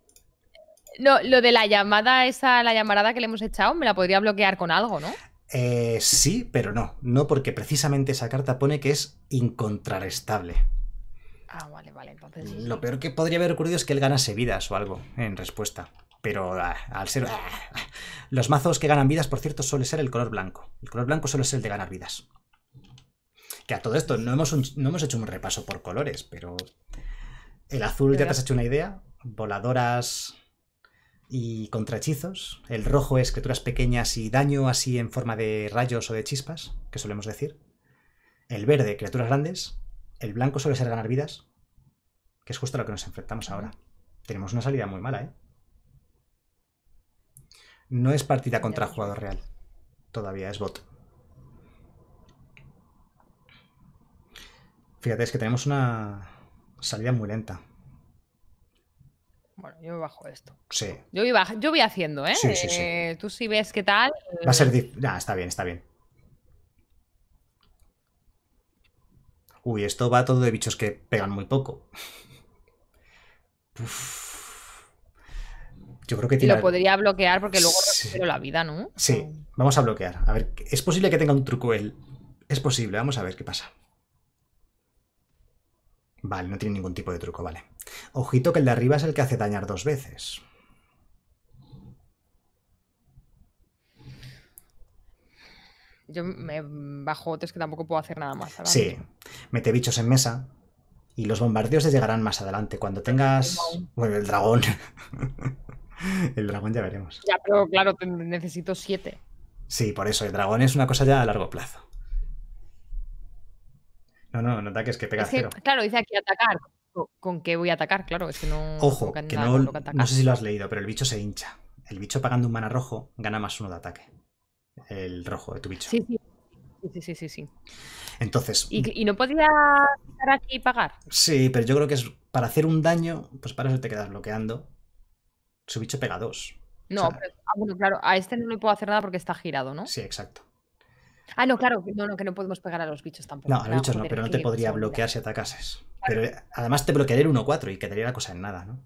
No, lo de la llamada, esa, la llamarada que le hemos echado, me la podría bloquear con algo, ¿no? Eh, sí, pero no. No, porque precisamente esa carta pone que es incontrarestable. Ah, vale, vale, Lo peor que podría haber ocurrido es que él ganase vidas o algo en respuesta pero ah, al ser... Ah, los mazos que ganan vidas, por cierto, suele ser el color blanco. El color blanco suele ser el de ganar vidas. Que a todo esto no hemos, no hemos hecho un repaso por colores, pero el azul ya te has hecho una idea. Voladoras y contrahechizos. El rojo es criaturas pequeñas y daño así en forma de rayos o de chispas, que solemos decir. El verde, criaturas grandes. El blanco suele ser ganar vidas, que es justo a lo que nos enfrentamos ahora. Tenemos una salida muy mala, ¿eh? No es partida contra jugador real. Todavía es bot. Fíjate, es que tenemos una salida muy lenta. Bueno, yo me bajo esto. Sí. Yo voy, haciendo, ¿eh? Sí, sí, sí. Eh, tú si ves qué tal. Va a ser eh. difícil. Nah, está bien, está bien. Uy, esto va todo de bichos que pegan muy poco. [LAUGHS] Yo creo que tiene. Y lo podría bloquear porque luego sí. la vida, ¿no? Sí, vamos a bloquear. A ver, es posible que tenga un truco él. Es posible, vamos a ver qué pasa. Vale, no tiene ningún tipo de truco, vale. Ojito que el de arriba es el que hace dañar dos veces. Yo me bajo otros que tampoco puedo hacer nada más. Sí, mete bichos en mesa, y los bombardeos te llegarán más adelante. Cuando tengas. Bueno, el dragón. [LAUGHS] [LAUGHS] el dragón ya veremos. Ya, pero claro, necesito siete. Sí, por eso, el dragón es una cosa ya a largo plazo. No, no, no ataques que es que, cero. Claro, dice aquí atacar. ¿Con qué voy a atacar? Claro, es que no. Ojo, que, no, no sé si lo has leído, pero el bicho se hincha. El bicho pagando un mana rojo gana más uno de ataque. El rojo de tu bicho. Sí, sí. Sí, sí, sí, Entonces. Mm. ¿Y, no podía estar aquí y pagar? Sí, pero yo creo que es para hacer un daño, pues para eso te quedas bloqueando su bicho pega dos. No, ah, bueno, claro, a este no le puedo hacer nada porque está girado, ¿no? Sí, exacto. Ah, no, claro, no, no, que no podemos pegar a los bichos tampoco. No, a los bichos no, pero no te podría bloquear si atacases. Pero además te bloquearía el 1-4 y quedaría la cosa en nada, ¿no?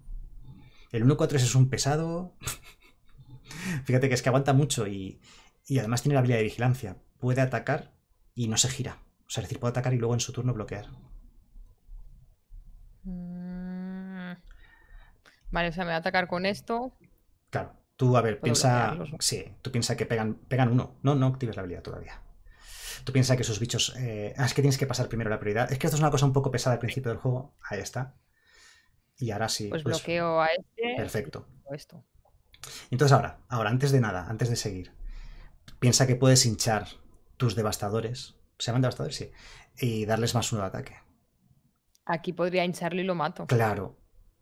El 1-4 es un pesado. [LAUGHS] Fíjate que es que aguanta mucho y, y además tiene la habilidad de vigilancia. Puede atacar y no se gira. O sea, es decir, puede atacar y luego en su turno bloquear. Vale, o sea, me va a atacar con esto. Claro. Tú, a ver, piensa. Sí, tú piensa que pegan, pegan uno. No, no actives la habilidad todavía. Tú piensa que esos bichos. Eh, ah, es que tienes que pasar primero la prioridad. Es que esto es una cosa un poco pesada al principio del juego. Ahí está. Y ahora sí. Pues, pues bloqueo a este. Perfecto. Esto. Entonces ahora, ahora, antes de nada, antes de seguir, piensa que puedes hinchar tus devastadores. ¿Se llaman devastadores? Sí. Y darles más uno de ataque. Aquí podría hincharlo y lo mato. Claro,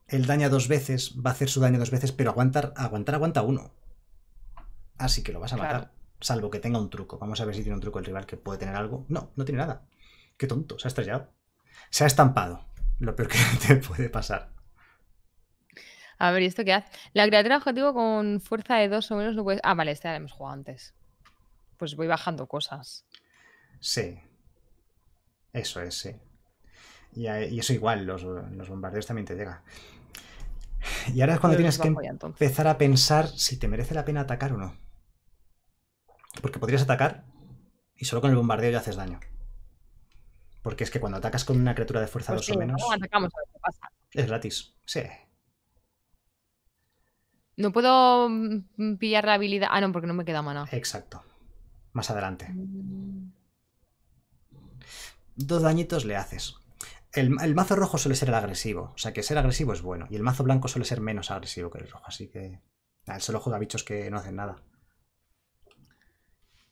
él daña dos veces, va a hacer su daño dos veces, pero aguantar, aguantar, aguanta uno. Así que lo vas a matar. Salvo que tenga un truco. Vamos a ver si tiene un truco el rival que puede tener algo. No, no tiene nada. Qué tonto, se ha estrellado. Se ha estampado. Lo peor que [LAUGHS] te puede pasar. A ver, ¿y esto qué hace? La criatura objetivo con fuerza de dos o menos no puede. Ah, vale, este ya hemos jugado antes. Pues voy bajando cosas. Sí. Eso es, sí. Y, eso igual, los, los bombardeos también te llega. Y ahora es cuando tienes que empezar a pensar si te merece la pena atacar o no. Porque podrías atacar y solo con el bombardeo ya haces daño. Porque es que cuando atacas con una criatura de fuerza pues dos o menos. No, atacamos a ver qué pasa. Es gratis, sí. No puedo mm, pillar la habilidad. Ah, no, porque no me queda mana. Exacto. Más adelante. Mm. Dos dañitos le haces. El, mazo rojo suele ser el agresivo, o sea que ser agresivo es bueno. Y el mazo blanco suele ser menos agresivo que el rojo, así que... Él solo juega bichos que no hacen nada.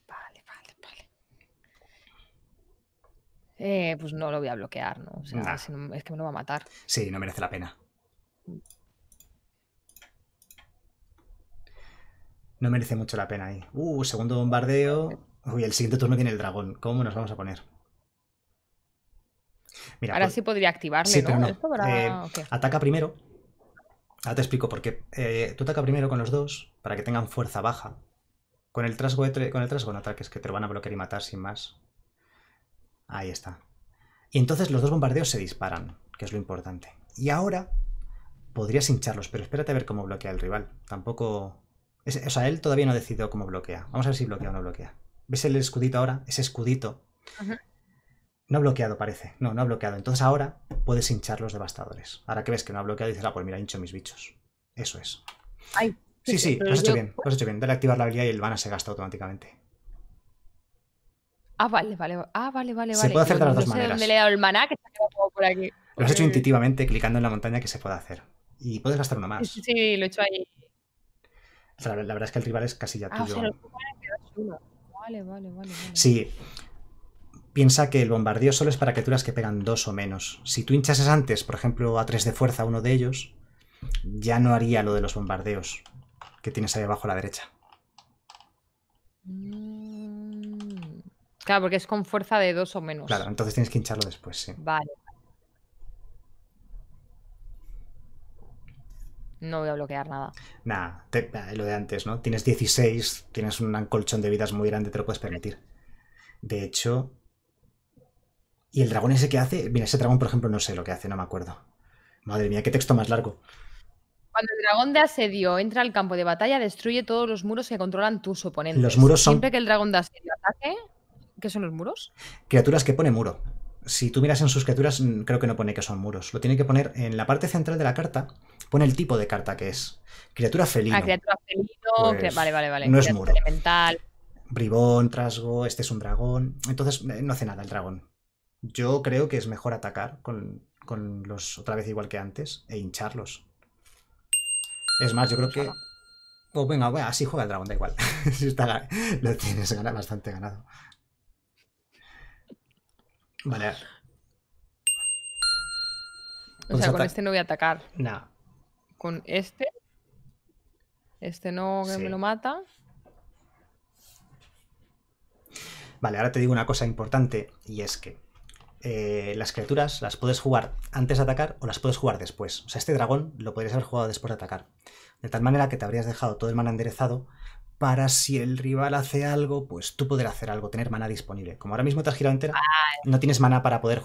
Vale, vale, vale. Eh, pues no lo voy a bloquear, ¿no? es que me lo va a matar. Sí, no merece la pena. No merece mucho la pena ahí. Uh, segundo bombardeo. Uy, el siguiente turno tiene el dragón. ¿Cómo nos vamos a poner? Ahora pues, sí podría activarle, sí, eh, Ataca primero. Ahora te explico por qué. Eh, tú ataca primero con los dos para que tengan fuerza baja. Con el trasgo, con el trasgo no ataques que te lo van a bloquear y matar sin más. Ahí está. Y entonces los dos bombardeos se disparan, que es lo importante. Y ahora podrías hincharlos, pero espérate a ver cómo bloquea el rival. Tampoco... o sea, él todavía no ha decidido cómo bloquea. Vamos a ver si bloquea o no bloquea. ¿Ves el escudito ahora? Ese escudito no ha bloqueado, parece. No, no ha bloqueado. Entonces ahora puedes hinchar los devastadores. Ahora que ves que no ha bloqueado, dices, ah, pues mira, hincho mis bichos. Eso es. Ay, sí, sí, lo has hecho bien. Lo has hecho bien. Dale a activar la habilidad y el mana se gasta automáticamente. Ah, vale, vale. Ah, vale, vale, Se puede hacer de las dos maneras. Dónde le he dado el maná, que se por aquí. Lo has hecho mm. intuitivamente, clicando en la montaña que se puede hacer. Y puedes gastar uno más. Sí, lo he hecho ahí. O sea, la, verdad es que el rival es casi ya ah, tuyo. vale, vale, vale, vale. Sí, piensa que el bombardeo solo es para criaturas que pegan dos o menos. Si tú hinchases antes, por ejemplo, a tres de fuerza uno de ellos, ya no haría lo de los bombardeos que tienes ahí abajo a la derecha. Mm. Claro, porque es con fuerza de dos o menos. Claro, entonces tienes que hincharlo después, sí. Vale. No voy a bloquear nada. Nada, eh, lo de antes, ¿no? Tienes 16, tienes un colchón de vidas muy grande, te lo puedes permitir. De hecho, y el dragón ese que hace, mira, ese dragón, por ejemplo, no sé lo que hace, no me acuerdo. Madre mía, qué texto más largo. Cuando el dragón de asedio entra al campo de batalla, destruye todos los muros que controlan tus oponentes. Los muros son. Siempre que el dragón de asedio ataque, ¿qué son los muros? Criaturas que pone muro. Si tú miras en sus criaturas, mm, creo que no pone que son muros. Lo tiene que poner en la parte central de la carta, pone el tipo de carta que es. Criatura feliz. Ah, criatura felino, pues vale, vale, vale. No es muro. Elemental. Bribón, trasgo, este es un dragón. Entonces, eh, no hace nada el dragón. Yo creo que es mejor atacar con, los otra vez igual que antes e hincharlos. Es más, yo creo que... Oh, venga, bueno, así juega el dragón, da igual. [LAUGHS] si lo tienes bastante ganado. Vale. O sea, con este no voy a atacar. No. Con este. Este no me lo mata. Vale, ahora te digo una cosa importante y es que eh, las criaturas las puedes jugar antes de atacar o las puedes jugar después. O sea, este dragón lo podrías haber jugado después de atacar. De tal manera que te habrías dejado todo el mana enderezado para si el rival hace algo, pues tú poder hacer algo, tener mana disponible. Como ahora mismo te has girado entera, no tienes mana para poder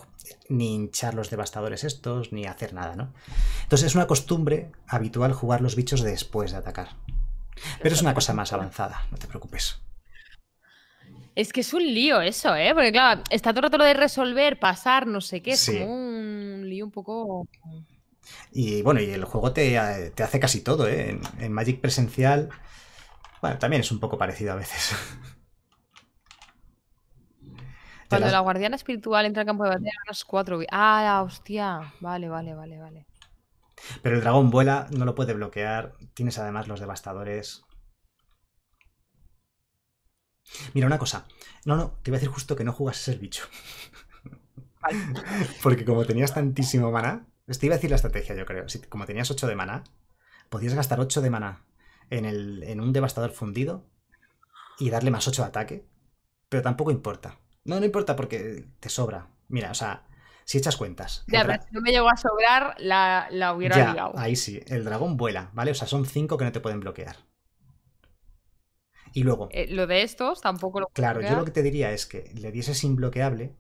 ni hinchar los devastadores estos, ni hacer nada, ¿no? Entonces es una costumbre habitual jugar los bichos después de atacar. Pero es una cosa más avanzada, no te preocupes. Es que es un lío eso, ¿eh? Porque claro, está todo el rato lo de resolver, pasar, no sé qué, es como un lío un poco... Y bueno, y el juego te, eh, hace casi todo, ¿eh? En, Magic presencial, bueno, también es un poco parecido a veces. [LAUGHS] Cuando la guardiana espiritual entra al campo de batalla, unas cuatro... ¡Ah, hostia! Vale, vale, vale, vale. Pero el dragón vuela, no lo puede bloquear, tienes además los devastadores, Mira, una cosa. No, no, te iba a decir justo que no jugases el bicho. [LAUGHS] Porque como tenías tantísimo maná, pues te iba a decir la estrategia, yo creo. como tenías 8 de mana, podías gastar 8 de maná en, un devastador fundido y darle más 8 de ataque. Pero tampoco importa. No, no importa porque te sobra. Mira, o sea, si echas cuentas. si no me llegó a sobrar, la, la hubiera ya, Ahí sí, el dragón vuela, ¿vale? O sea, son 5 que no te pueden bloquear. Y luego. Eh, lo de estos tampoco lo. Claro, yo lo que te diría es que le dieses imbloqueable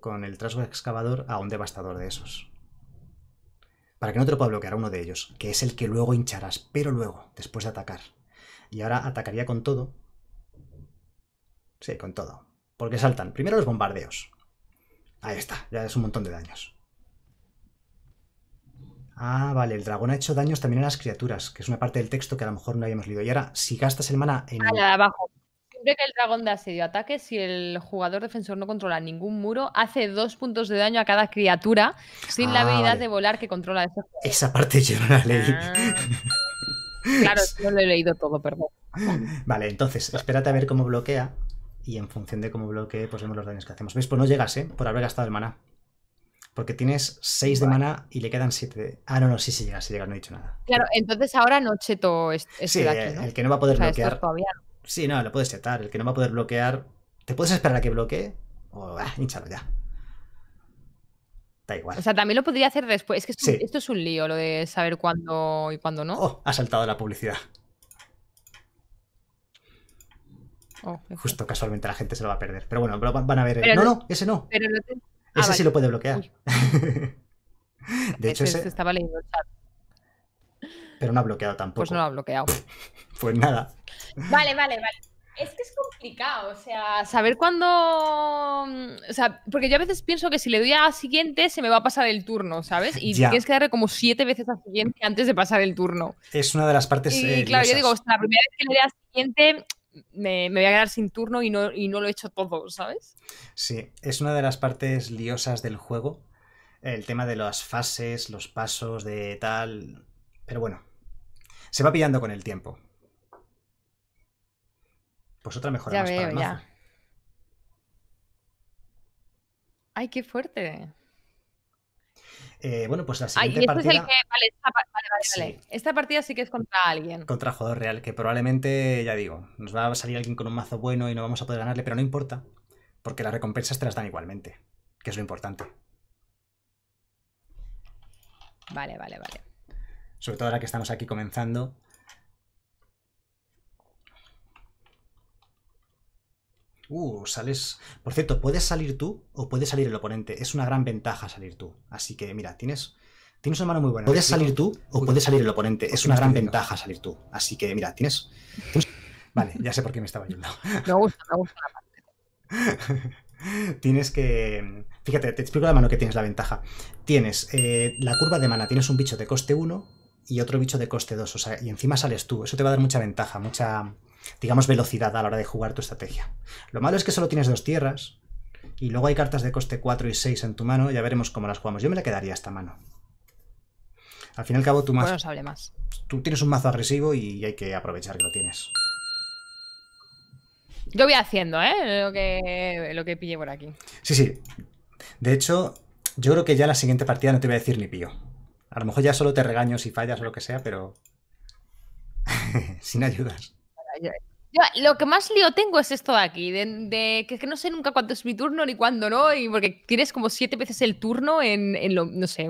con el trasgo excavador a un devastador de esos. Para que no te pueda bloquear uno de ellos, que es el que luego hincharás, pero luego, después de atacar. Y ahora atacaría con todo. Sí, con todo. Porque saltan. Primero los bombardeos. Ahí está, ya es un montón de daños. Ah, vale, el dragón ha hecho daños también a las criaturas, que es una parte del texto que a lo mejor no habíamos leído. Y ahora, si gastas el mana en. Ah, abajo. Siempre que el dragón de asedio ataque, si el jugador defensor no controla ningún muro, hace dos puntos de daño a cada criatura sin la ah, habilidad de volar que controla Esa parte yo no la leí. Ah. claro, yo lo he leído todo, perdón. [LAUGHS] Vale, entonces, espérate a ver cómo bloquea y en función de cómo bloquee, pues vemos los daños que hacemos. ¿Ves? Pues no llegas, ¿eh? Por haber gastado el mana. Porque tienes 6 de mana y le quedan 7. Ah, no, no, sí, sí llega, sí llega, no he dicho nada. Claro, entonces ahora no cheto este, este el que no va a poder bloquear. sí, no, lo puedes chetar. El que no va a poder bloquear. ¿Te puedes esperar a que bloquee? O, ah, hinchalo ya. Da igual. O sea, también lo podría hacer después. Es que esto, es un lío, lo de saber cuándo y cuándo no. Oh, ha saltado la publicidad. Oh, Justo casualmente la gente se lo va a perder. Pero bueno, van a ver. no, no, ese no. Pero Ah, ese sí lo puede bloquear. [LAUGHS] de hecho, ese, estaba leyendo el chat. Pero no ha bloqueado tampoco. Pues no lo ha bloqueado. [LAUGHS] pues nada. Vale, vale, vale. Es que es complicado, o sea, saber cuándo. Mm, o sea, porque yo a veces pienso que si le doy a siguiente se me va a pasar el turno, ¿sabes? Y tienes que darle como siete veces a siguiente antes de pasar el turno. Es una de las partes. Y eh, claro, yo digo, la primera vez que le doy a siguiente me, voy a quedar sin turno y no, lo he hecho todo, ¿sabes? Sí, es una de las partes liosas del juego. El tema de las fases, los pasos, de tal. Pero bueno, se va pillando con el tiempo. Pues otra mejora más para Ay, qué fuerte. Eh, bueno, pues la ah, siguiente este Vale, vale, vale, esta partida sí que es contra alguien. Contra jugador real, que probablemente, ya digo, nos va a salir alguien con un mazo bueno y no vamos a poder ganarle, pero no importa, porque las recompensas te las dan igualmente, que es lo importante. Vale, vale, vale. Sobre todo ahora que estamos aquí comenzando, Uh, sales. Por cierto, puedes salir tú o puedes salir el oponente. Es una gran ventaja salir tú. Así que, mira, tienes. Tienes una mano muy buena. Puedes salir tú o puedes salir el oponente. Es una gran ventaja salir tú. Así que, mira, tienes. [LAUGHS] Vale, ya sé por qué me estaba yendo. [LAUGHS] Me gusta, me gusta la parte. [LAUGHS] tienes que. Fíjate, te explico la mano que tienes la ventaja. Tienes eh, la curva de mana, tienes un bicho de coste 1 y otro bicho de coste 2. O sea, y encima sales tú. Eso te va a dar mucha ventaja, mucha digamos, velocidad a la hora de jugar tu estrategia. Lo malo es que solo tienes dos tierras, y luego hay cartas de coste 4 y 6 en tu mano, ya veremos cómo las jugamos. Yo me la quedaría esta mano. Al fin y al cabo, tú, mazo, más. tú tienes un mazo agresivo y hay que aprovechar que lo tienes. Yo voy haciendo, ¿eh? Lo que, lo que pille por aquí. Sí, sí. De hecho, yo creo que ya la siguiente partida no te voy a decir ni pío. A lo mejor ya solo te regaño si fallas o lo que sea, pero. [LAUGHS] Sin ayudas yo, lo que más lío tengo es esto de aquí, de, que, no sé nunca cuándo es mi turno ni cuándo no, y porque tienes como siete veces el turno en, lo, no sé,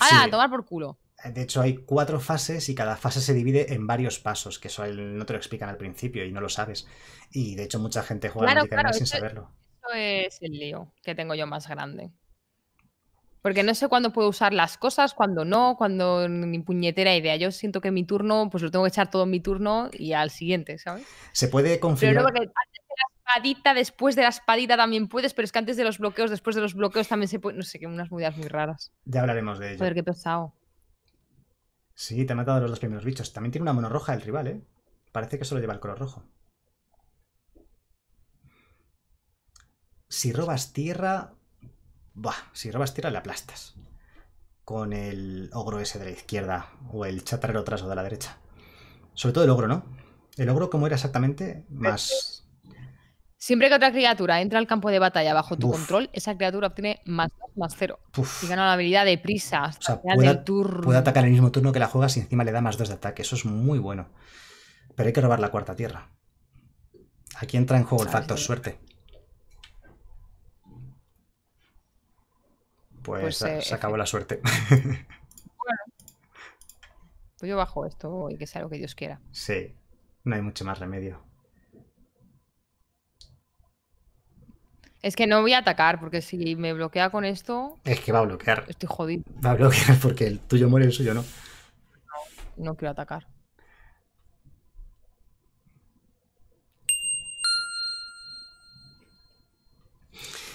a tomar por culo. De hecho, hay cuatro fases y cada fase se divide en varios pasos, que eso no te lo explican al principio y no lo sabes. Y de hecho, mucha gente juega sin saberlo. Eso es el lío que tengo yo más grande. Porque no sé cuándo puedo usar las cosas, cuándo no, cuándo ni puñetera idea. Yo siento que mi turno, pues lo tengo que echar todo en mi turno y al siguiente, ¿sabes? Se puede configurar. Pero que antes de la espadita, después de la espadita también puedes, pero es que antes de los bloqueos, después de los bloqueos también se puede. No sé, que unas movidas muy raras. Ya hablaremos de ello. ver qué pesado. Sí, te ha matado los dos primeros bichos. También tiene una mono roja el rival, ¿eh? Parece que solo lleva el color rojo. Si robas tierra, Bah, si robas tira, le aplastas. Con el ogro ese de la izquierda o el chatarrero traso de la derecha. Sobre todo el ogro, ¿no? El ogro, ¿cómo era exactamente? Más. Siempre que otra criatura entra al campo de batalla bajo tu control, esa criatura obtiene más más cero. Y gana la habilidad de prisa. puede, atacar el mismo turno que la juegas y encima le da más dos de ataque. Eso es muy bueno. Pero hay que robar la cuarta tierra. Aquí entra en juego el factor suerte. Pues, pues, se, eh, acabó la suerte. [LAUGHS] Bueno, pues yo bajo esto y que sea lo que Dios quiera. Sí, no hay mucho más remedio. Es que no voy a atacar, porque si me bloquea con esto. Es que va a bloquear. Estoy jodido. Va a bloquear porque el tuyo muere, el suyo No, no quiero atacar.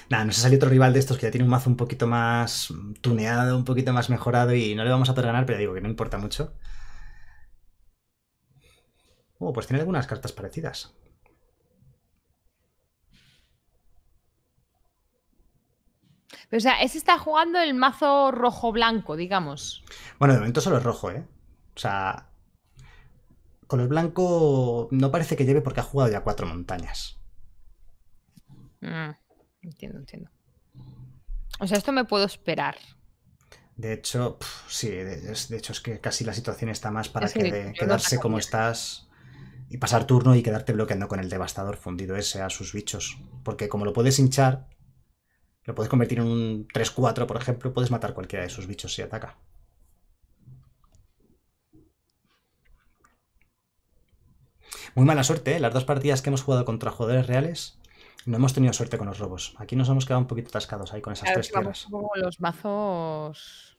Nada, nos ha salido otro rival de estos que ya tiene un mazo un poquito más tuneado, un poquito más mejorado y no le vamos a poder ganar, pero digo que no importa mucho. Oh, pues tiene algunas cartas parecidas. o sea, ese está jugando el mazo rojo-blanco, digamos. Bueno, de momento solo es rojo, ¿eh? O sea, color blanco no parece que lleve porque ha jugado ya cuatro montañas. Mm. Entiendo, entiendo. O sea, esto me puedo esperar. De hecho, sí, de, hecho es que casi la situación está más para quedarse como estás y pasar turno y quedarte bloqueando con el devastador fundido ese a sus bichos. Porque como lo puedes hinchar, lo puedes convertir en un 3-4, por ejemplo, puedes matar cualquiera de sus bichos si ataca. Muy mala suerte, ¿eh? Las dos partidas que hemos jugado contra jugadores reales no hemos tenido suerte con los robos. Aquí nos hemos quedado un poquito atascados ahí con esas tres tierras. los mazos.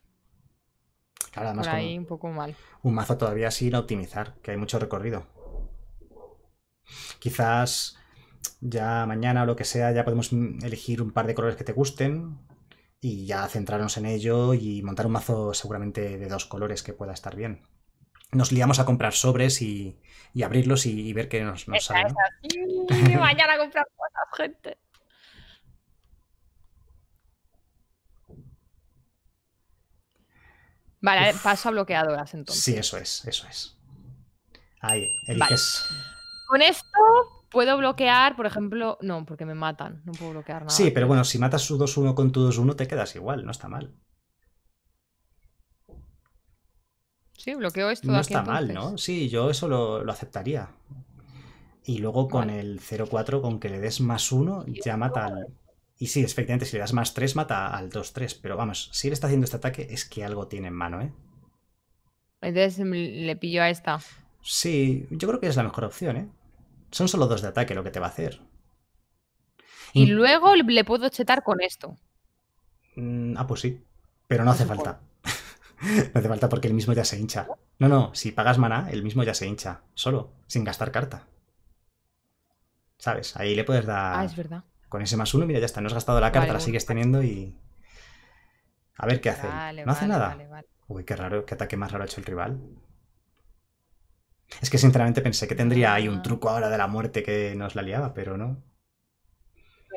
Claro, además. ahí un poco mal. Un mazo todavía sin optimizar, que hay mucho recorrido. Quizás ya mañana o lo que sea, ya podemos elegir un par de colores que te gusten y ya centrarnos en ello y montar un mazo seguramente de dos colores que pueda estar bien nos liamos a comprar sobres y, abrirlos y, ver qué nos, sale. mañana a comprar cosas, gente. Vale, paso a bloqueadoras entonces. Sí, eso es, eso es. Ahí, eliges. Con esto puedo bloquear, por ejemplo. No, porque me matan, no puedo bloquear nada. Sí, pero bueno, si matas su 2-1 con tu 2-1 te quedas igual, no está mal. bloqueo esto. No está mal, ¿no? Sí, yo eso lo, aceptaría. Y luego con el 0-4, con que le des más 1, ya mata al. Y sí, efectivamente, si le das más 3, mata al 2-3. Pero vamos, si él está haciendo este ataque, es que algo tiene en mano, ¿eh? Entonces mm, le pillo a esta. Sí, yo creo que es la mejor opción, ¿eh? Son solo dos de ataque lo que te va a hacer. y luego le puedo chetar con esto. Mm, ah, pues sí. Pero no hace falta. [LAUGHS] no hace falta porque el mismo ya se hincha. No, no, si pagas maná, el mismo ya se hincha, solo, sin gastar carta. ¿Sabes? Ahí le puedes dar... Ah, es verdad. Con ese más uno, mira, ya está, no has gastado la carta, la sigues teniendo y... A ver qué hace. no hace nada. Uy, qué raro, qué ataque más raro ha hecho el rival. Es que sinceramente pensé que tendría ahí un ah. truco ahora de la muerte que nos la liaba, pero no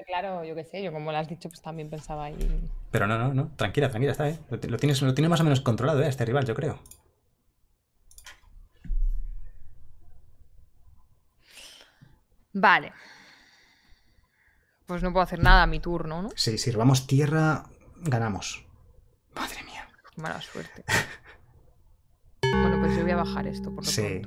claro, yo qué sé, yo como lo has dicho, pues también pensaba ahí. Pero no, no, no, tranquila, tranquila, está eh Lo, tienes, más o menos controlado, ¿eh? Este rival, yo creo. Vale. Pues no puedo hacer nada a mi turno, ¿no? Sí, Si robamos tierra, ganamos. Madre mía. mala suerte. [LAUGHS] bueno, pues yo voy a bajar esto, por lo sí.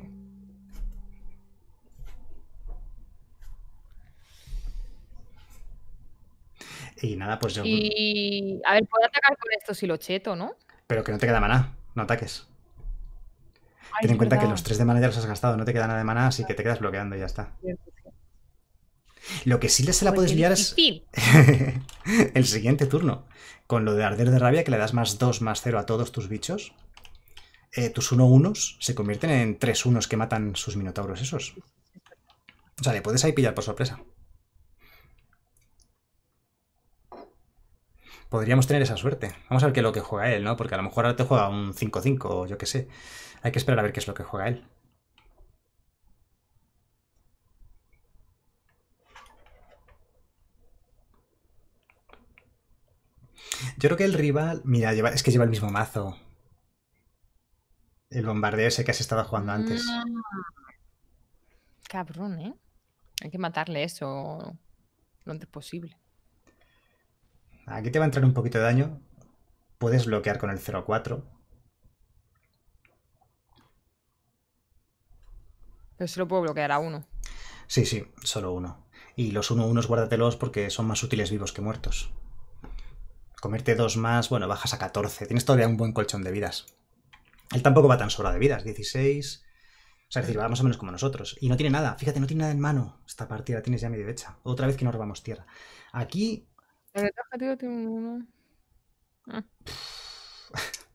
Y nada, pues yo. Y. A ver, puedo atacar con esto si lo cheto, ¿no? Pero que no te queda maná, no ataques. Ten en cuenta que los tres de maná ya los has gastado, no te queda nada de maná, así que te quedas bloqueando y ya está. Lo que sí le se la pues puedes liar es [LAUGHS] el siguiente turno. Con lo de arder de rabia, que le das más 2, más 0 a todos tus bichos. Eh, tus 1 uno se convierten en 3 unos que matan sus minotauros esos. O sea, le puedes ahí pillar por sorpresa. podríamos tener esa suerte. Vamos a ver qué es lo que juega él, ¿no? Porque a lo mejor ahora te juega un 5-5 o yo qué sé. Hay que esperar a ver qué es lo que juega él. Yo creo que el rival... Mira, es que lleva el mismo mazo. El bombardeo ese que has estado jugando antes. Ah. Cabrón, ¿eh? Hay que matarle eso lo antes posible. Aquí te va a entrar un poquito de daño. Puedes bloquear con el 0-4. Pero lo puedo bloquear a uno. Sí, sí, solo uno. Y los 1-1 uno, guárdatelos porque son más útiles vivos que muertos. Comerte dos más, bueno, bajas a 14. Tienes todavía un buen colchón de vidas. Él tampoco va tan sobra de vidas, 16. O sea, es decir, va más o menos como nosotros. Y no tiene nada, fíjate, no tiene nada en mano. Esta partida tienes ya medio hecha. Otra vez que no robamos tierra. Aquí tiene un uno. Ah. [LAUGHS]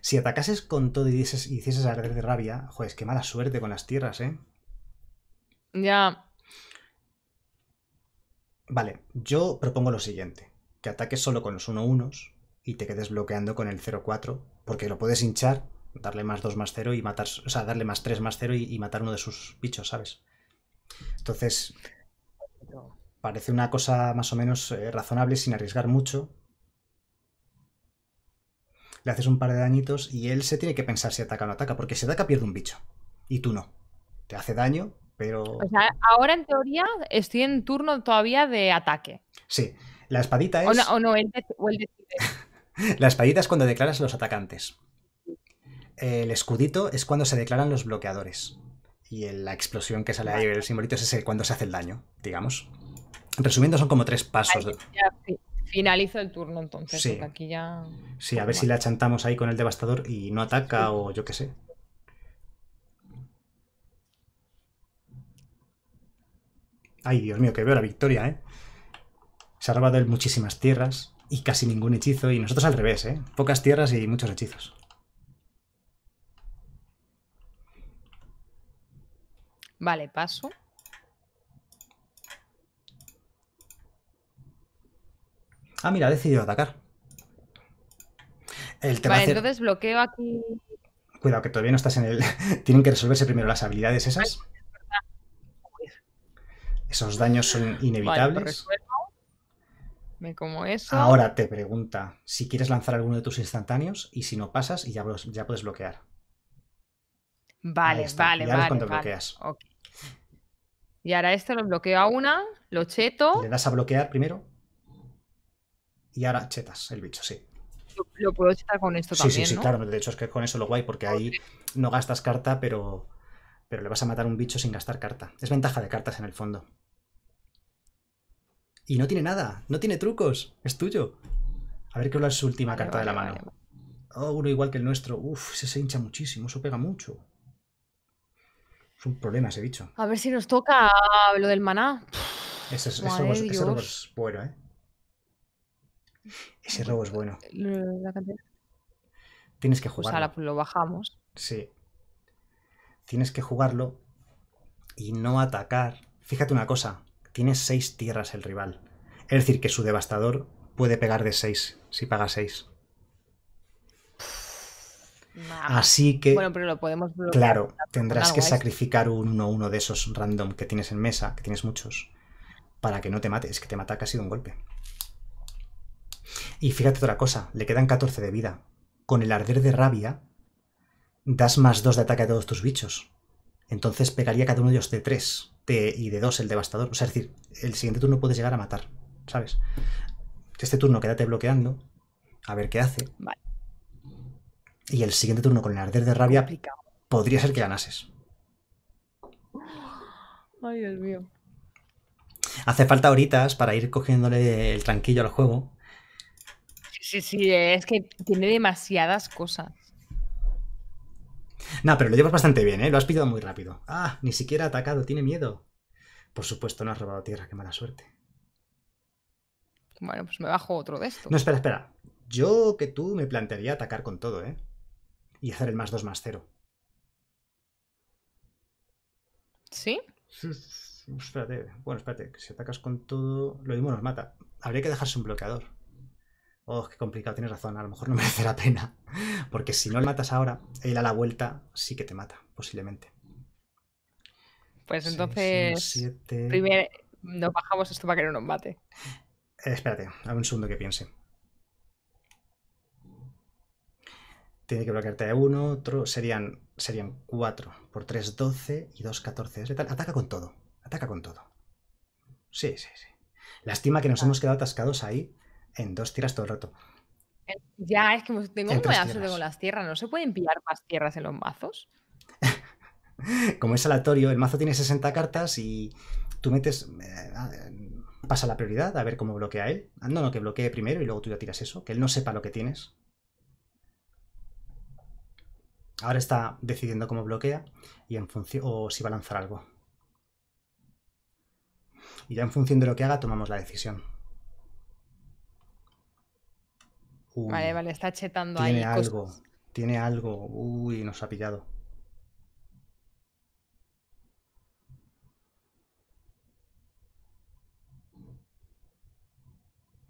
Si atacases con todo y hicieses arder de rabia, joder, qué mala suerte con las tierras, ¿eh? Ya, Vale, yo propongo lo siguiente: que ataques solo con los 1-1 y te quedes bloqueando con el 0-4, porque lo puedes hinchar, darle más 2 más 0 y matar, o sea, darle más 3 más 0 y, matar uno de sus bichos, ¿sabes? Entonces, parece una cosa más o menos eh, razonable sin arriesgar mucho. Le haces un par de dañitos y él se tiene que pensar si ataca o no ataca, porque si ataca pierde un bicho y tú no. Te hace daño, pero... ahora en teoría estoy en turno todavía de ataque. Sí, la espadita es... O no, [LAUGHS] la espadita es cuando declaras a los atacantes. El escudito es cuando se declaran los bloqueadores. Y la explosión que sale ahí, el simbolito, es el cuando se hace el daño, digamos. Resumiendo, son como tres pasos. finalizo el turno entonces, sí. aquí ya. Sí, a ver si la achantamos ahí con el devastador y no ataca o yo qué sé. Ay, Dios mío, que veo la victoria, ¿eh? Se ha robado él muchísimas tierras y casi ningún hechizo, y nosotros al revés, ¿eh? Pocas tierras y muchos hechizos. Vale, paso. Ah, mira, ha decidido atacar. El vale, entonces bloqueo aquí. Cuidado, que todavía no estás en el. [LAUGHS] Tienen que resolverse primero las habilidades esas. Esos daños son pues inevitables. Me como eso. Ahora te pregunta si quieres lanzar alguno de tus instantáneos y si no pasas y ya, ya puedes bloquear. Vale, vale, ya ves Cuando bloqueas. Y ahora este lo bloqueo a una, lo cheto. Le das a bloquear primero y ahora chetas el bicho, sí. Lo, puedo chetar con esto también. Sí, sí, sí, claro. De hecho, es que con eso lo guay, porque ahí no gastas carta, pero, pero le vas a matar un bicho sin gastar carta. Es ventaja de cartas en el fondo. Y no tiene nada, no tiene trucos, es tuyo. A ver qué es su última carta de la mano. Oh, uno igual que el nuestro. Uf, se hincha muchísimo, eso pega mucho. Es un problema ese bicho. A ver si nos toca lo del maná. Eso, es, eso, eso, es bueno, ¿eh? Ese robo es bueno. Tienes que jugarlo. O lo bajamos. Sí. Tienes que jugarlo y no atacar. Fíjate una cosa. Tienes seis tierras el rival. Es decir, que su devastador puede pegar de 6 si paga 6. Así que. Bueno, pero lo podemos Claro, tendrás que sacrificar Uno uno de esos random que tienes en mesa, que tienes muchos, para que no te mates, que te mata casi de un golpe. Y fíjate otra cosa, le quedan 14 de vida. Con el arder de rabia, das más 2 de ataque a todos tus bichos. Entonces pegaría cada uno de ellos de 3 y de 2 el devastador. O sea, es decir, el siguiente turno puedes llegar a matar, ¿sabes? Este turno quédate bloqueando, a ver qué hace. Y el siguiente turno con el arder de rabia podría ser que ganases. Ay, Dios mío. Hace falta horitas para ir cogiéndole el tranquillo al juego sí, sí, es que tiene demasiadas cosas. No, pero lo llevas bastante bien, ¿eh? Lo has pillado muy rápido. Ah, ni siquiera ha atacado, tiene miedo. Por supuesto, no has robado tierra, qué mala suerte. Bueno, pues me bajo otro de estos. No, espera, espera. Yo que tú me plantearía atacar con todo, ¿eh? Y hacer el más 2 más 0. ¿Sí? Espérate, bueno, espérate, que si atacas con todo, lo mismo nos mata. Habría que dejarse un bloqueador oh, qué complicado, tienes razón, a lo mejor no [LAUGHS] merece la pena. Porque si no le matas ahora, él a la vuelta sí que te mata, posiblemente. Pues entonces, primero nos bajamos esto para que no nos mate. Eh, espérate, dame un segundo que piense. Tiene que bloquearte de uno, otro. Serían, serían 4 por 3, 12 y 2, 14. Es Ataca con todo. Ataca con todo. Sí, sí, sí. Lástima que nos ah. hemos quedado atascados ahí en dos tiras todo el rato. Ya, es que tengo un pedazo con las tierras. ¿No se pueden pillar más tierras en los mazos? [LAUGHS] Como es aleatorio, el mazo tiene 60 cartas y tú metes. Eh, pasa la prioridad a ver cómo bloquea él. No, no, que bloquee primero y luego tú ya tiras eso. Que él no sepa lo que tienes. Ahora está decidiendo cómo bloquea y en función. o si va a lanzar algo. Y ya en función de lo que haga, tomamos la decisión. vale, uh, vale, está chetando tiene ahí. Tiene algo, tiene algo. Uy, nos ha pillado.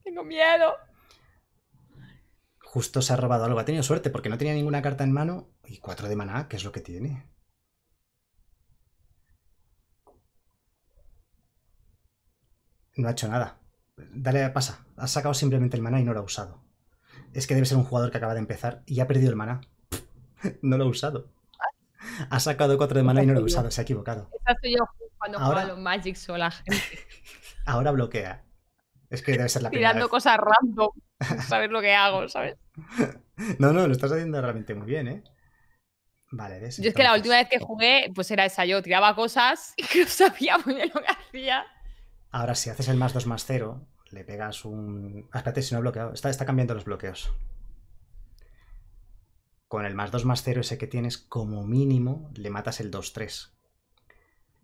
Tengo miedo. Justo se ha robado algo. Ha tenido suerte porque no tenía ninguna carta en mano. Y cuatro de maná, que es lo que tiene? No ha hecho nada. Dale, pasa. Ha sacado simplemente el maná y no lo ha usado es que debe ser un jugador que acaba de empezar y ha perdido el maná. [LAUGHS] No lo ha usado. Ha sacado 4 de mana y no lo ha usado, se ha equivocado. yo cuando ahora, juega los Magic sola, gente. [LAUGHS] Ahora bloquea. Es que debe ser la primera Tirando cosas random. [LAUGHS] Sabes lo que hago, ¿sabes? No, no, lo estás haciendo realmente muy bien, ¿eh? Vale, eso. Yo es que la última vez que jugué, pues era esa. Yo tiraba cosas y no sabía muy bien lo que hacía. Ahora, si haces el más 2 más 0, le pegas un... Ah, espérate, si no he bloqueado. Está, está cambiando los bloqueos. Con el más 2 más 0 ese que tienes, como mínimo, le matas el 2-3.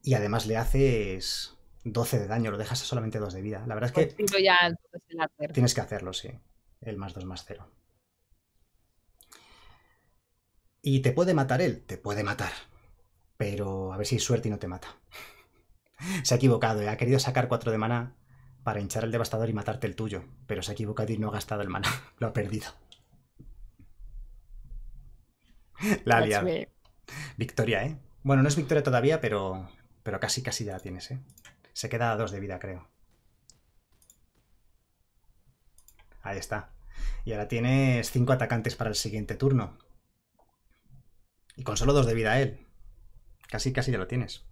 Y además le haces 12 de daño, lo dejas a solamente 2 de vida. La verdad es que... Pues tienes que hacerlo, sí. El más 2 más 0. Y te puede matar él, te puede matar. Pero a ver si es suerte y no te mata. [LAUGHS] Se ha equivocado, ¿eh? ha querido sacar 4 de mana para hinchar el devastador y matarte el tuyo, pero se ha equivocado y no ha gastado el mana. [LAUGHS] Lo ha perdido. La Victoria, ¿eh? Bueno, no es victoria todavía, pero, pero casi, casi ya la tienes, ¿eh? Se queda a dos de vida, creo. Ahí está. Y ahora tienes cinco atacantes para el siguiente turno. Y con solo dos de vida él. Casi, casi ya lo tienes.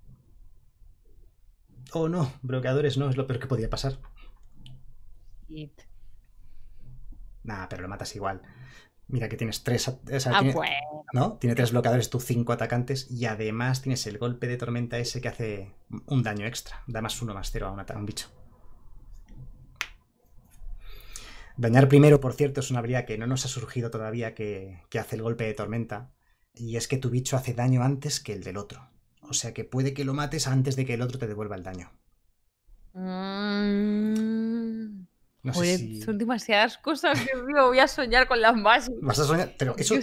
Oh no, bloqueadores no, es lo peor que podía pasar. Nah, pero lo matas igual. Mira que tienes tres. Ah, ¿No? Tiene tres bloqueadores, tú cinco atacantes. Y además tienes el golpe de tormenta ese que hace un daño extra. Da más uno más cero a un, a un bicho. Dañar primero, por cierto, es una habilidad que no nos ha surgido todavía que hace el golpe de tormenta. Y es que tu bicho hace daño antes que el del otro. O sea que puede que lo mates antes de que el otro te devuelva el daño. Mm. Oye, Son demasiadas cosas que digo, voy a soñar con las Magic. Vas a soñar, pero eso. mi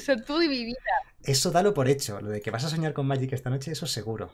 vida. Eso dalo por hecho. Lo de que vas a soñar con Magic esta noche, eso seguro.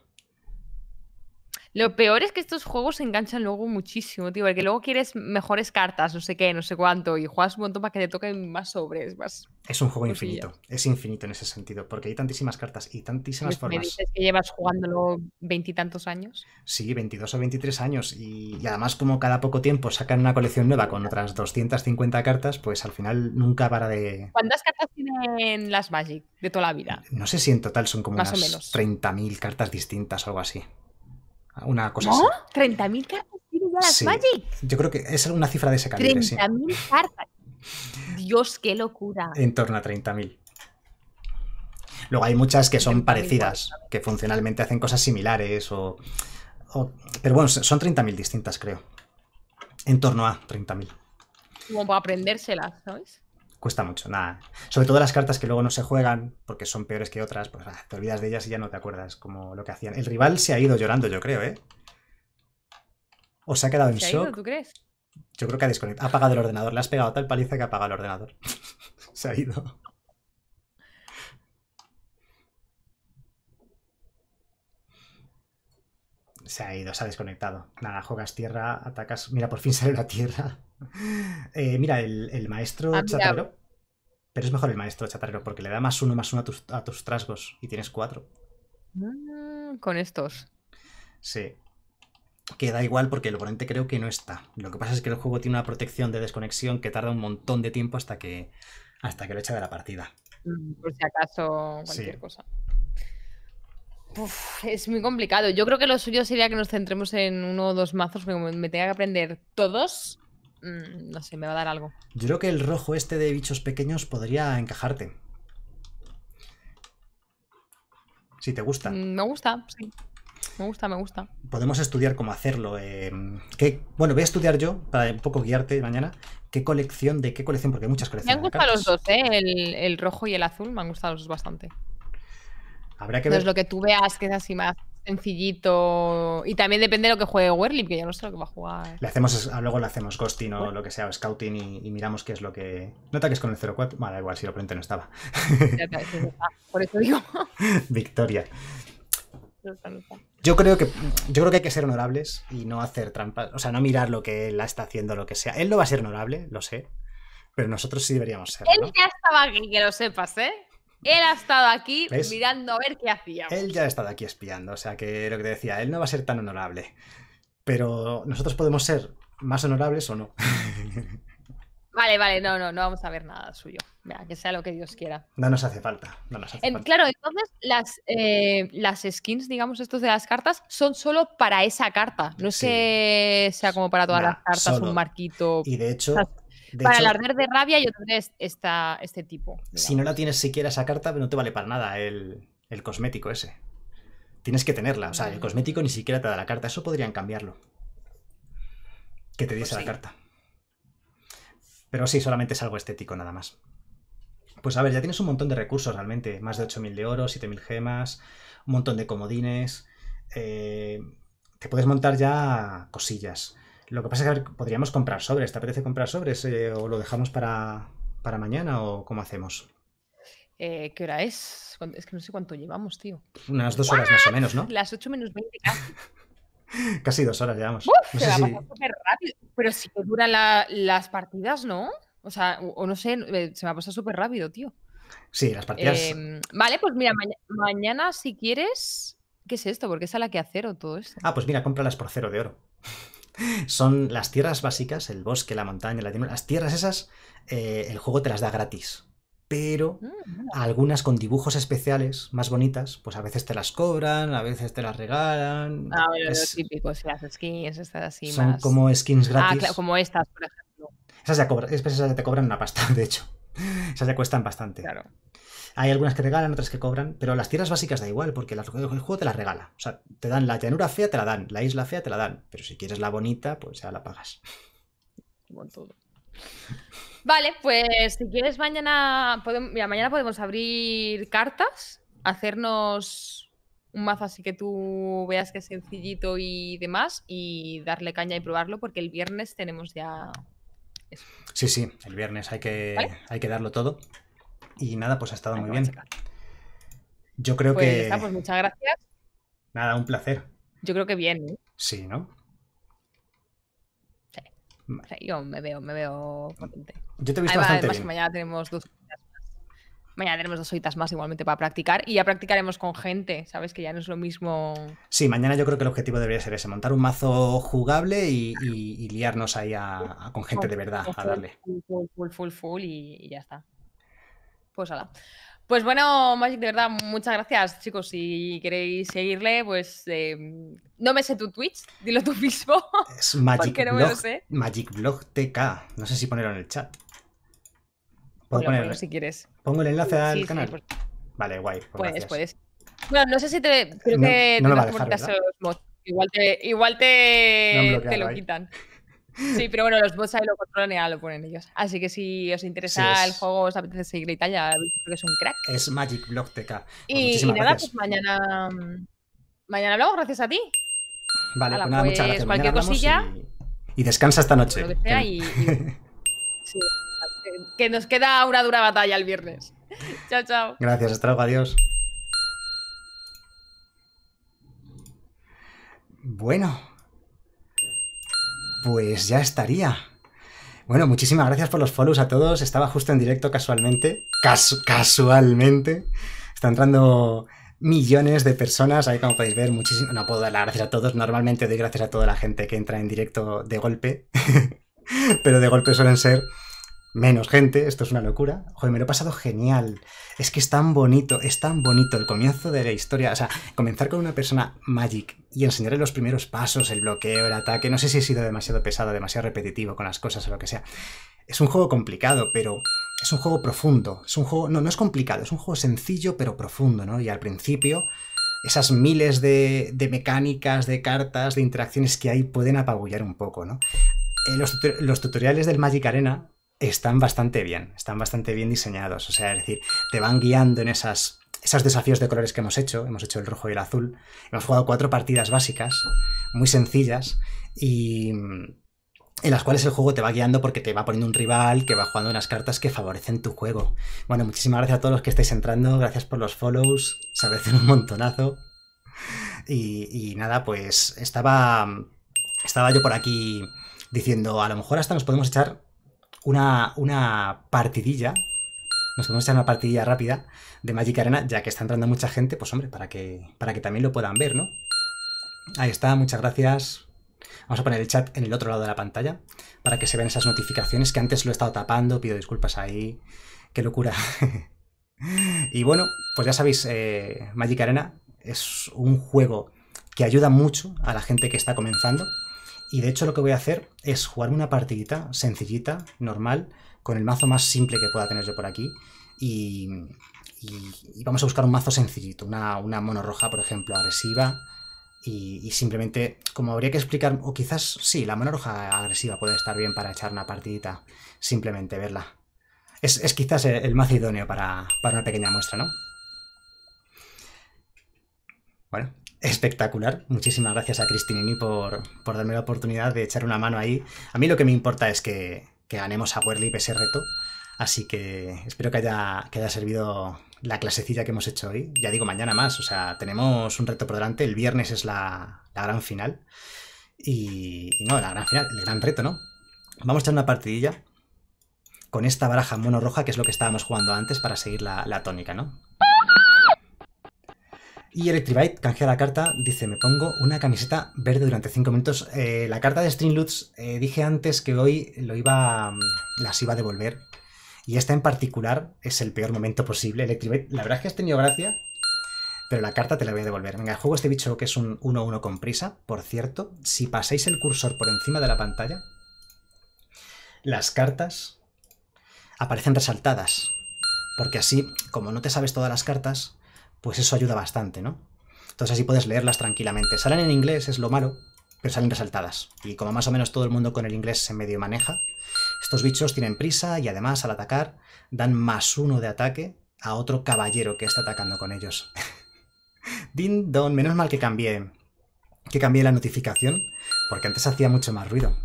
Lo peor es que estos juegos se enganchan luego muchísimo, tío, porque luego quieres mejores cartas, no sé qué, no sé cuánto, y juegas un montón para que te toquen más sobres, más. Es un juego infinito, es infinito en ese sentido, porque hay tantísimas cartas y tantísimas pues formas. ¿Me dices que llevas jugándolo veintitantos años? Sí, 22 o 23 años, y, además, como cada poco tiempo sacan una colección nueva con otras 250 cartas, pues al final nunca para de. ¿Cuántas cartas tienen las Magic de toda la vida? No sé si en total son como más unas 30.000 cartas distintas o algo así. Una cosa ¿30.000 cartas Magic? Yo creo que es una cifra de ese calibre, sí. ¿30.000 cartas? Dios, qué locura. En torno a 30.000. Luego hay muchas que son parecidas, que funcionalmente hacen cosas similares o... pero bueno, son 30.000 distintas, creo. En torno a 30.000. Como para aprendérselas, ¿sabes? cuesta mucho, nada. Sobre todo las cartas que luego no se juegan porque son peores que otras, pues ah, te olvidas de ellas y ya no te acuerdas como lo que hacían. El rival se ha ido llorando, yo creo, ¿eh? O se ha quedado en shock. Yo creo que ha desconectado. Ha apagado el ordenador. Le has pegado tal paliza que ha apagado el ordenador. [LAUGHS] se ha ido. Se ha ido, se ha desconectado. Nada, juegas tierra, atacas. Mira, por fin [LAUGHS] sale la tierra. Eh, mira, el, maestro ah, Pero es mejor el maestro chatarero porque le da más uno más uno a tus, a trasgos y tienes cuatro. Mm, con estos. Sí. Que da igual porque el oponente creo que no está. Lo que pasa es que el juego tiene una protección de desconexión que tarda un montón de tiempo hasta que, hasta que lo echa de la partida. Mm, por si acaso, cualquier cosa es muy complicado. Yo creo que lo suyo sería que nos centremos en uno o dos mazos, me tenga que aprender todos. Mm, no sé, me va a dar algo. Yo creo que el rojo este de bichos pequeños podría encajarte. Si te gusta. Mm, me gusta, sí. Me gusta, me gusta. Podemos estudiar cómo hacerlo. Eh, bueno, voy a estudiar yo, para un poco guiarte mañana, qué colección, de qué colección, porque hay muchas colecciones. Me han gustado los dos, ¿eh? El, el rojo y el azul, me han gustado los dos bastante lo que tú veas que es así más sencillito. Y también depende de lo que juegue Werlip, que yo no sé lo que va a jugar. Ah, luego le hacemos ghosting o lo que sea, scouting y, miramos qué es lo que. No ataques con el 04. Vale, igual si lo frente no estaba. Por eso digo. [LAUGHS] Victoria. Yo creo que yo creo que hay que ser honorables y no hacer trampas, o sea, no mirar lo que él está haciendo, lo que sea. Él no va a ser honorable, lo sé, pero nosotros sí deberíamos ser. Él ya estaba aquí, que lo sepas, ¿eh? Él ha estado aquí mirando a ver qué hacíamos. Él ya ha estado aquí espiando, o sea que lo que te decía, él no va a ser tan honorable. Pero nosotros podemos ser más honorables o no. [LAUGHS] Vale, vale, no, no, no vamos a ver nada suyo. Mira, que sea lo que Dios quiera. No nos hace falta. No nos hace falta. Claro, entonces las, eh, las skins, digamos, estos de las cartas, son solo para esa carta. No sé, sea como para todas las cartas, un marquito. Y de hecho, para el arder de rabia yo tendré este tipo. Si no la tienes siquiera esa carta, no te vale para nada el, cosmético ese. Tienes que tenerla. O sea, el cosmético ni siquiera te da la carta. Eso podrían cambiarlo. Que te diese pues la carta. Pero sí, solamente es algo estético nada más. Pues a ver, ya tienes un montón de recursos realmente. Más de 8.000 de oro, 7.000 gemas, un montón de comodines. Eh, te puedes montar ya cosillas. Lo que pasa es que podríamos comprar sobres. ¿Te apetece comprar sobres eh, o lo dejamos para, mañana o cómo hacemos? Eh, ¿Qué hora es? Es que no sé cuánto llevamos, tío. Unas dos horas más o menos, ¿no? Las 8 menos 20 casi. [LAUGHS] casi dos horas llevamos. Pero si duran las partidas, ¿no? O sea, o, no sé, eh, se me ha pasado súper rápido, tío. Sí, las partidas. Em, vale, pues mira, mañana si quieres. ¿Qué es esto? Porque es a la que a cero todo esto? Ah, pues mira, cómpralas por cero de oro. Son las tierras básicas, el bosque, la montaña, la tierra. Las tierras esas, eh, el juego te las da gratis. Pero ah, algunas con dibujos especiales más bonitas, pues a veces te las cobran, a veces te las regalan. Ah, bueno, si las skins, estas así. Son como skins ah, gratis. Ah, como estas, por ejemplo. Esas ya, cobran, esas ya te cobran una pasta, [LAUGHS] de hecho. Esas ya cuestan bastante. Claro. Hay algunas que regalan, otras que cobran, pero las tierras básicas da igual, porque el juego te las regala. O sea, te dan la llanura fea, te la dan, la isla fea, te la dan, pero si quieres la bonita, pues ya la pagas. en todo. Vale, pues si quieres mañana, podemos, mañana podemos abrir cartas, hacernos un mazo así que tú veas que es sencillito y demás, y darle caña y probarlo, porque el viernes tenemos ya... Sí, sí, el viernes hay que, hay que darlo todo. Y nada, pues ha estado muy bien. Yo creo pues, que. muchas gracias. Nada, un placer. Yo creo que bien. ¿eh? Sí, ¿no? Sí. yo me veo, me veo contente. Yo te he visto bastante Mañana tenemos dos más. Mañana tenemos dos horitas más igualmente para practicar y ya practicaremos con gente, ¿sabes? Que ya no es lo mismo. Sí, mañana yo creo que el objetivo debería ser ese, montar un mazo jugable y, liarnos ahí a, con gente de verdad, a darle. Full, full, full, full, full y ya está. Pues hala. Pues bueno, Magic, de verdad, muchas gracias, chicos. Si queréis seguirle, pues eh, no me sé tu Twitch, dilo tú mismo. [LAUGHS] Es Magic no Blog, Magic TK. No sé si ponerlo en el chat. Puedo ponerlo si eh. quieres. Pongo el enlace al canal. Vale, guay. Pues puedes, puedes. Bueno, no sé si te. Creo que no te lo, mods. Igual te, igual te, te lo quitan. Sí, pero bueno, los bots ahí lo controlan y ya lo ponen ellos. Así que si os interesa el juego, os apetece seguir y tal, ya que es un crack. Es Magic Block pues y, nada, pues mañana. Mm, mañana hablamos, gracias a ti. Vale, pues nada, muchas pues gracias. Cualquier cosilla. Y, descansa esta noche. que [LAUGHS] que nos queda una dura batalla el viernes. [LAUGHS] chao, chao. Gracias, estrago, adiós. Bueno pues ya estaría. Bueno, muchísimas gracias por los follows a todos. Estaba justo en directo casualmente. casualmente. Está entrando millones de personas. Ahí como podéis ver, muchísimo. No puedo dar las gracias a todos. Normalmente doy gracias a toda la gente que entra en directo de golpe. [LAUGHS] Pero de golpe suelen ser menos gente, esto es una locura. Joder, me lo he pasado genial. Es que es tan bonito, es tan bonito el comienzo de la historia. O sea, comenzar con una persona Magic y enseñarle los primeros pasos, el bloqueo, el ataque. No sé si he sido demasiado pesado, demasiado repetitivo con las cosas o lo que sea. Es un juego complicado, pero es un juego profundo. Es un juego, no, no es complicado, es un juego sencillo pero profundo, ¿no? Y al principio esas miles de, mecánicas, de cartas, de interacciones que hay pueden apabullar un poco, ¿no? Eh, los, tutoriales del Magic Arena están bastante bien, están bastante bien diseñados. O sea, es decir, te van guiando en esas, esos desafíos de colores que hemos hecho. Hemos hecho el rojo y el azul. Hemos jugado cuatro partidas básicas, muy sencillas, y en las cuales el juego te va guiando porque te va poniendo un rival que va jugando unas cartas que favorecen tu juego. Bueno, muchísimas gracias a todos los que estáis entrando, gracias por los follows, se agradecen un montonazo. Y, y nada, pues estaba, estaba yo por aquí diciendo, a lo mejor hasta nos podemos echar una, una partidilla. Nos a echar una partidilla rápida de Magic Arena, ya que está entrando mucha gente, pues hombre, para que, para que también lo puedan ver, ¿no? Ahí está, muchas gracias. Vamos a poner el chat en el otro lado de la pantalla para que se vean esas notificaciones que antes lo he estado tapando, pido disculpas ahí. Qué locura. [LAUGHS] y bueno, pues ya sabéis, eh, Magic Arena es un juego que ayuda mucho a la gente que está comenzando, y de hecho lo que voy a hacer es jugar una partidita sencillita, normal, con el mazo más simple que pueda tener yo por aquí. Y, vamos a buscar un mazo sencillito, una, una mono roja, por ejemplo, agresiva. Y, simplemente, como habría que explicar, o quizás sí, la mono roja agresiva puede estar bien para echar una partidita, simplemente verla. Es, quizás el, mazo idóneo para, para una pequeña muestra, ¿no? Bueno, espectacular. Muchísimas gracias a Cristinini por, por darme la oportunidad de echar una mano ahí. A mí lo que me importa es que, ganemos a Werlip ese reto. Así que espero que haya, que servido la clasecilla que hemos hecho hoy. Ya digo, mañana más. O sea, tenemos un reto por delante. El viernes es la, gran final. Y, no, la gran final, el gran reto, ¿no? Vamos a echar una partidilla con esta baraja mono roja, que es lo que estábamos jugando antes para seguir la, la tónica, ¿no? Y Electrivite canjea la carta, dice, me pongo una camiseta verde durante 5 minutos. Eh, la carta de String eh, dije antes que hoy lo iba, mm, las iba a devolver. Y esta en particular es el peor momento posible. Electrivite, la verdad es que has tenido gracia, pero la carta te la voy a devolver. Venga, juego este bicho que es un 1-1 con prisa, por cierto. Si pasáis el cursor por encima de la pantalla, las cartas aparecen resaltadas. Porque así, como no te sabes todas las cartas, pues eso ayuda bastante, ¿no? Entonces así puedes leerlas tranquilamente. Salen en inglés, es lo malo, pero salen resaltadas. Y como más o menos todo el mundo con el inglés se medio maneja, estos bichos tienen prisa y además al atacar dan más uno de ataque a otro caballero que está atacando con ellos. [LAUGHS] Din Don, menos mal que cambié, que cambié la notificación, porque antes hacía mucho más ruido.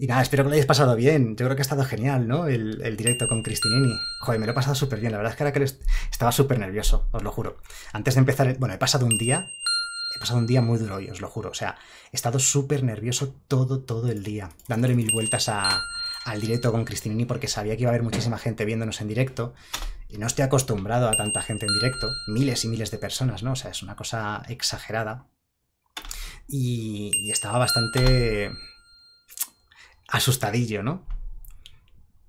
Y nada, espero que lo hayáis pasado bien. Yo creo que ha estado genial, ¿no? El, directo con Cristinini. Joder, me lo he pasado súper bien. La verdad es que ahora que estaba súper nervioso, os lo juro. Antes de empezar, bueno, he pasado un día. He pasado un día muy duro hoy, os lo juro. O sea, he estado súper nervioso todo, todo el día. Dándole mil vueltas a, al directo con Cristinini porque sabía que iba a haber muchísima gente viéndonos en directo. Y no estoy acostumbrado a tanta gente en directo. Miles y miles de personas, ¿no? O sea, es una cosa exagerada. y estaba bastante asustadillo, ¿no?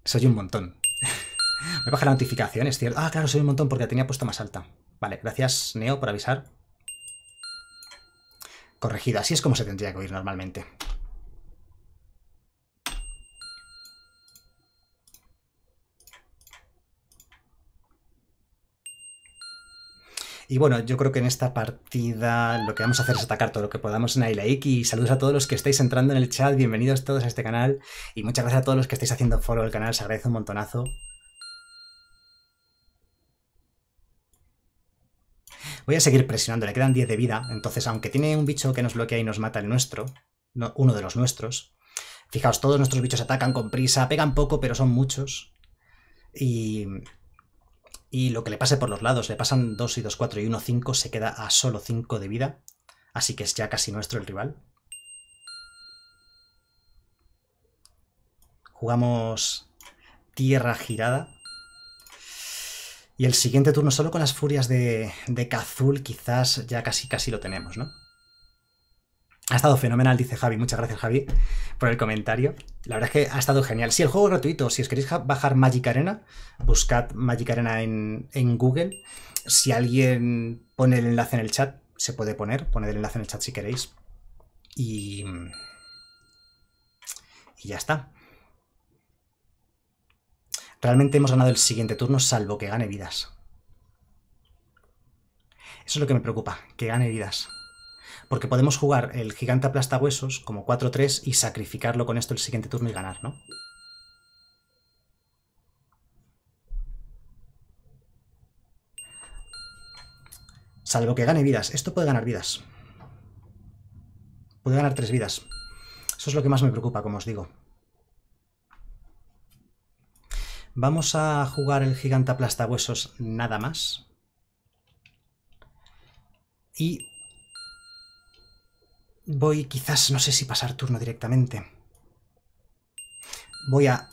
Soy un montón. [LAUGHS] Me baja la notificación, es cierto. Ah, claro, soy un montón porque la tenía puesta más alta. Vale, gracias Neo por avisar. Corregido, así es como se tendría que oír normalmente. Y bueno, yo creo que en esta partida lo que vamos a hacer es atacar todo lo que podamos en Ailaik y saludos a todos los que estáis entrando en el chat, bienvenidos todos a este canal y muchas gracias a todos los que estáis haciendo follow al canal, se agradece un montonazo. Voy a seguir presionando, le quedan 10 de vida, entonces aunque tiene un bicho que nos bloquea y nos mata el nuestro, uno de los nuestros, fijaos, todos nuestros bichos atacan con prisa, pegan poco pero son muchos y y lo que le pase por los lados, le pasan 2 y 2, 4 y 1, 5, se queda a solo 5 de vida, así que es ya casi nuestro el rival. Jugamos tierra girada. Y el siguiente turno solo con las furias de, de Cazul quizás ya casi casi lo tenemos, ¿no? Ha estado fenomenal, dice Javi. Muchas gracias, Javi, por el comentario. La verdad es que ha estado genial. Si el juego es gratuito, si os queréis bajar Magic Arena, buscad Magic Arena en, en, Google. Si alguien pone el enlace en el chat, se puede poner. Poned el enlace en el chat si queréis. Y. Y ya está. Realmente hemos ganado el siguiente turno, salvo que gane vidas. Eso es lo que me preocupa, que gane vidas porque podemos jugar el gigante huesos como 4-3 y sacrificarlo con esto el siguiente turno y ganar, ¿no? Salvo que gane vidas. Esto puede ganar vidas. Puede ganar tres vidas. Eso es lo que más me preocupa, como os digo. Vamos a jugar el gigante huesos nada más. Y Voy quizás, no sé si pasar turno directamente. Voy a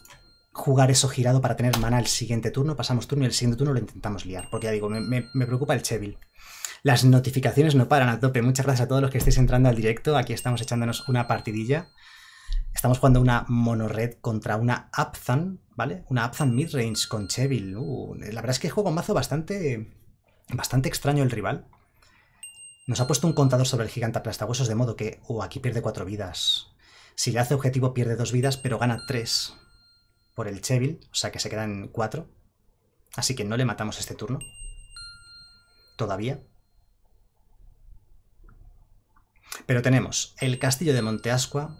jugar eso girado para tener mana el siguiente turno. Pasamos turno y el siguiente turno lo intentamos liar. Porque ya digo, me, preocupa el Chevil. Las notificaciones no paran a tope. Muchas gracias a todos los que estéis entrando al directo. Aquí estamos echándonos una partidilla. Estamos jugando una monored contra una Abzan. ¿vale? Una mid midrange con Chevil. Uh, la verdad es que juego un mazo bastante, bastante extraño el rival. Nos ha puesto un contador sobre el gigante aplastahuesos de modo que, oh, aquí pierde cuatro vidas. Si le hace objetivo pierde dos vidas, pero gana tres por el Chevil, o sea que se quedan cuatro. Así que no le matamos este turno. Todavía. Pero tenemos el castillo de Monteascua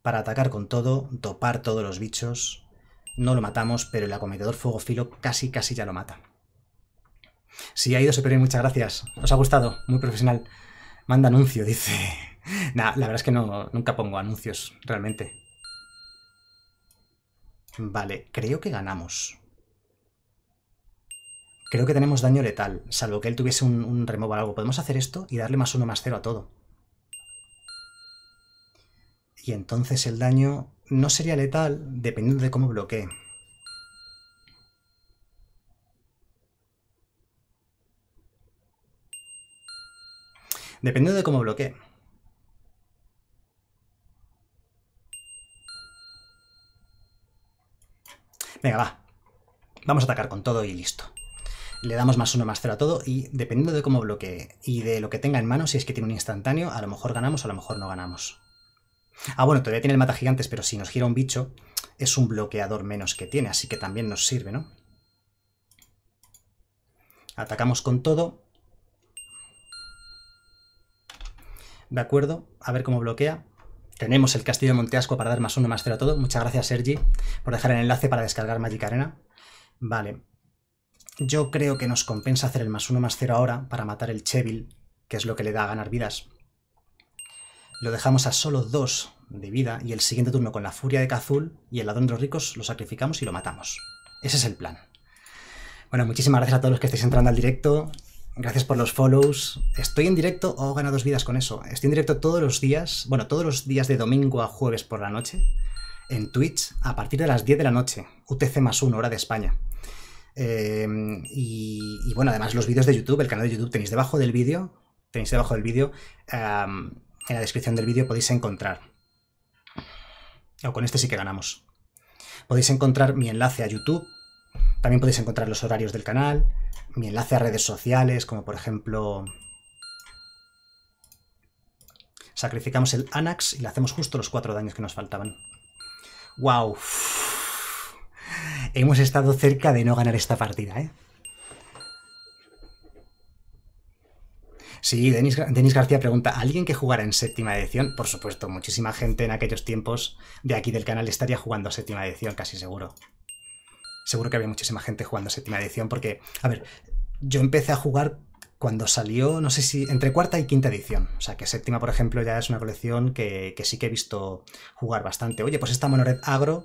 para atacar con todo, dopar todos los bichos. No lo matamos, pero el acometedor fuego filo casi casi ya lo mata. Si ha ido bien, muchas gracias. Os ha gustado, muy profesional. Manda anuncio, dice. [LAUGHS] Nah, la verdad es que no, nunca pongo anuncios, realmente. Vale, creo que ganamos. Creo que tenemos daño letal, salvo que él tuviese un, remove o algo. Podemos hacer esto y darle más uno más cero a todo. Y entonces el daño no sería letal, dependiendo de cómo bloquee. dependiendo de cómo bloquee. Venga, va. Vamos a atacar con todo y listo. Le damos más uno, más cero a todo y dependiendo de cómo bloquee y de lo que tenga en mano, si es que tiene un instantáneo, a lo mejor ganamos o a lo mejor no ganamos. Ah, bueno, todavía tiene el mata gigantes, pero si nos gira un bicho, es un bloqueador menos que tiene, así que también nos sirve, ¿no? Atacamos con todo ¿De acuerdo? A ver cómo bloquea. Tenemos el castillo de Monteasco para dar más uno, más cero a todo. Muchas gracias, Sergi, por dejar el enlace para descargar Magic Arena. Vale. Yo creo que nos compensa hacer el más uno, más cero ahora para matar el Chevil, que es lo que le da a ganar vidas. Lo dejamos a solo dos de vida y el siguiente turno con la furia de Cazul y el ladrón de los ricos lo sacrificamos y lo matamos. Ese es el plan. Bueno, muchísimas gracias a todos los que estáis entrando al directo. Gracias por los follows. Estoy en directo, o ganado dos vidas con eso. Estoy en directo todos los días, bueno, todos los días de domingo a jueves por la noche, en Twitch, a partir de las 10 de la noche, UTC más 1, hora de España. Em, y, bueno, además los vídeos de YouTube, el canal de YouTube tenéis debajo del vídeo, tenéis debajo del vídeo, em, en la descripción del vídeo podéis encontrar. O con este sí que ganamos. Podéis encontrar mi enlace a YouTube, también podéis encontrar los horarios del canal, mi enlace a redes sociales, como por ejemplo... Sacrificamos el Anax y le hacemos justo los cuatro daños que nos faltaban. ¡Wow! Hemos estado cerca de no ganar esta partida, ¿eh? Sí, Denis, Denis, García pregunta, ¿alguien que jugara en séptima edición? Por supuesto, muchísima gente en aquellos tiempos de aquí del canal estaría jugando a séptima edición, casi seguro seguro que había muchísima gente jugando séptima edición porque, a ver, yo empecé a jugar cuando salió, no sé si, entre cuarta y quinta edición. O sea, que séptima, por ejemplo, ya es una colección que, sí que he visto jugar bastante. Oye, pues esta Monored Agro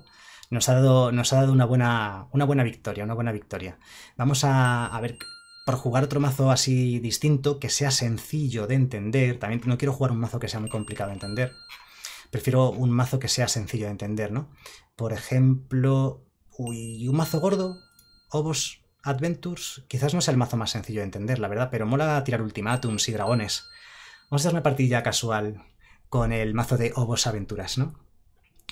nos ha dado, nos ha dado una, buena, una buena victoria, una buena victoria. Vamos a, a ver por jugar otro mazo así distinto, que sea sencillo de entender. También no quiero jugar un mazo que sea muy complicado de entender. Prefiero un mazo que sea sencillo de entender, ¿no? Por ejemplo, Uy, un mazo gordo, ¿Ovos Adventures, quizás no sea el mazo más sencillo de entender, la verdad, pero mola tirar ultimátums y dragones. Vamos a hacer una partida casual con el mazo de Obos Aventuras, ¿no?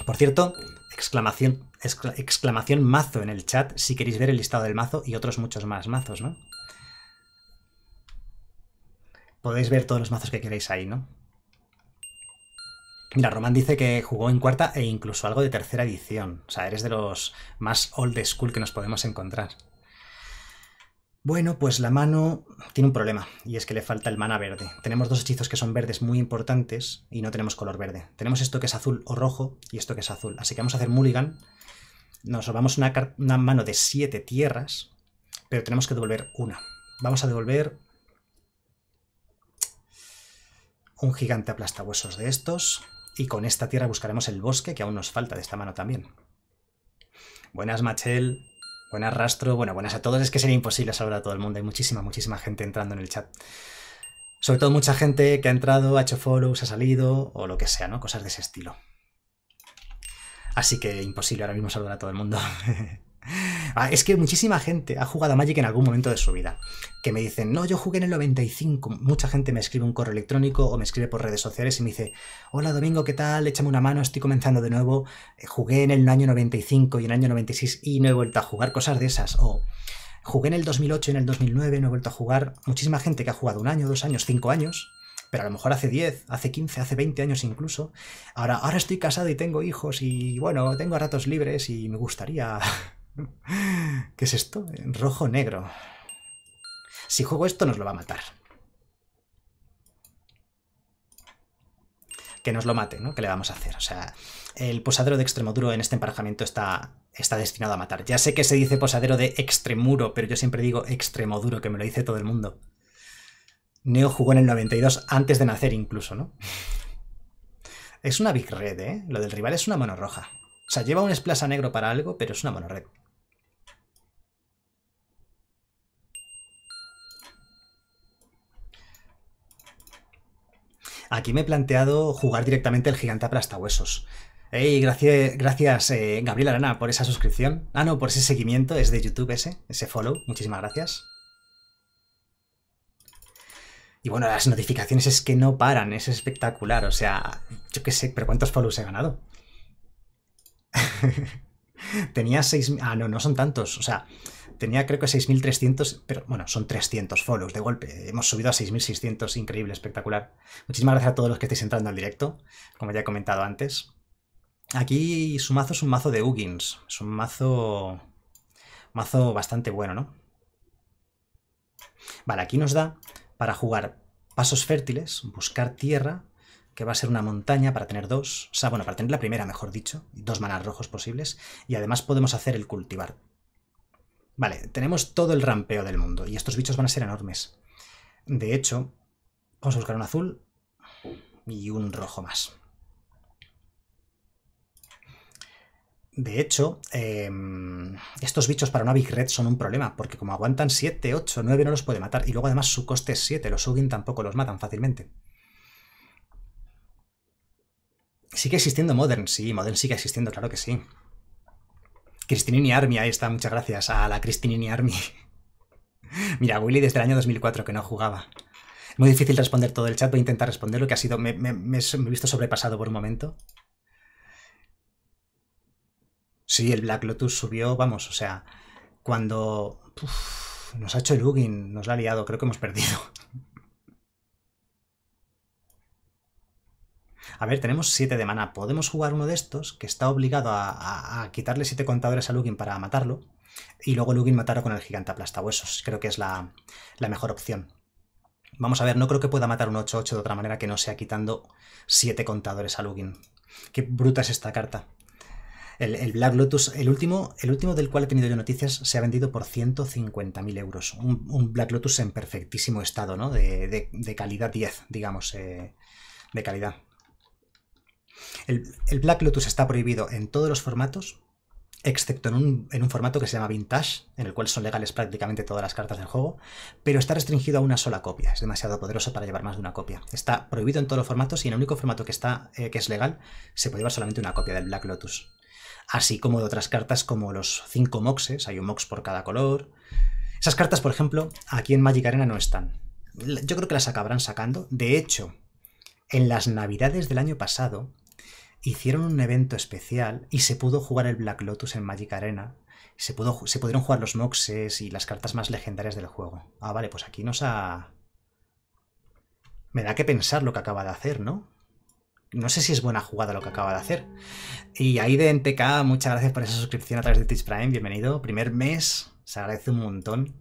Por cierto, exclamación, exclamación mazo en el chat si queréis ver el listado del mazo y otros muchos más mazos, ¿no? Podéis ver todos los mazos que queréis ahí, ¿no? Mira, Román dice que jugó en cuarta e incluso algo de tercera edición. O sea, eres de los más old school que nos podemos encontrar. Bueno, pues la mano tiene un problema, y es que le falta el mana verde. Tenemos dos hechizos que son verdes muy importantes y no tenemos color verde. Tenemos esto que es azul o rojo y esto que es azul. Así que vamos a hacer mulligan. Nos robamos una, mano de siete tierras, pero tenemos que devolver una. Vamos a devolver un gigante huesos de estos. Y con esta tierra buscaremos el bosque, que aún nos falta de esta mano también. Buenas, Machel. Buenas, Rastro. Bueno, buenas a todos. Es que sería imposible saludar a todo el mundo. Hay muchísima, muchísima gente entrando en el chat. Sobre todo mucha gente que ha entrado, ha hecho follows, ha salido, o lo que sea, ¿no? Cosas de ese estilo. Así que imposible ahora mismo saludar a todo el mundo. [LAUGHS] Ah, es que muchísima gente ha jugado a Magic en algún momento de su vida. Que me dicen, no, yo jugué en el 95. Mucha gente me escribe un correo electrónico o me escribe por redes sociales y me dice, hola Domingo, ¿qué tal? Échame una mano, estoy comenzando de nuevo. Eh, jugué en el año 95 y en el año 96 y no he vuelto a jugar cosas de esas. O jugué en el 2008 y en el 2009, no he vuelto a jugar. Muchísima gente que ha jugado un año, dos años, cinco años pero a lo mejor hace 10, hace 15, hace 20 años incluso. Ahora, ahora estoy casado y tengo hijos y bueno, tengo ratos libres y me gustaría ¿Qué es esto? Rojo-negro. Si juego esto nos lo va a matar. Que nos lo mate, ¿no? ¿Qué le vamos a hacer? O sea, el posadero de extremo duro en este emparejamiento está, está destinado a matar. Ya sé que se dice posadero de extremuro, pero yo siempre digo duro, que me lo dice todo el mundo. Neo jugó en el 92 antes de nacer incluso, ¿no? Es una big red, ¿eh? Lo del rival es una mano roja. O sea, lleva un esplaza negro para algo, pero es una mano red. Aquí me he planteado jugar directamente el gigante aplastahuesos. Ey, gracias, gracias eh, Gabriel Arana por esa suscripción. Ah, no, por ese seguimiento, es de YouTube ese, ese follow. Muchísimas gracias. Y bueno, las notificaciones es que no paran, es espectacular. O sea, yo qué sé, pero ¿cuántos follows he ganado? [LAUGHS] Tenía seis... Ah, no, no son tantos. O sea, tenía creo que 6.300, pero bueno, son 300 follows de golpe. Hemos subido a 6.600, increíble, espectacular. Muchísimas gracias a todos los que estáis entrando al directo, como ya he comentado antes. Aquí su mazo es un mazo de Huggins, es un mazo, mazo bastante bueno, ¿no? Vale, aquí nos da para jugar pasos fértiles, buscar tierra, que va a ser una montaña para tener dos, o sea, bueno, para tener la primera, mejor dicho, dos manas rojos posibles, y además podemos hacer el cultivar. Vale, tenemos todo el rampeo del mundo y estos bichos van a ser enormes. De hecho, vamos a buscar un azul y un rojo más. De hecho, em, estos bichos para una Big Red son un problema, porque como aguantan 7, 8, 9 no los puede matar, y luego además su coste es 7, los Ugin tampoco los matan fácilmente. ¿Sigue existiendo Modern? Sí, Modern sigue existiendo, claro que sí. Cristinini Army, ahí está, muchas gracias a la Cristinini Army. [LAUGHS] Mira, Willy desde el año 2004 que no jugaba. Muy difícil responder todo el chat, voy a intentar responder lo que ha sido... Me, he visto sobrepasado por un momento. Sí, el Black Lotus subió, vamos, o sea, cuando... nos ha hecho el Ugin, nos lo ha liado, creo que hemos perdido. A ver, tenemos 7 de mana. Podemos jugar uno de estos que está obligado a, quitarle 7 contadores a Lugin para matarlo. Y luego Lugin matará con el gigante huesos Creo que es la, mejor opción. Vamos a ver, no creo que pueda matar un 8-8 de otra manera que no sea quitando 7 contadores a Lugin. Qué bruta es esta carta. El, Black Lotus, el último, el último del cual he tenido yo noticias, se ha vendido por 150.000 euros. Un, Black Lotus en perfectísimo estado, ¿no? De, calidad 10, digamos, de calidad. Eh, el, Black Lotus está prohibido en todos los formatos, excepto en un, formato que se llama Vintage, en el cual son legales prácticamente todas las cartas del juego, pero está restringido a una sola copia. Es demasiado poderoso para llevar más de una copia. Está prohibido en todos los formatos y en el único formato que, está, eh, que es legal se puede llevar solamente una copia del Black Lotus. Así como de otras cartas como los 5 moxes, hay un mox por cada color. Esas cartas, por ejemplo, aquí en Magic Arena no están. Yo creo que las acabarán sacando. De hecho, en las navidades del año pasado, hicieron un evento especial y se pudo jugar el Black Lotus en Magic Arena. Se, pudo, se pudieron jugar los Moxes y las cartas más legendarias del juego. Ah, vale, pues aquí nos ha... Me da que pensar lo que acaba de hacer, ¿no? No sé si es buena jugada lo que acaba de hacer. Y ahí de NTK, muchas gracias por esa suscripción a través de Twitch Prime. Bienvenido. Primer mes. Se agradece un montón.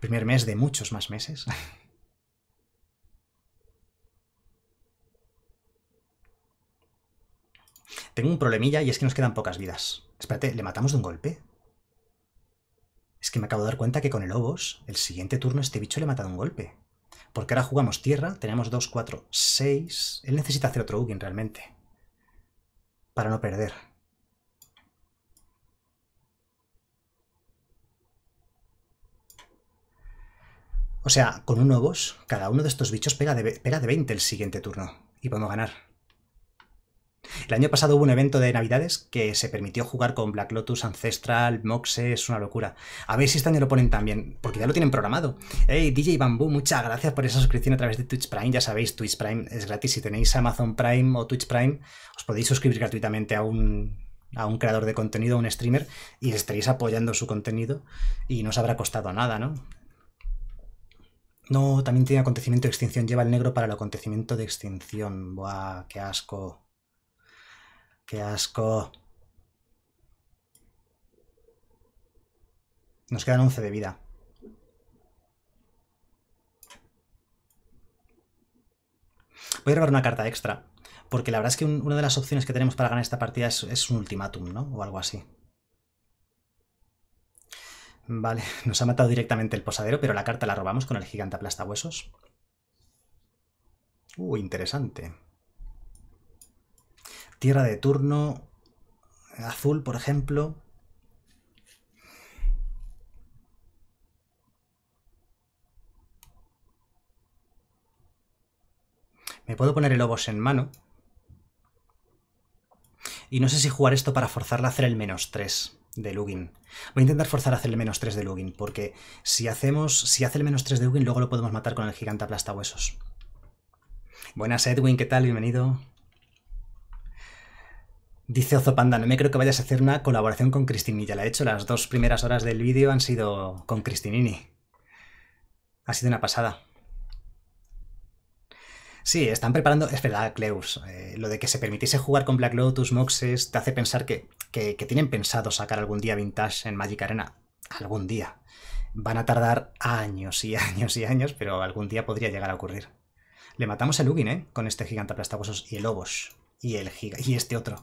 Primer mes de muchos más meses. [LAUGHS] Tengo un problemilla y es que nos quedan pocas vidas. Espérate, ¿le matamos de un golpe? Es que me acabo de dar cuenta que con el Obos, el siguiente turno este bicho le mata de un golpe. Porque ahora jugamos tierra, tenemos 2, 4, 6... Él necesita hacer otro Ugin realmente. Para no perder. O sea, con un Obos, cada uno de estos bichos pega de, pega de 20 el siguiente turno. Y podemos ganar. El año pasado hubo un evento de Navidades que se permitió jugar con Black Lotus, Ancestral, Moxe, es una locura. A ver si este año lo ponen también, porque ya lo tienen programado. Hey, DJ Bambú, muchas gracias por esa suscripción a través de Twitch Prime. Ya sabéis, Twitch Prime es gratis. Si tenéis Amazon Prime o Twitch Prime, os podéis suscribir gratuitamente a un a un creador de contenido, a un streamer, y estaréis apoyando su contenido y no os habrá costado nada, ¿no? No, también tiene acontecimiento de extinción. Lleva el negro para el acontecimiento de extinción. Buah, qué asco. ¡Qué asco! Nos quedan 11 de vida. Voy a robar una carta extra, porque la verdad es que una de las opciones que tenemos para ganar esta partida es, es un ultimátum, ¿no? O algo así. Vale, [LAUGHS] nos ha matado directamente el posadero, pero la carta la robamos con el gigante huesos Uh, interesante. Tierra de turno, azul, por ejemplo. Me puedo poner el Lobos en mano. Y no sé si jugar esto para forzarla a hacer el menos 3 de Lugin. Voy a intentar forzar a hacer el menos 3 de Lugin, porque si hacemos. Si hace el menos 3 de Lugin, luego lo podemos matar con el gigante huesos. Buenas, Edwin, ¿qué tal? Bienvenido. Dice Ozopanda, no me creo que vayas a hacer una colaboración con Cristinini. Ya la he hecho, las dos primeras horas del vídeo han sido con Cristinini. Ha sido una pasada. Sí, están preparando, es verdad, Cleus, eh, lo de que se permitiese jugar con Black Lotus, Moxes, te hace pensar que, que, tienen pensado sacar algún día Vintage en Magic Arena. Algún día. Van a tardar años y [LAUGHS] años y años, pero algún día podría llegar a ocurrir. Le matamos a Lugin, ¿eh? Con este gigante aplastabosos y el Lobos y el y este otro.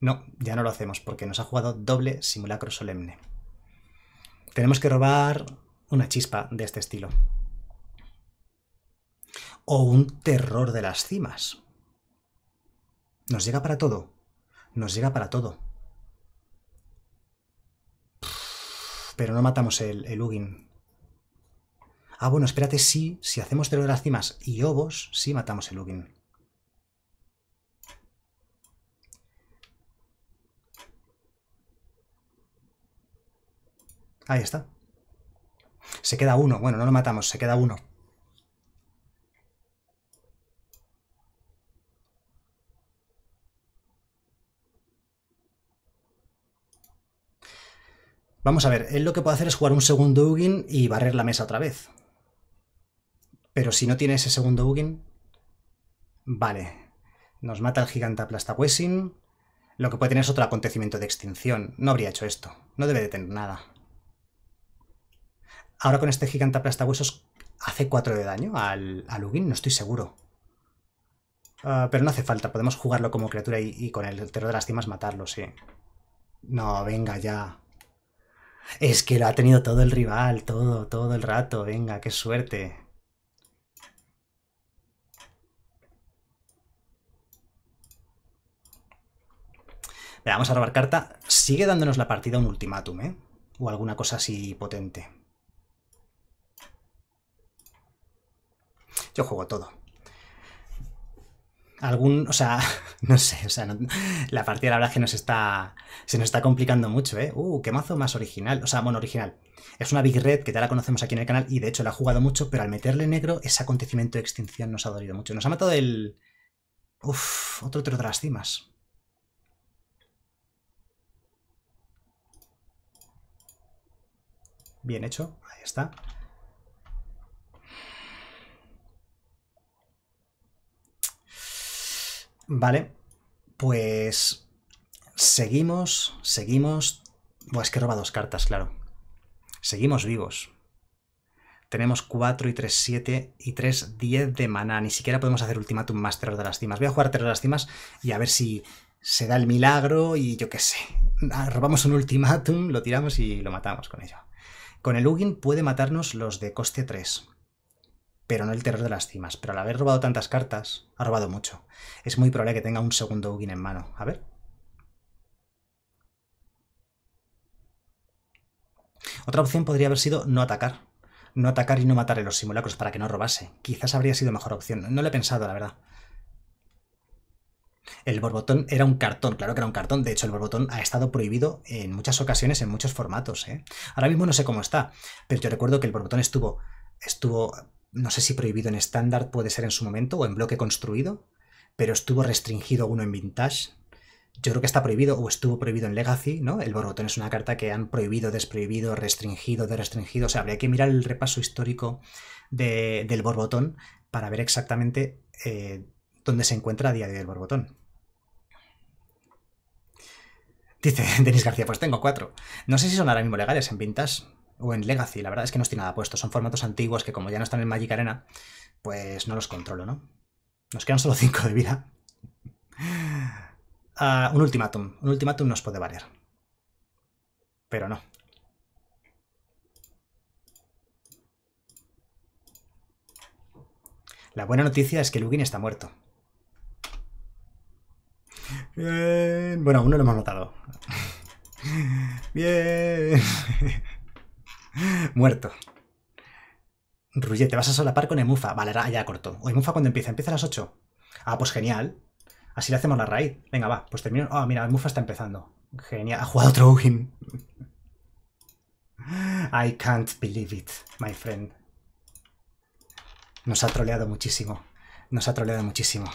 No, ya no lo hacemos porque nos ha jugado doble simulacro solemne. Tenemos que robar una chispa de este estilo. O un terror de las cimas. Nos llega para todo. Nos llega para todo. Pero no matamos el, el Ugin. Ah, bueno, espérate, sí, si hacemos terror de las cimas y ovos, sí matamos el Ugin. Ahí está. Se queda uno. Bueno, no lo matamos, se queda uno. Vamos a ver, él lo que puede hacer es jugar un segundo Ugin y barrer la mesa otra vez. Pero si no tiene ese segundo Ugin... Vale. Nos mata el gigante aplastahuesin. Lo que puede tener es otro acontecimiento de extinción. No habría hecho esto. No debe de tener nada. Ahora con este gigante aplastahuesos hace 4 de daño al, al no estoy seguro. Ah, pero no hace falta, podemos jugarlo como criatura y, con el terror de las matarlo, sí. No, venga ya. Es que lo ha tenido todo el rival, todo, todo el rato, venga, qué suerte. vamos a robar carta. Sigue dándonos la partida un ultimátum, ¿eh? O alguna cosa así potente. Yo juego todo. Algún, o sea, [LAUGHS] no sé, o sea, la partida la verdad es que nos está, se nos está complicando mucho, ¿eh? Uh, qué mazo más original, o sea, bueno, original. Es una Big Red que ya la conocemos aquí en el canal y de hecho la ha jugado mucho, pero al meterle negro, ese acontecimiento de extinción nos ha dolido mucho. Nos ha matado el... Uf, otro otro de las cimas. Bien hecho, ahí está. Vale, pues seguimos, seguimos... Buah, es que roba dos cartas, claro. Seguimos vivos. Tenemos 4 y 3, 7 y 3, 10 de maná. Ni siquiera podemos hacer ultimátum más terror de las cimas. Voy a jugar terror de las cimas y a ver si se da el milagro y yo qué sé. Ah, robamos un ultimátum, lo tiramos y lo matamos con ello. Con el Ugin puede matarnos los de coste 3 pero no el terror de las cimas. Pero al haber robado tantas cartas, ha robado mucho. Es muy probable que tenga un segundo Ugin en mano. A ver. Otra opción podría haber sido no atacar. No atacar y no matar los simulacros para que no robase. Quizás habría sido mejor opción. No lo he pensado, la verdad. El borbotón era un cartón, claro que era un cartón. De hecho, el borbotón ha estado prohibido en muchas ocasiones, en muchos formatos. ¿eh? Ahora mismo no sé cómo está, pero yo recuerdo que el borbotón estuvo, estuvo no sé si prohibido en estándar puede ser en su momento o en bloque construido, pero estuvo restringido uno en vintage. Yo creo que está prohibido o estuvo prohibido en Legacy, ¿no? El Borbotón es una carta que han prohibido, desprohibido, restringido, derestringido. O sea, habría que mirar el repaso histórico del Borbotón para ver exactamente eh, dónde se encuentra a día de hoy el Borbotón. Dice [LAUGHS] Denis García, pues tengo cuatro. No sé si son ahora mismo legales en Vintage, o en Legacy, la verdad es que no estoy nada puesto. Son formatos antiguos que como ya no están en Magic Arena, pues no los controlo, ¿no? Nos quedan solo 5 [LAUGHS] de vida. Ah, un ultimátum. Un ultimátum nos puede variar. Pero no. La buena noticia es que Lugin está muerto. Bien. Bueno, aún no lo hemos notado. [LAUGHS] Bien. [LAUGHS] [LAUGHS] Muerto. Ruye, te vas a solapar con Emufa. Vale, ya corto. ¿O Emufa cuando empieza? ¿Empieza a las 8? Ah, pues genial. Así le hacemos la raid, Venga, va, pues termino. Ah, mira, Emufa está empezando. Genial. Ha jugado otro win. [LAUGHS] I can't believe it, my friend. Nos ha troleado muchísimo. Nos ha troleado muchísimo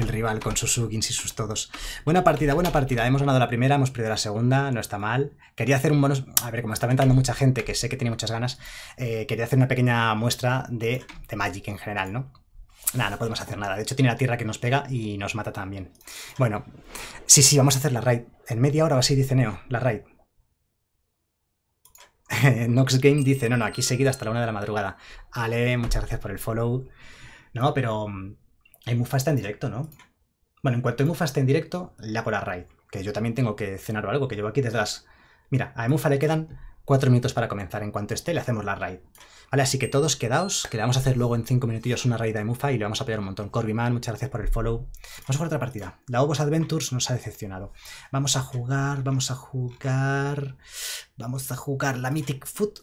el rival con sus Ugins y sus todos. Buena partida, buena partida. Hemos ganado la primera, hemos perdido la segunda, no está mal. Quería hacer un bonus... A ver, como está aventando mucha gente, que sé que tiene muchas ganas, eh, quería hacer una pequeña muestra de, de Magic en general, ¿no? Nada, no podemos hacer nada. De hecho, tiene la tierra que nos pega y nos mata también. Bueno, sí, sí, vamos a hacer la raid. En media hora o así dice Neo, la raid. [LAUGHS] Nox Game dice, no, no, aquí seguido hasta la una de la madrugada. Ale, muchas gracias por el follow. No, pero mm, hay está en directo, ¿no? Bueno, en cuanto hay esté en directo, le hago la raid. Que yo también tengo que cenar o algo, que llevo aquí desde las... Mira, a Mufa le quedan cuatro minutos para comenzar. En cuanto esté, le hacemos la raid. Vale, así que todos quedaos, que le vamos a hacer luego en cinco minutillos una raid a Mufa y le vamos a apoyar un montón. Corbiman, muchas gracias por el follow. Vamos a jugar otra partida. La Obos Adventures nos ha decepcionado. Vamos a jugar, vamos a jugar... Vamos a jugar la Mythic Foot.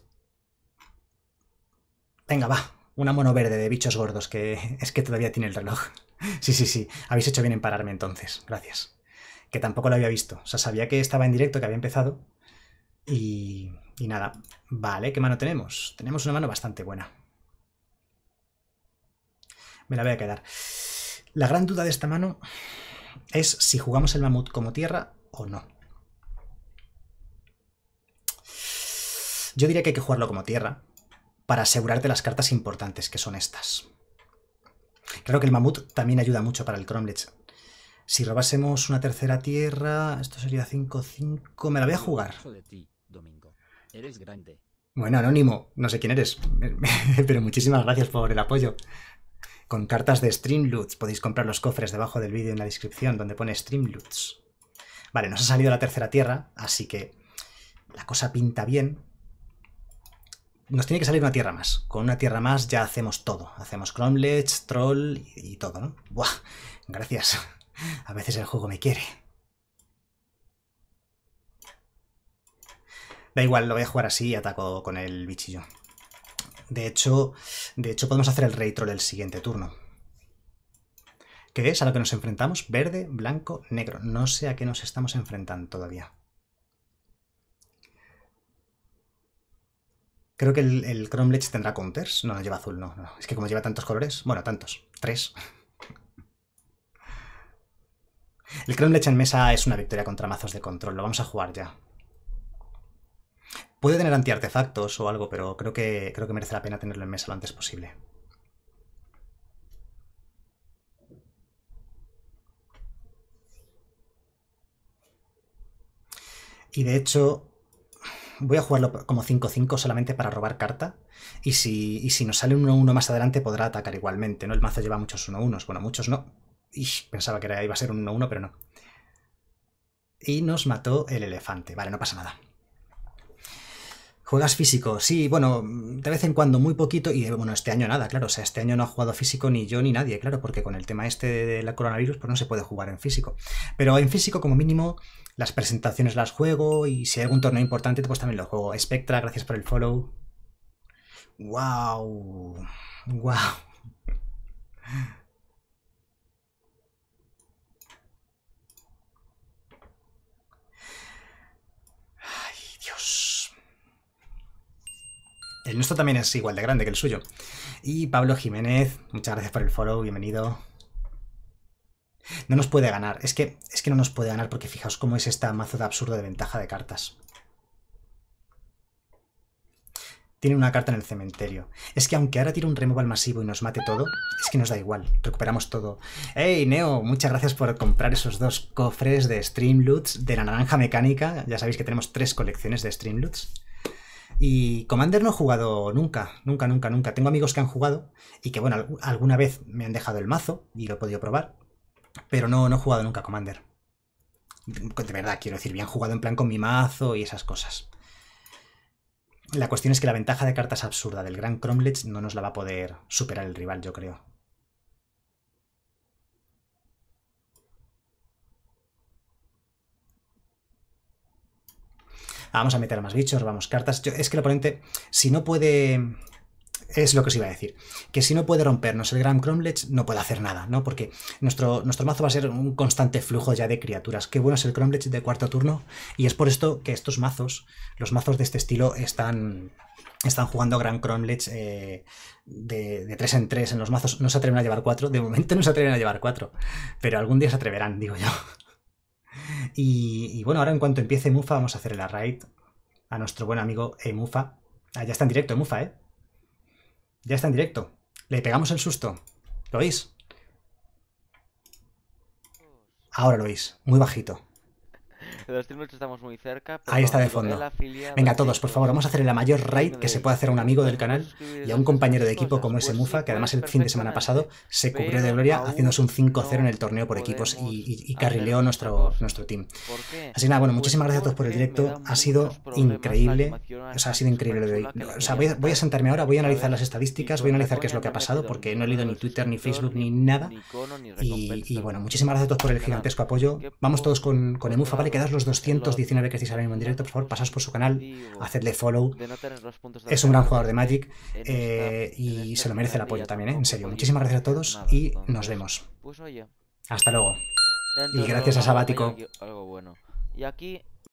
Venga, va. Una mono verde de bichos gordos que [LAUGHS] es que todavía tiene el reloj. [LAUGHS] Sí, sí, sí. Habéis hecho bien en pararme entonces. Gracias. Que tampoco lo había visto. O sea, sabía que estaba en directo, que había empezado. Y, y nada. Vale, ¿qué mano tenemos? Tenemos una mano bastante buena. Me la voy a quedar. La gran duda de esta mano es si jugamos el mamut como tierra o no. Yo diría que hay que jugarlo como tierra, para asegurarte las cartas importantes, que son estas. Creo que el mamut también ayuda mucho para el cromlech. Si robásemos una tercera tierra, esto sería 5-5. Me la voy a jugar. Bueno, Anónimo, no sé quién eres, [LAUGHS] pero muchísimas gracias por el apoyo. Con cartas de Streamloots podéis comprar los cofres debajo del vídeo en la descripción donde pone Streamloots. Vale, nos ha salido la tercera tierra, así que la cosa pinta bien nos tiene que salir una tierra más. Con una tierra más ya hacemos todo. Hacemos cromlech, troll y, todo, ¿no? Buah, gracias. A veces el juego me quiere. Da igual, lo voy a jugar así y ataco con el bichillo. De hecho, de hecho podemos hacer el rey troll el siguiente turno. ¿Qué es a lo que nos enfrentamos? Verde, blanco, negro. No sé a qué nos estamos enfrentando todavía. Creo que el, el tendrá counters. No, no lleva azul, no, Es que como lleva tantos colores. Bueno, tantos. Tres. El Cromlech en mesa es una victoria contra mazos de control. Lo vamos a jugar ya. Puede tener antiartefactos o algo, pero creo que, creo que merece la pena tenerlo en mesa lo antes posible. Y de hecho, Voy a jugarlo como 5-5 solamente para robar carta. Y si, si nos sale un 1-1 más adelante podrá atacar igualmente, ¿no? El mazo lleva muchos 1 1 Bueno, muchos no. Y pensaba que iba a ser un 1-1, pero no. Y nos mató el elefante. Vale, no pasa nada. ¿Juegas físico? Sí, bueno, de vez en cuando muy poquito y bueno, este año nada, claro, o sea, este año no ha jugado físico ni yo ni nadie, claro, porque con el tema este del coronavirus pues no se puede jugar en físico. Pero en físico como mínimo las presentaciones las juego y si hay algún torneo importante, pues también lo juego. Spectra, gracias por el follow. ¡Wow! ¡Wow! ¡Ay, Dios! El nuestro también es igual de grande que el suyo. Y Pablo Jiménez, muchas gracias por el follow, bienvenido. No nos puede ganar. Es que, es que no nos puede ganar porque fijaos cómo es esta mazo de absurdo de ventaja de cartas. Tiene una carta en el cementerio. Es que aunque ahora tire un removal masivo y nos mate todo, es que nos da igual. Recuperamos todo. ¡Ey, Neo! Muchas gracias por comprar esos dos cofres de Streamloots de la naranja mecánica. Ya sabéis que tenemos tres colecciones de Streamloots. Y Commander no he jugado nunca, nunca, nunca, nunca. Tengo amigos que han jugado y que, bueno, alguna vez me han dejado el mazo y lo he podido probar. Pero no, no he jugado nunca Commander. De verdad, quiero decir, bien jugado en plan con mi mazo y esas cosas. La cuestión es que la ventaja de cartas absurda del Gran Cromlech no nos la va a poder superar el rival, yo creo. Vamos a meter a más bichos, vamos, cartas. es que el oponente, si no puede es lo que os iba a decir. Que si no puede rompernos el Grand Cromlech, no puede hacer nada, ¿no? Porque nuestro, nuestro mazo va a ser un constante flujo ya de criaturas. Qué bueno es el Cromlech de cuarto turno. Y es por esto que estos mazos, los mazos de este estilo, están están jugando Grand Cromlech eh, de, tres 3 en 3 en los mazos. No se atreven a llevar 4. De momento no se atreven a llevar 4. Pero algún día se atreverán, digo yo. Y, bueno, ahora en cuanto empiece Mufa, vamos a hacer el raid a nuestro buen amigo Mufa. Ah, ya está en directo Mufa, ¿eh? Ya está en directo. Le pegamos el susto. ¿Lo oís? Ahora lo oís. Muy bajito. Ahí está de fondo. Venga, todos, por favor, vamos a hacer la mayor raid que se puede hacer a un amigo del canal y a un compañero de equipo como ese pues Mufa, que además el fin de semana pasado se cubrió de gloria haciéndose un 5-0 en el torneo por equipos y, carrileó nuestro, nuestro team. Así nada, bueno, pues muchísimas gracias a todos por el directo. Ha sido increíble. O sea, ha sido increíble lo de hoy. O sea, voy a, sentarme ahora, voy a analizar las estadísticas, voy a analizar qué es lo que ha pasado, porque no he leído ni Twitter, ni Facebook, ni nada. Y, bueno, muchísimas gracias a todos por el gigantesco apoyo. Vamos todos con, con Emufa, ¿vale? Quedaos 219 que estáis ahora en directo, por favor, pasad por su canal, hacedle follow. Es un gran jugador de Magic eh, y este se lo merece el apoyo también, ¿eh? En serio, pues muchísimas gracias a todos y nos vemos. Pues Hasta luego. Y gracias a Sabático. Y aquí